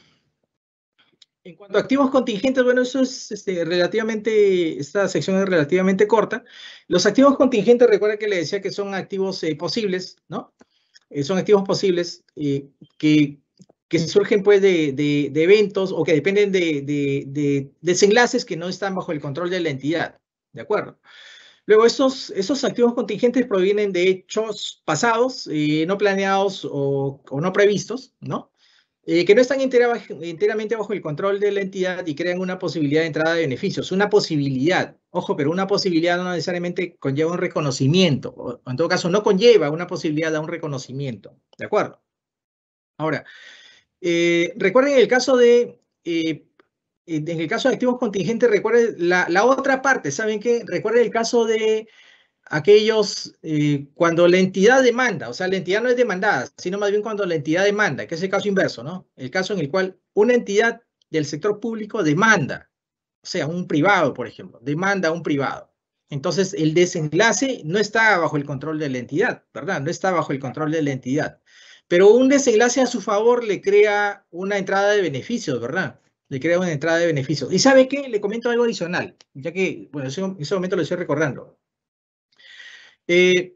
[SPEAKER 3] En cuanto a activos contingentes, bueno, eso es este, relativamente, esta sección es relativamente corta. Los activos contingentes, recuerda que le decía que son activos eh, posibles, ¿no? Eh, son activos posibles que, surgen pues de, eventos o que dependen de, de, desenlaces que no están bajo el control de la entidad, ¿De acuerdo? Luego, esos, esos activos contingentes provienen de hechos pasados, eh, no planeados o, no previstos, ¿no? Eh, que no están enteramente bajo el control de la entidad y crean una posibilidad de entrada de beneficios. Una posibilidad, ojo, pero una posibilidad no necesariamente conlleva un reconocimiento, o en todo caso no conlleva una posibilidad de un reconocimiento, ¿de acuerdo? Ahora, eh, recuerden el caso de eh, en el caso de activos contingentes, recuerden la, otra parte, ¿saben qué? Recuerden el caso de aquellos, eh, cuando la entidad demanda, o sea, la entidad no es demandada, sino más bien cuando la entidad demanda, que es el caso inverso, ¿no? El caso en el cual una entidad del sector público demanda, o sea, un privado, por ejemplo, demanda a un privado. Entonces, el desenlace no está bajo el control de la entidad, ¿verdad? No está bajo el control de la entidad. Pero un desenlace a su favor le crea una entrada de beneficios, ¿verdad? le crea una entrada de beneficios ¿Y sabe que Le comento algo adicional, ya que, bueno, en ese momento lo estoy recordando. Eh,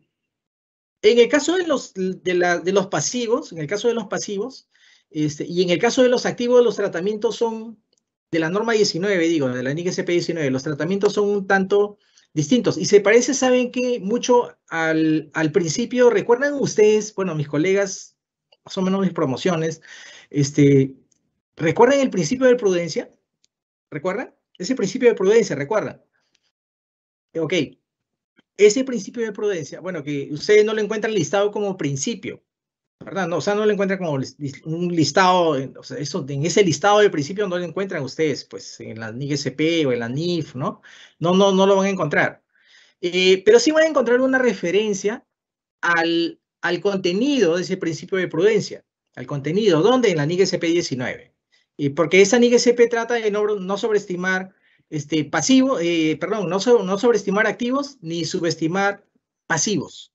[SPEAKER 3] en el caso de los, de, los pasivos, en el caso de los pasivos, este, y en el caso de los activos, los tratamientos son, de la norma 19, digo, de la NIC SP 19, los tratamientos son un tanto distintos. Y se parece, saben que mucho al, al principio, recuerdan ustedes, bueno, mis colegas, más o menos mis promociones, este, Recuerden el principio de prudencia? ¿Recuerdan? Ese principio de prudencia, ¿recuerdan? Ok. Ese principio de prudencia, bueno, que ustedes no lo encuentran listado como principio, ¿verdad? No, o sea, no lo encuentran como un listado, o sea, eso, en ese listado de principio no lo encuentran ustedes, pues en la NIGSP o en la NIF, ¿no? No, no, no lo van a encontrar. Eh, pero sí van a encontrar una referencia al, al contenido de ese principio de prudencia, al contenido, ¿dónde? En la NIGSP 19 porque esa NIG CP trata de no, sobreestimar este, pasivo, eh, perdón, no, no sobreestimar activos ni subestimar pasivos.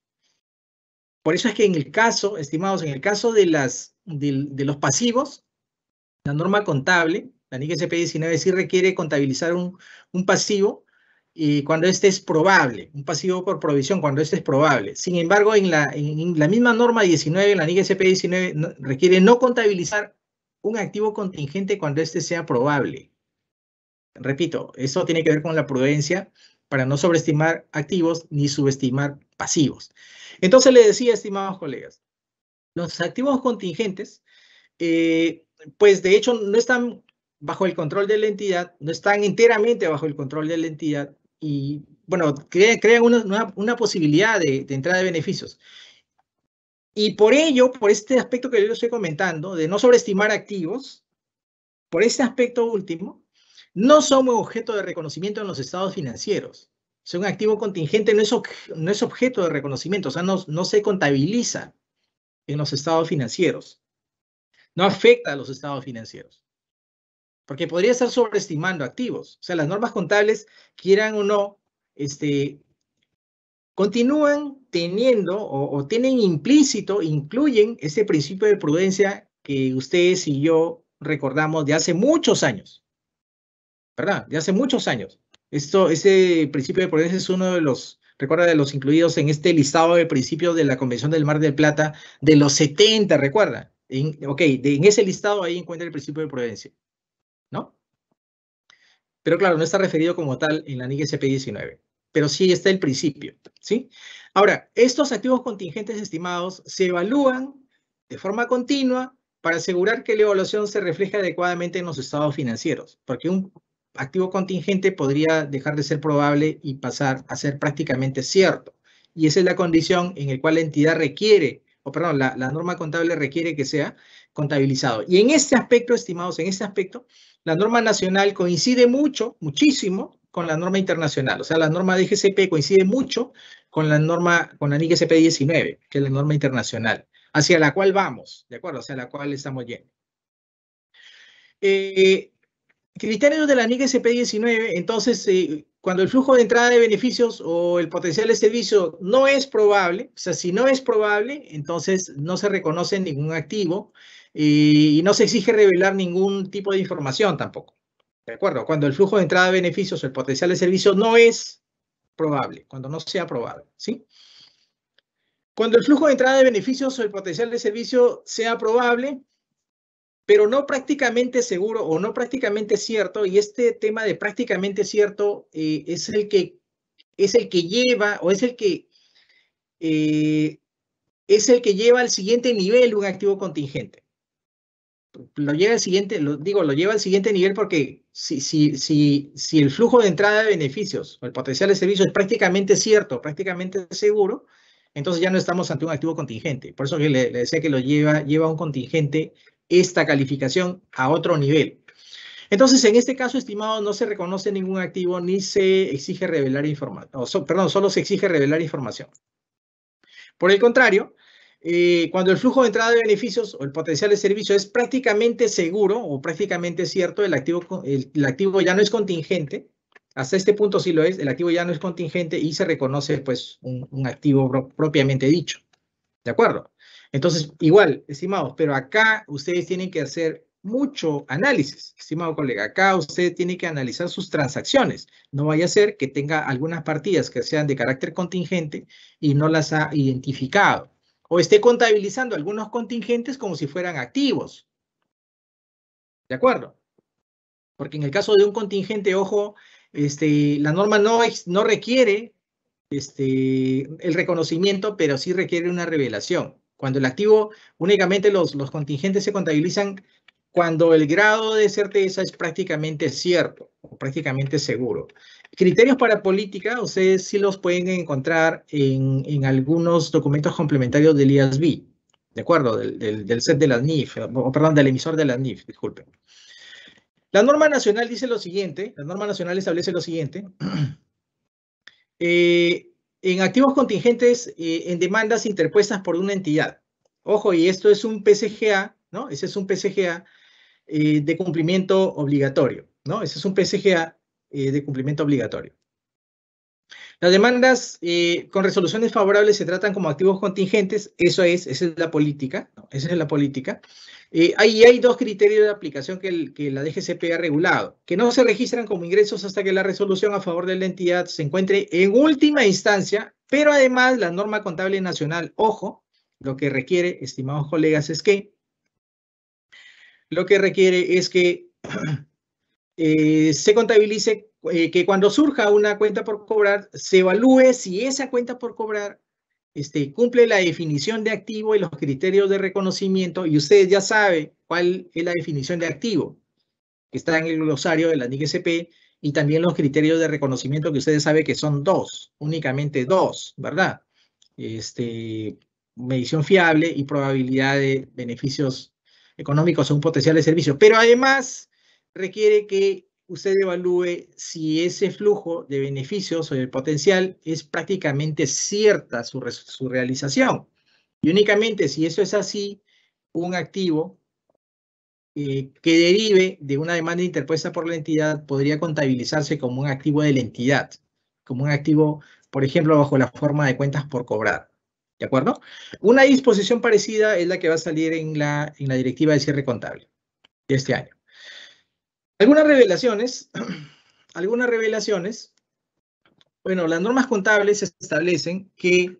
[SPEAKER 3] Por eso es que en el caso, estimados, en el caso de, las, de, los pasivos, la norma contable, la NIG cp 19 sí requiere contabilizar un, pasivo y cuando este es probable, un pasivo por provisión cuando este es probable. Sin embargo, en la, en la misma norma 19, la NIG cp 19 requiere no contabilizar un activo contingente cuando éste sea probable. Repito, eso tiene que ver con la prudencia para no sobreestimar activos ni subestimar pasivos. Entonces le decía, estimados colegas, los activos contingentes, eh, pues de hecho no están bajo el control de la entidad, no están enteramente bajo el control de la entidad y, bueno, crean, una, posibilidad de, de entrada de beneficios. Y por ello, por este aspecto que yo estoy comentando, de no sobreestimar activos, por este aspecto último, no somos objeto de reconocimiento en los estados financieros. O un activo contingente no es, no es objeto de reconocimiento, o sea, no, no se contabiliza en los estados financieros. No afecta a los estados financieros. Porque podría estar sobreestimando activos. O sea, las normas contables, quieran o no, este, continúan teniendo o, tienen implícito, incluyen ese principio de prudencia que ustedes y yo recordamos de hace muchos años, ¿verdad? De hace muchos años. Esto, ese principio de prudencia es uno de los, recuerda, de los incluidos en este listado de principios de la Convención del Mar del Plata de los 70, recuerda. ok, en ese listado ahí encuentra el principio de prudencia, ¿no? Pero claro, no está referido como tal en la NIC CP19 pero sí está el principio, ¿sí? Ahora, estos activos contingentes estimados se evalúan de forma continua para asegurar que la evaluación se refleje adecuadamente en los estados financieros, porque un activo contingente podría dejar de ser probable y pasar a ser prácticamente cierto. Y esa es la condición en la cual la entidad requiere, o perdón, la, la norma contable requiere que sea contabilizado. Y en este aspecto, estimados, en este aspecto, la norma nacional coincide mucho, muchísimo, con la norma internacional. O sea, la norma de GCP coincide mucho con la norma, con la SP 19, que es la norma internacional, hacia la cual vamos, ¿de acuerdo? Hacia la cual estamos yendo. Eh, criterios de la NIC SP19, entonces, eh, cuando el flujo de entrada de beneficios o el potencial de servicio no es probable, o sea, si no es probable, entonces no se reconoce ningún activo eh, y no se exige revelar ningún tipo de información tampoco. ¿De acuerdo? Cuando el flujo de entrada de beneficios o el potencial de servicio no es probable, cuando no sea probable, ¿sí? Cuando el flujo de entrada de beneficios o el potencial de servicio sea probable, pero no prácticamente seguro o no prácticamente cierto, y este tema de prácticamente cierto eh, es, el que, es el que lleva o es el que, eh, es el que lleva al siguiente nivel un activo contingente lo lleva al siguiente, digo, lo lleva al siguiente nivel porque si, si el flujo de entrada de beneficios o el potencial de servicio es prácticamente cierto, prácticamente seguro, entonces ya no estamos ante un activo contingente. Por eso que le, decía que lo lleva, lleva un contingente esta calificación a otro nivel. Entonces, en este caso, estimado, no se reconoce ningún activo ni se exige revelar información, perdón, solo se exige revelar información. Por el contrario, eh, cuando el flujo de entrada de beneficios o el potencial de servicio es prácticamente seguro o prácticamente cierto, el activo, el, activo ya no es contingente, hasta este punto sí lo es, el activo ya no es contingente y se reconoce pues un, activo propiamente dicho. ¿De acuerdo? Entonces, igual, estimados, pero acá ustedes tienen que hacer mucho análisis, estimado colega. Acá usted tiene que analizar sus transacciones. No vaya a ser que tenga algunas partidas que sean de carácter contingente y no las ha identificado o esté contabilizando algunos contingentes como si fueran activos. ¿De acuerdo? Porque en el caso de un contingente, ojo, este, la norma no, no requiere este, el reconocimiento, pero sí requiere una revelación. Cuando el activo, únicamente los, los contingentes se contabilizan cuando el grado de certeza es prácticamente cierto o prácticamente seguro. Criterios para política, ustedes sí los pueden encontrar en, algunos documentos complementarios del IASB, ¿de acuerdo? Del, set de las NIF, eh, o, perdón, del emisor de las NIF, disculpen. La norma nacional dice lo siguiente, la norma nacional establece lo siguiente. Eh, en activos contingentes eh, en demandas interpuestas por una entidad. Ojo, y esto es un PCGA, ¿no? Ese es un PCGA de cumplimiento obligatorio, ¿no? Ese es un PCGA eh, de cumplimiento obligatorio. Las demandas eh, con resoluciones favorables se tratan como activos contingentes, eso es, esa es la política, esa es la política. Eh, ahí hay dos criterios de aplicación que, que la DGCP ha regulado, que no se registran como ingresos hasta que la resolución a favor de la entidad se encuentre en última instancia, pero además la norma contable nacional, ojo, lo que requiere, estimados colegas, es que, lo que requiere es que Eh, se contabilice, eh, que cuando surja una cuenta por cobrar, se evalúe si esa cuenta por cobrar este, cumple la definición de activo y los criterios de reconocimiento, y ustedes ya saben cuál es la definición de activo, que está en el glosario de la NICSP y también los criterios de reconocimiento que ustedes saben que son dos, únicamente dos, ¿verdad? Este, medición fiable y probabilidad de beneficios económicos o un potencial de servicio. Pero además, requiere que usted evalúe si ese flujo de beneficios o el potencial es prácticamente cierta su, realización. Y únicamente si eso es así, un activo eh, que derive de una demanda interpuesta por la entidad podría contabilizarse como un activo de la entidad, como un activo, por ejemplo, bajo la forma de cuentas por cobrar. ¿De acuerdo? Una disposición parecida es la que va a salir en la, en la directiva de cierre contable de este año. Algunas revelaciones, algunas revelaciones, bueno, las normas contables establecen que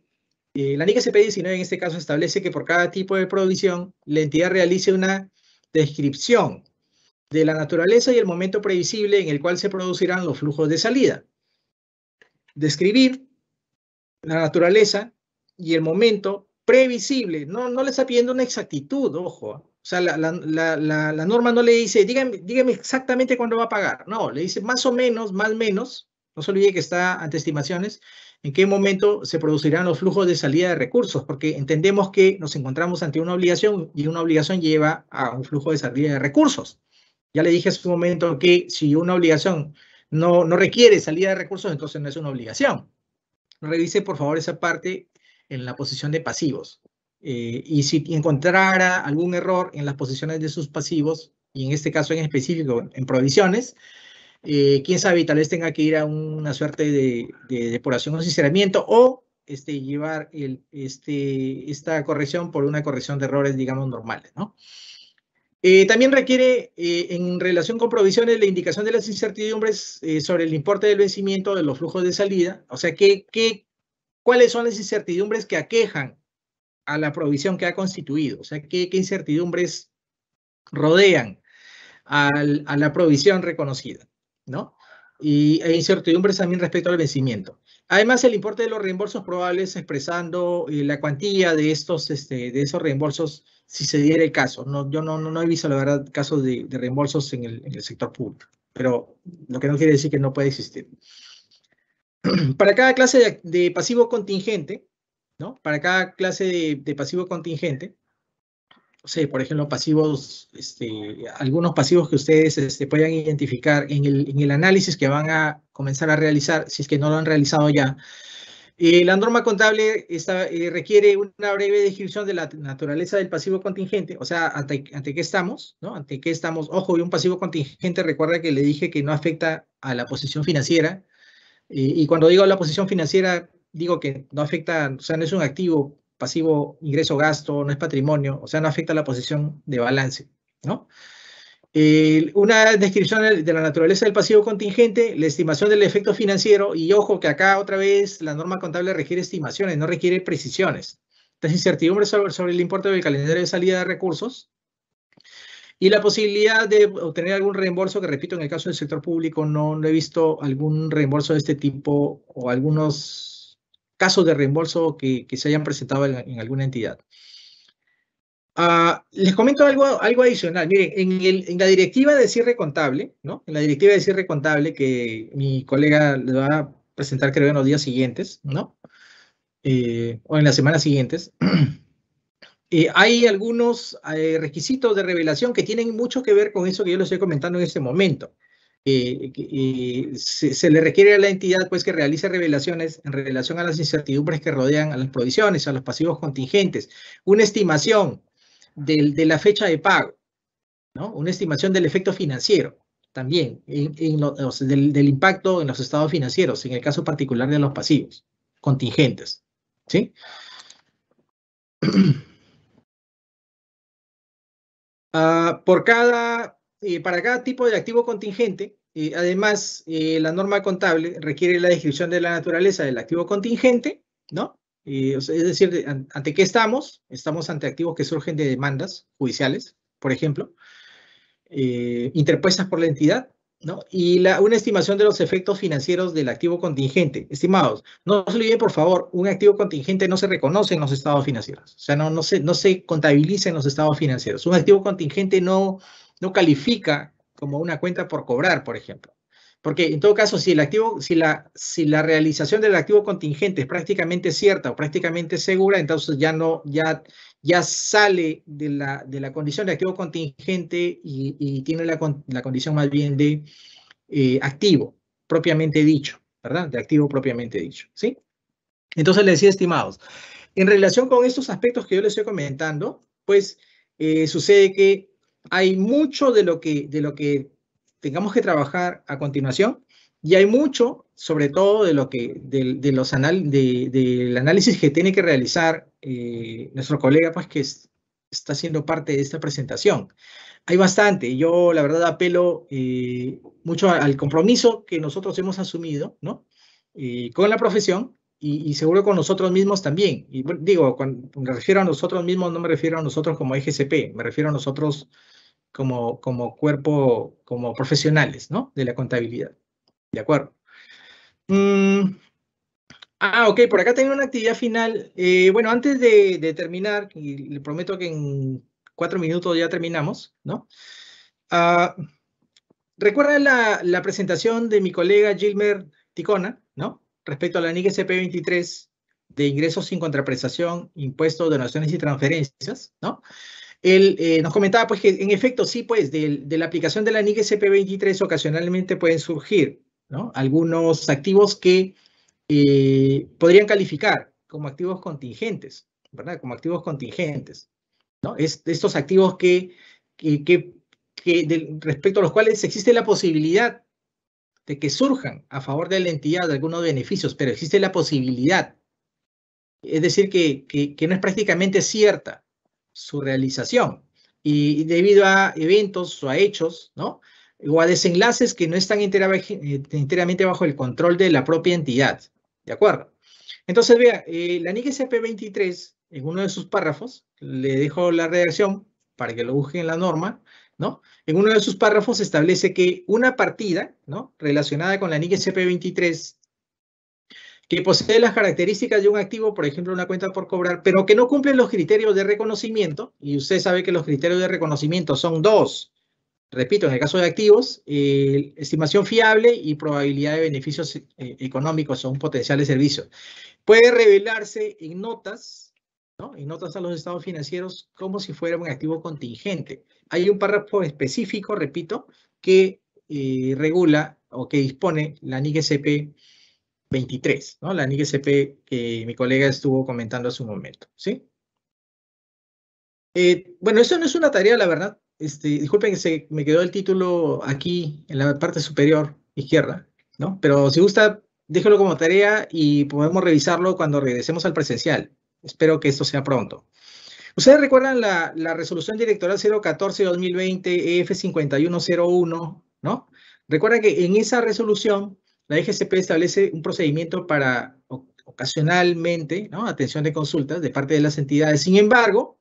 [SPEAKER 3] eh, la NIC 19 en este caso establece que por cada tipo de provisión la entidad realice una descripción de la naturaleza y el momento previsible en el cual se producirán los flujos de salida. Describir la naturaleza y el momento previsible. No, no le está pidiendo una exactitud, ojo. O sea, la, norma no le dice, dígame, dígame exactamente cuándo va a pagar. No, le dice más o menos, más o menos. No se olvide que está ante estimaciones, en qué momento se producirán los flujos de salida de recursos, porque entendemos que nos encontramos ante una obligación y una obligación lleva a un flujo de salida de recursos. Ya le dije hace un momento que si una obligación no, no requiere salida de recursos, entonces no es una obligación. Revise por favor esa parte en la posición de pasivos. Eh, y si encontrara algún error en las posiciones de sus pasivos, y en este caso en específico en provisiones, eh, quién sabe, tal vez tenga que ir a una suerte de, de depuración o sinceramiento o este, llevar el, este, esta corrección por una corrección de errores, digamos, normales, ¿no? Eh, también requiere, en relación con provisiones, la indicación de las incertidumbres sobre el importe del vencimiento de los flujos de salida, o sea, que cuáles son las incertidumbres que aquejan a la provisión que ha constituido. O sea, ¿qué, incertidumbres rodean a la provisión reconocida? ¿No? Y e incertidumbres también respecto al vencimiento. Además, el importe de los reembolsos probables expresando eh, la cuantía de estos, este, de esos reembolsos si se diera el caso. No, yo no, no, he visto, la verdad, casos de, reembolsos en el, sector público, pero lo que no quiere decir que no puede existir. Para cada clase de pasivo contingente, ¿no? Para cada clase de, pasivo contingente, o sea, por ejemplo, pasivos, este, algunos pasivos que ustedes este, puedan identificar en el, análisis que van a comenzar a realizar, si es que no lo han realizado ya. Eh, la norma contable está, eh, requiere una breve descripción de la naturaleza del pasivo contingente, o sea, ante, qué estamos, ¿no? Ante qué estamos. Ojo, y un pasivo contingente, recuerda que le dije que no afecta a la posición financiera. Eh, y cuando digo la posición financiera, digo que no afecta, o sea, no es un activo, pasivo, ingreso, gasto, no es patrimonio, o sea, no afecta la posición de balance, ¿no? una descripción de la naturaleza del pasivo contingente, la estimación del efecto financiero, y ojo que acá otra vez la norma contable requiere estimaciones, no requiere precisiones. Entonces, incertidumbre sobre, el importe del calendario de salida de recursos y la posibilidad de obtener algún reembolso, que repito, en el caso del sector público no he visto algún reembolso de este tipo o algunos casos de reembolso que, se hayan presentado en, alguna entidad. Ah, les comento algo, algo adicional. Miren, en, la directiva de cierre contable, ¿no? En la directiva de cierre contable que mi colega le va a presentar, creo, en los días siguientes, ¿no? Eh, o en las semanas siguientes. Eh, hay algunos eh, requisitos de revelación que tienen mucho que ver con eso que yo les estoy comentando en este momento se, le requiere a la entidad pues, que realice revelaciones en relación a las incertidumbres que rodean a las provisiones, a los pasivos contingentes, una estimación de la fecha de pago, ¿no? una estimación del efecto financiero también, en, los, del, impacto en los estados financieros, en el caso particular de los pasivos contingentes. ¿sí? Ah, por cada eh, para cada tipo de activo contingente, eh, además, eh, la norma contable requiere la descripción de la naturaleza del activo contingente, ¿no? es decir, ¿ante qué estamos? Estamos ante activos que surgen de demandas judiciales, por ejemplo, interpuestas por la entidad, ¿no? Y la, una estimación de los efectos financieros del activo contingente. Estimados, no se olviden, por favor, un activo contingente no se reconoce en los estados financieros. O sea, no, se, no se contabiliza en los estados financieros. Un activo contingente no, no califica como una cuenta por cobrar, por ejemplo. Porque en todo caso, si, el activo, si, la, si la realización del activo contingente es prácticamente cierta o prácticamente segura, entonces ya, no, ya, ya sale de la, de la condición de activo contingente y, tiene la, condición más bien de eh, activo, propiamente dicho, ¿verdad? De activo propiamente dicho, ¿sí? Entonces, les decía, estimados, en relación con estos aspectos que yo les estoy comentando, pues eh, sucede que hay mucho de lo que, de lo que tengamos que trabajar a continuación y hay mucho, sobre todo, de lo que, de, los anal, de, del análisis que tiene que realizar eh, nuestro colega, pues que está siendo parte de esta presentación. Hay bastante. Yo, la verdad, apelo eh, mucho al compromiso que nosotros hemos asumido, ¿no? Eh, con la profesión y, y, seguro con nosotros mismos también. Y digo, cuando me refiero a nosotros mismos, no me refiero a nosotros como EGCP, me refiero a nosotros como, cuerpo, como profesionales, ¿no? De la contabilidad. De acuerdo. Mm, ah, ok, por acá tengo una actividad final. Eh, bueno, antes de, terminar, y le prometo que en cuatro minutos ya terminamos, ¿no? Ah, recuerda la, presentación de mi colega Gilmer Ticona, ¿no? Respecto a la NIC CP23 de ingresos sin contraprestación, impuestos, donaciones y transferencias, ¿no? Él eh, nos comentaba pues que en efecto sí, pues de, la aplicación de la NIC CP23 ocasionalmente pueden surgir algunos activos que eh, podrían calificar como activos contingentes, ¿verdad? Como activos contingentes, ¿no? Es, estos activos que, respecto a los cuales existe la posibilidad de que surjan a favor de la entidad de algunos beneficios, pero existe la posibilidad. Es decir, que no es prácticamente cierta su realización. Y debido a eventos o a hechos, ¿no? O a desenlaces que no están eh, enteramente bajo el control de la propia entidad. ¿De acuerdo? Entonces, vea, eh, la NIC cp 23 en uno de sus párrafos, le dejo la redacción para que lo busquen en la norma, ¿no? En uno de sus párrafos establece que una partida, ¿no? Relacionada con la NIC cp 23 que posee las características de un activo, por ejemplo, una cuenta por cobrar, pero que no cumple los criterios de reconocimiento, y usted sabe que los criterios de reconocimiento son dos, repito, en el caso de activos, eh, estimación fiable y probabilidad de beneficios eh, económicos o un potencial de servicio. Puede revelarse en notas, ¿no? en notas a los estados financieros como si fuera un activo contingente. Hay un párrafo específico, repito, que eh, regula o que dispone la NIGCP 23, ¿no? La NIC que mi colega estuvo comentando hace un momento, ¿sí? Eh, bueno, eso no es una tarea, la verdad. Este, disculpen que se me quedó el título aquí en la parte superior izquierda, ¿no? Pero si gusta, déjelo como tarea y podemos revisarlo cuando regresemos al presencial. Espero que esto sea pronto. Ustedes recuerdan la, resolución directoral 014-2020 EF5101, ¿no? Recuerden que en esa resolución la DGCP establece un procedimiento para ocasionalmente ¿no? atención de consultas de parte de las entidades. Sin embargo,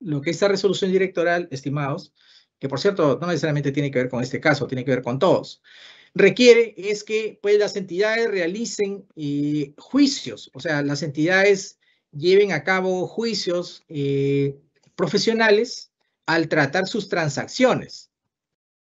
[SPEAKER 3] lo que esta resolución directoral, estimados, que por cierto no necesariamente tiene que ver con este caso, tiene que ver con todos, requiere es que pues, las entidades realicen eh, juicios, o sea, las entidades lleven a cabo juicios eh, profesionales al tratar sus transacciones.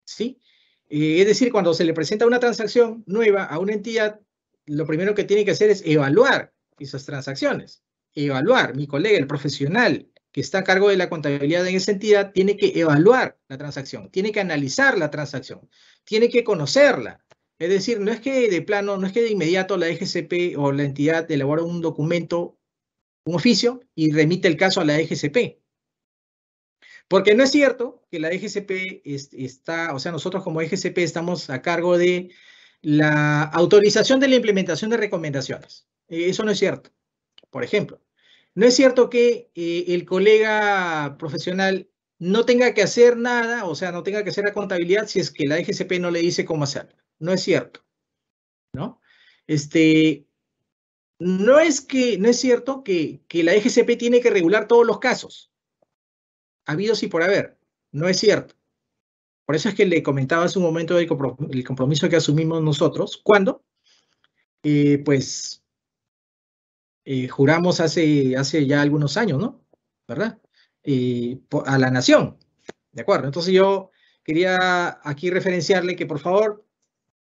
[SPEAKER 3] ¿Sí? es decir, cuando se le presenta una transacción nueva a una entidad, lo primero que tiene que hacer es evaluar esas transacciones. Evaluar, mi colega, el profesional que está a cargo de la contabilidad en esa entidad, tiene que evaluar la transacción, tiene que analizar la transacción, tiene que conocerla. Es decir, no es que de plano, no es que de inmediato la EGCP o la entidad elabora un documento, un oficio y remite el caso a la EGCP. Porque no es cierto que la DGCP e está, o sea, nosotros como DGCP e estamos a cargo de la autorización de la implementación de recomendaciones. Eh, eso no es cierto. Por ejemplo, no es cierto que eh, el colega profesional no tenga que hacer nada, o sea, no tenga que hacer la contabilidad si es que la DGCP e no le dice cómo hacerlo. No es cierto. ¿No? Este, no es que, no es cierto que, la DGCP tiene que regular todos los casos. Habidos y por haber. No es cierto. Por eso es que le comentaba hace un momento el compromiso que asumimos nosotros. ¿Cuándo? Eh, pues eh, juramos hace, hace ya algunos años, ¿no? ¿Verdad? Eh, a la nación. ¿De acuerdo? Entonces yo quería aquí referenciarle que por favor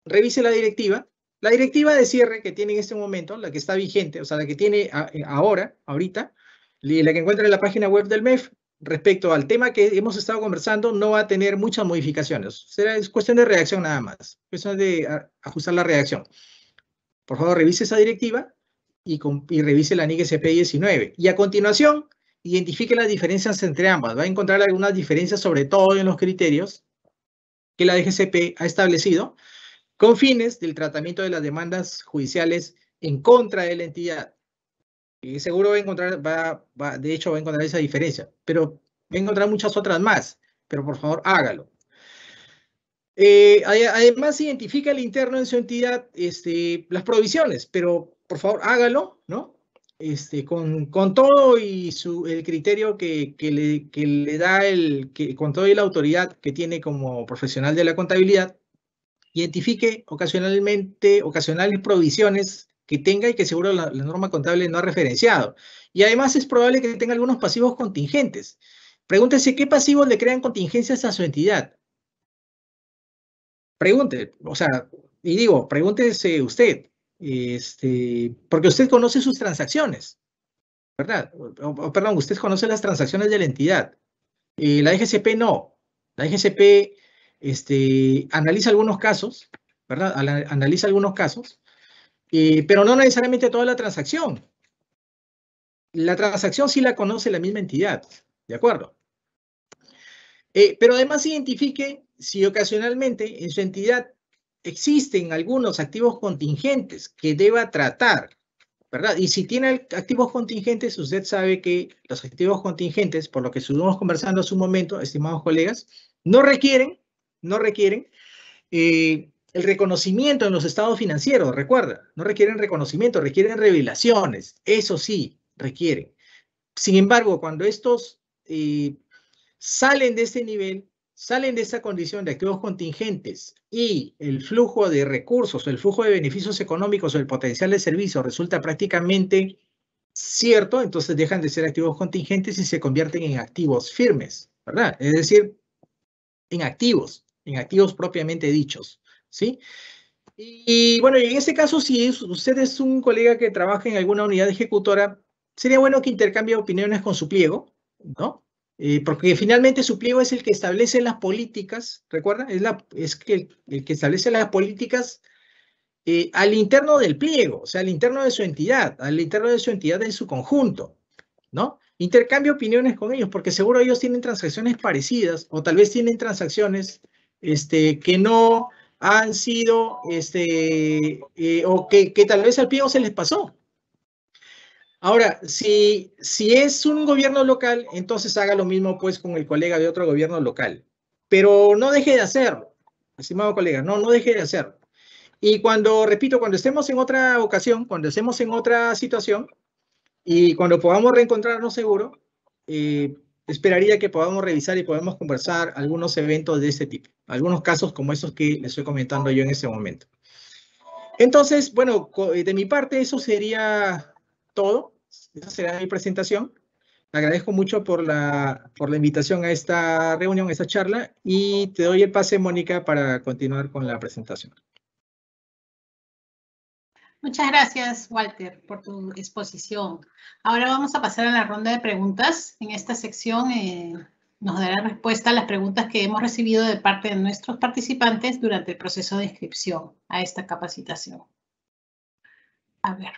[SPEAKER 3] revise la directiva. La directiva de cierre que tiene en este momento, la que está vigente, o sea, la que tiene ahora, ahorita, la que encuentra en la página web del MEF, respecto al tema que hemos estado conversando no va a tener muchas modificaciones. Será, es cuestión de reacción nada más, cuestión de ajustar la reacción. Por favor, revise esa directiva y, revise la NIC SP19. Y a continuación, identifique las diferencias entre ambas. Va a encontrar algunas diferencias, sobre todo en los criterios que la DGCP ha establecido, con fines del tratamiento de las demandas judiciales en contra de la entidad seguro va a encontrar, va, de hecho va a encontrar esa diferencia, pero va a encontrar muchas otras más, pero por favor hágalo. Eh, además, identifica el interno en su entidad este, las provisiones, pero por favor hágalo, ¿no? Este, con, todo y su, el criterio que, le, le, da el, que, con todo y la autoridad que tiene como profesional de la contabilidad, identifique ocasionalmente, ocasionales provisiones que tenga y que seguro la, norma contable no ha referenciado. Y además es probable que tenga algunos pasivos contingentes. Pregúntese qué pasivos le crean contingencias a su entidad. Pregunte, o sea, y digo, pregúntese usted, este, porque usted conoce sus transacciones, ¿verdad? perdón, usted conoce las transacciones de la entidad. Eh, la DGCP no. La DGCP este, analiza algunos casos, ¿verdad? Analiza algunos casos eh, pero no necesariamente toda la transacción. La transacción sí la conoce la misma entidad, ¿de acuerdo? Eh, pero además identifique si ocasionalmente en su entidad existen algunos activos contingentes que deba tratar, ¿verdad? Y si tiene activos contingentes, usted sabe que los activos contingentes, por lo que estuvimos conversando hace un momento, estimados colegas, no requieren, no requieren eh, el reconocimiento en los estados financieros, recuerda, no requieren reconocimiento, requieren revelaciones, eso sí, requieren. Sin embargo, cuando estos eh, salen de este nivel, salen de esta condición de activos contingentes y el flujo de recursos, el flujo de beneficios económicos o el potencial de servicio resulta prácticamente cierto, entonces dejan de ser activos contingentes y se convierten en activos firmes, ¿verdad? Es decir, en activos, en activos propiamente dichos. ¿sí? Y bueno, en ese caso, si usted es un colega que trabaja en alguna unidad ejecutora, sería bueno que intercambie opiniones con su pliego, ¿no? Eh, porque finalmente su pliego es el que establece las políticas, ¿recuerda? Es, la, es que el, que establece las políticas eh, al interno del pliego, o sea, al interno de su entidad, al interno de su entidad en su conjunto, ¿no? Intercambie opiniones con ellos, porque seguro ellos tienen transacciones parecidas o tal vez tienen transacciones este, que no han sido, este, eh, o que, tal vez al PIO se les pasó. Ahora, si, si es un gobierno local, entonces haga lo mismo pues con el colega de otro gobierno local. Pero no deje de hacerlo, estimado colega, no, no deje de hacerlo. Y cuando, repito, cuando estemos en otra ocasión, cuando estemos en otra situación y cuando podamos reencontrarnos seguro, eh, esperaría que podamos revisar y podamos conversar algunos eventos de este tipo, algunos casos como esos que les estoy comentando yo en ese momento. Entonces, bueno, eh, de mi parte eso sería todo. Esa será mi presentación. agradezco mucho por la, por la invitación a esta reunión, a esta charla, y te doy el pase, Mónica, para continuar con la presentación.
[SPEAKER 1] Muchas gracias, Walter, por tu exposición. Ahora vamos a pasar a la ronda de preguntas. En esta sección eh, nos dará respuesta a las preguntas que hemos recibido de parte de nuestros participantes durante el proceso de inscripción a esta capacitación. A ver.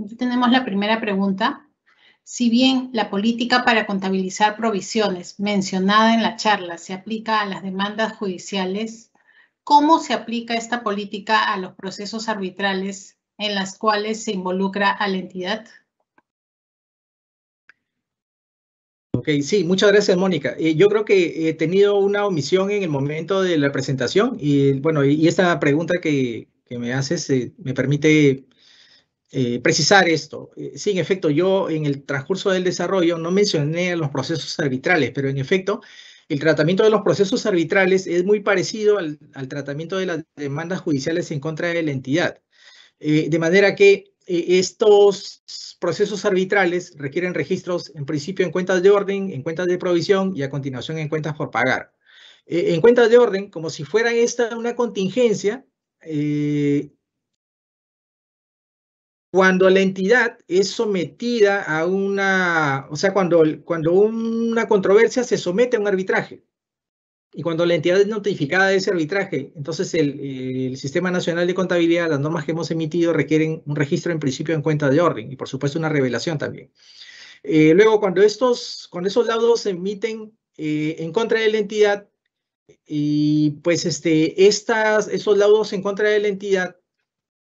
[SPEAKER 1] Aquí tenemos la primera pregunta. Si bien la política para contabilizar provisiones mencionada en la charla se aplica a las demandas judiciales, cómo se aplica esta política a los procesos arbitrales en las cuales se involucra a la entidad?
[SPEAKER 3] Ok, sí, muchas gracias, Mónica. Eh, yo creo que he tenido una omisión en el momento de la presentación y bueno, y esta pregunta que, me haces eh, me permite eh, precisar esto. sí, en efecto, yo en el transcurso del desarrollo no mencioné los procesos arbitrales, pero en efecto, el tratamiento de los procesos arbitrales es muy parecido al, tratamiento de las demandas judiciales en contra de la entidad. Eh, de manera que eh, estos procesos arbitrales requieren registros en principio en cuentas de orden, en cuentas de provisión y a continuación en cuentas por pagar. Eh, en cuentas de orden, como si fuera esta una contingencia, cuando la entidad es sometida a una, o sea, cuando, cuando una controversia se somete a un arbitraje y cuando la entidad es notificada de ese arbitraje, entonces el, Sistema Nacional de Contabilidad, las normas que hemos emitido requieren un registro en principio en cuenta de orden y por supuesto una revelación también. Eh, luego, cuando, estos, con esos laudos se emiten eh, en contra de la entidad, y pues este, estas, esos laudos en contra de la entidad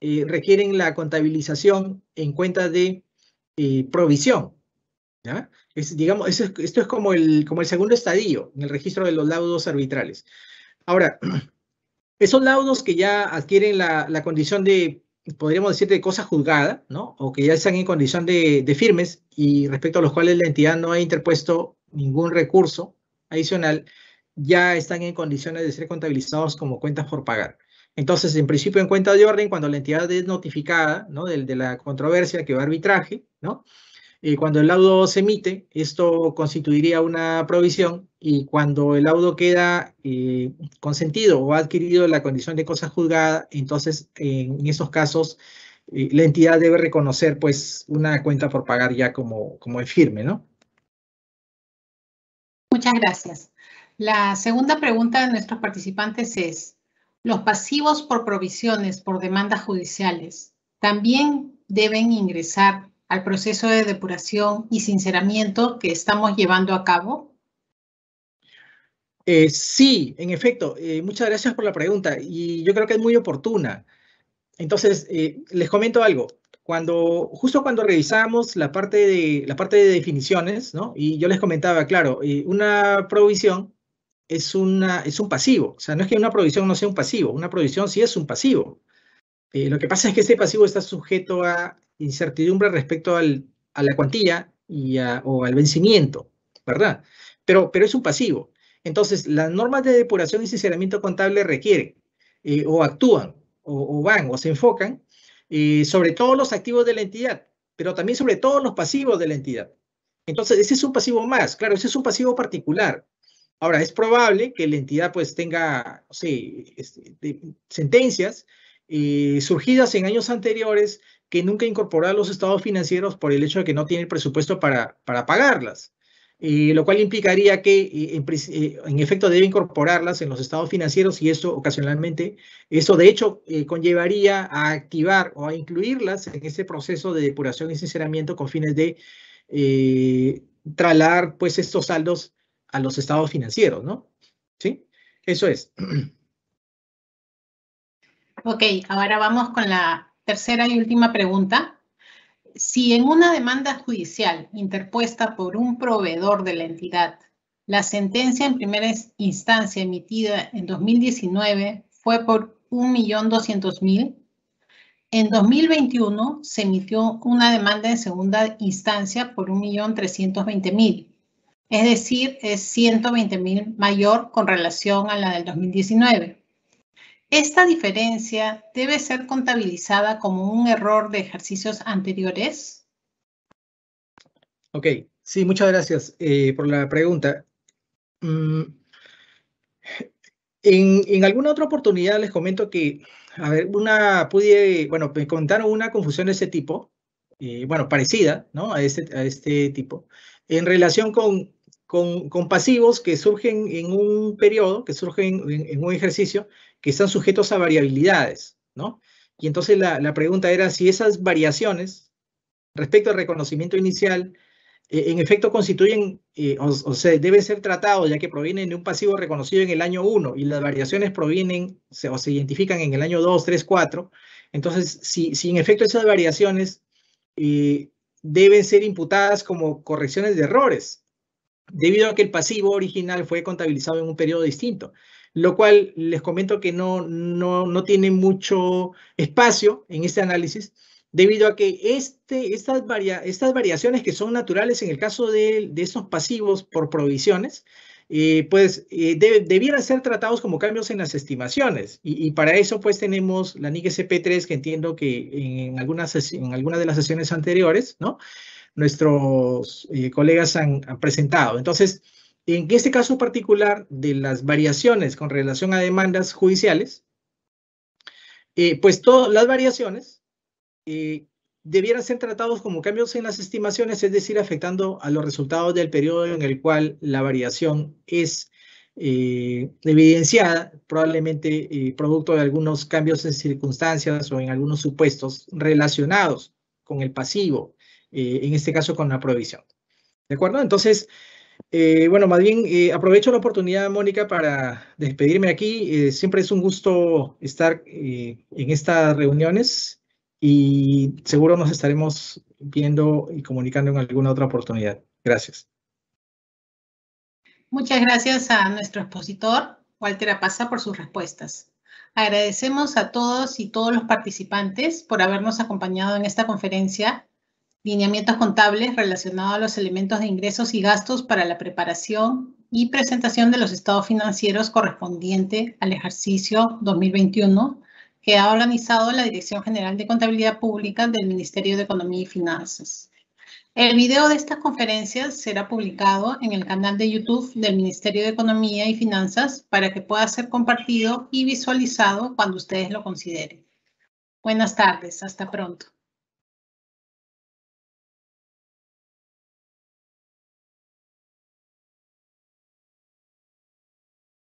[SPEAKER 3] eh, requieren la contabilización en cuenta de eh, provisión. digamos, esto es como el, como el segundo estadio en el registro de los laudos arbitrales. Ahora, esos laudos que ya adquieren la, condición de, podríamos decir, de cosa juzgada, ¿no? o que ya están en condición de firmes y respecto a los cuales la entidad no ha interpuesto ningún recurso adicional, ya están en condiciones de ser contabilizados como cuentas por pagar. Entonces, en principio, en cuenta de orden, cuando la entidad es notificada ¿no? de, de, la controversia que va a arbitraje, ¿no? y eh, cuando el laudo se emite, esto constituiría una provisión y cuando el laudo queda eh, consentido o ha adquirido la condición de cosa juzgada, entonces en esos casos eh, la entidad debe reconocer pues una cuenta por pagar ya como, como firme, ¿no?
[SPEAKER 1] Muchas gracias. La segunda pregunta de nuestros participantes es, los pasivos por provisiones por demandas judiciales también deben ingresar al proceso de depuración y sinceramiento que estamos llevando a cabo?
[SPEAKER 3] Eh, sí, en efecto. Eh, muchas gracias por la pregunta y yo creo que es muy oportuna. Entonces, eh, les comento algo. Cuando, justo cuando revisamos la parte de, la parte de definiciones, ¿no? y yo les comentaba, claro, una provisión es, una, es un pasivo. O sea, no es que una provisión no sea un pasivo, una provisión sí es un pasivo. Eh, lo que pasa es que ese pasivo está sujeto a incertidumbre respecto al, a la cuantía y o al vencimiento, ¿verdad? Pero, pero es un pasivo. Entonces, las normas de depuración y sinceramiento contable requieren eh, o actúan o, van o se enfocan eh, sobre todos los activos de la entidad, pero también sobre todos los pasivos de la entidad. Entonces, ese es un pasivo más, claro, ese es un pasivo particular. Ahora, es probable que la entidad pues tenga, este, sentencias eh, surgidas en años anteriores que nunca a los estados financieros por el hecho de que no tiene presupuesto para, para pagarlas. Eh, lo cual implicaría que eh, en, efecto debe incorporarlas en los estados financieros y esto ocasionalmente, eso de hecho conllevaría a activar o a incluirlas en este proceso de depuración y sinceramiento con fines de tralar pues estos saldos a los estados financieros, ¿no? ¿Sí? Eso es.
[SPEAKER 1] Ok, ahora vamos con la tercera y última pregunta. Si en una demanda judicial interpuesta por un proveedor de la entidad, la sentencia en primera instancia emitida en 2019 fue por 1.200.000, en 2021 se emitió una demanda en segunda instancia por 1.320.000 es decir, es 120 mil mayor con relación a la del 2019. Esta diferencia debe ser contabilizada como un error de ejercicios anteriores.
[SPEAKER 3] Ok, sí, muchas gracias eh, por la pregunta. Mm, en, alguna otra oportunidad les comento que, a ver, una pude, bueno, me contaron una confusión de ese tipo, eh, bueno, parecida, ¿no? A este, a este tipo en relación con, pasivos que surgen en un periodo, que surgen en, un ejercicio, que están sujetos a variabilidades, ¿no? Y entonces la, pregunta era si esas variaciones respecto al reconocimiento inicial, eh, en efecto constituyen, eh, o, se sea, ser tratados ya que provienen de un pasivo reconocido en el año 1 y las variaciones provienen o se identifican en el año 2, 3, 4. Entonces, si, en efecto esas variaciones eh, deben ser imputadas como correcciones de errores, debido a que el pasivo original fue contabilizado en un periodo distinto, lo cual les comento que no, no, tiene mucho espacio en este análisis, debido a que este, estas, estas variaciones que son naturales en el caso de, de estos pasivos por provisiones, pues eh, debieran ser tratados como cambios en las estimaciones. Y, para eso pues tenemos la NIC cp 3 que entiendo que en algunas, en de las sesiones anteriores, ¿no? Nuestros eh, colegas han, presentado. Entonces, en este caso particular de las variaciones con relación a demandas judiciales, eh, pues todas las variaciones debieran ser tratados como cambios en las estimaciones, es decir, afectando a los resultados del periodo en el cual la variación es eh, evidenciada, probablemente eh, producto de algunos cambios en circunstancias o en algunos supuestos relacionados con el pasivo, eh, en este caso con la provisión. ¿De acuerdo? Entonces, bueno, más bien aprovecho la oportunidad, Mónica, para despedirme aquí. siempre es un gusto estar en estas reuniones y seguro nos estaremos viendo y comunicando en alguna otra oportunidad. Gracias.
[SPEAKER 1] Muchas gracias a nuestro expositor, Walter Apaza, por sus respuestas. Agradecemos a todos y todos los participantes por habernos acompañado en esta conferencia Lineamientos contables relacionados a los elementos de ingresos y gastos para la preparación y presentación de los estados financieros correspondiente al ejercicio 2021 que ha organizado la Dirección General de Contabilidad Pública del Ministerio de Economía y Finanzas. El video de esta conferencia será publicado en el canal de YouTube del Ministerio de Economía y Finanzas para que pueda ser compartido y visualizado cuando ustedes lo consideren. Buenas tardes, hasta pronto.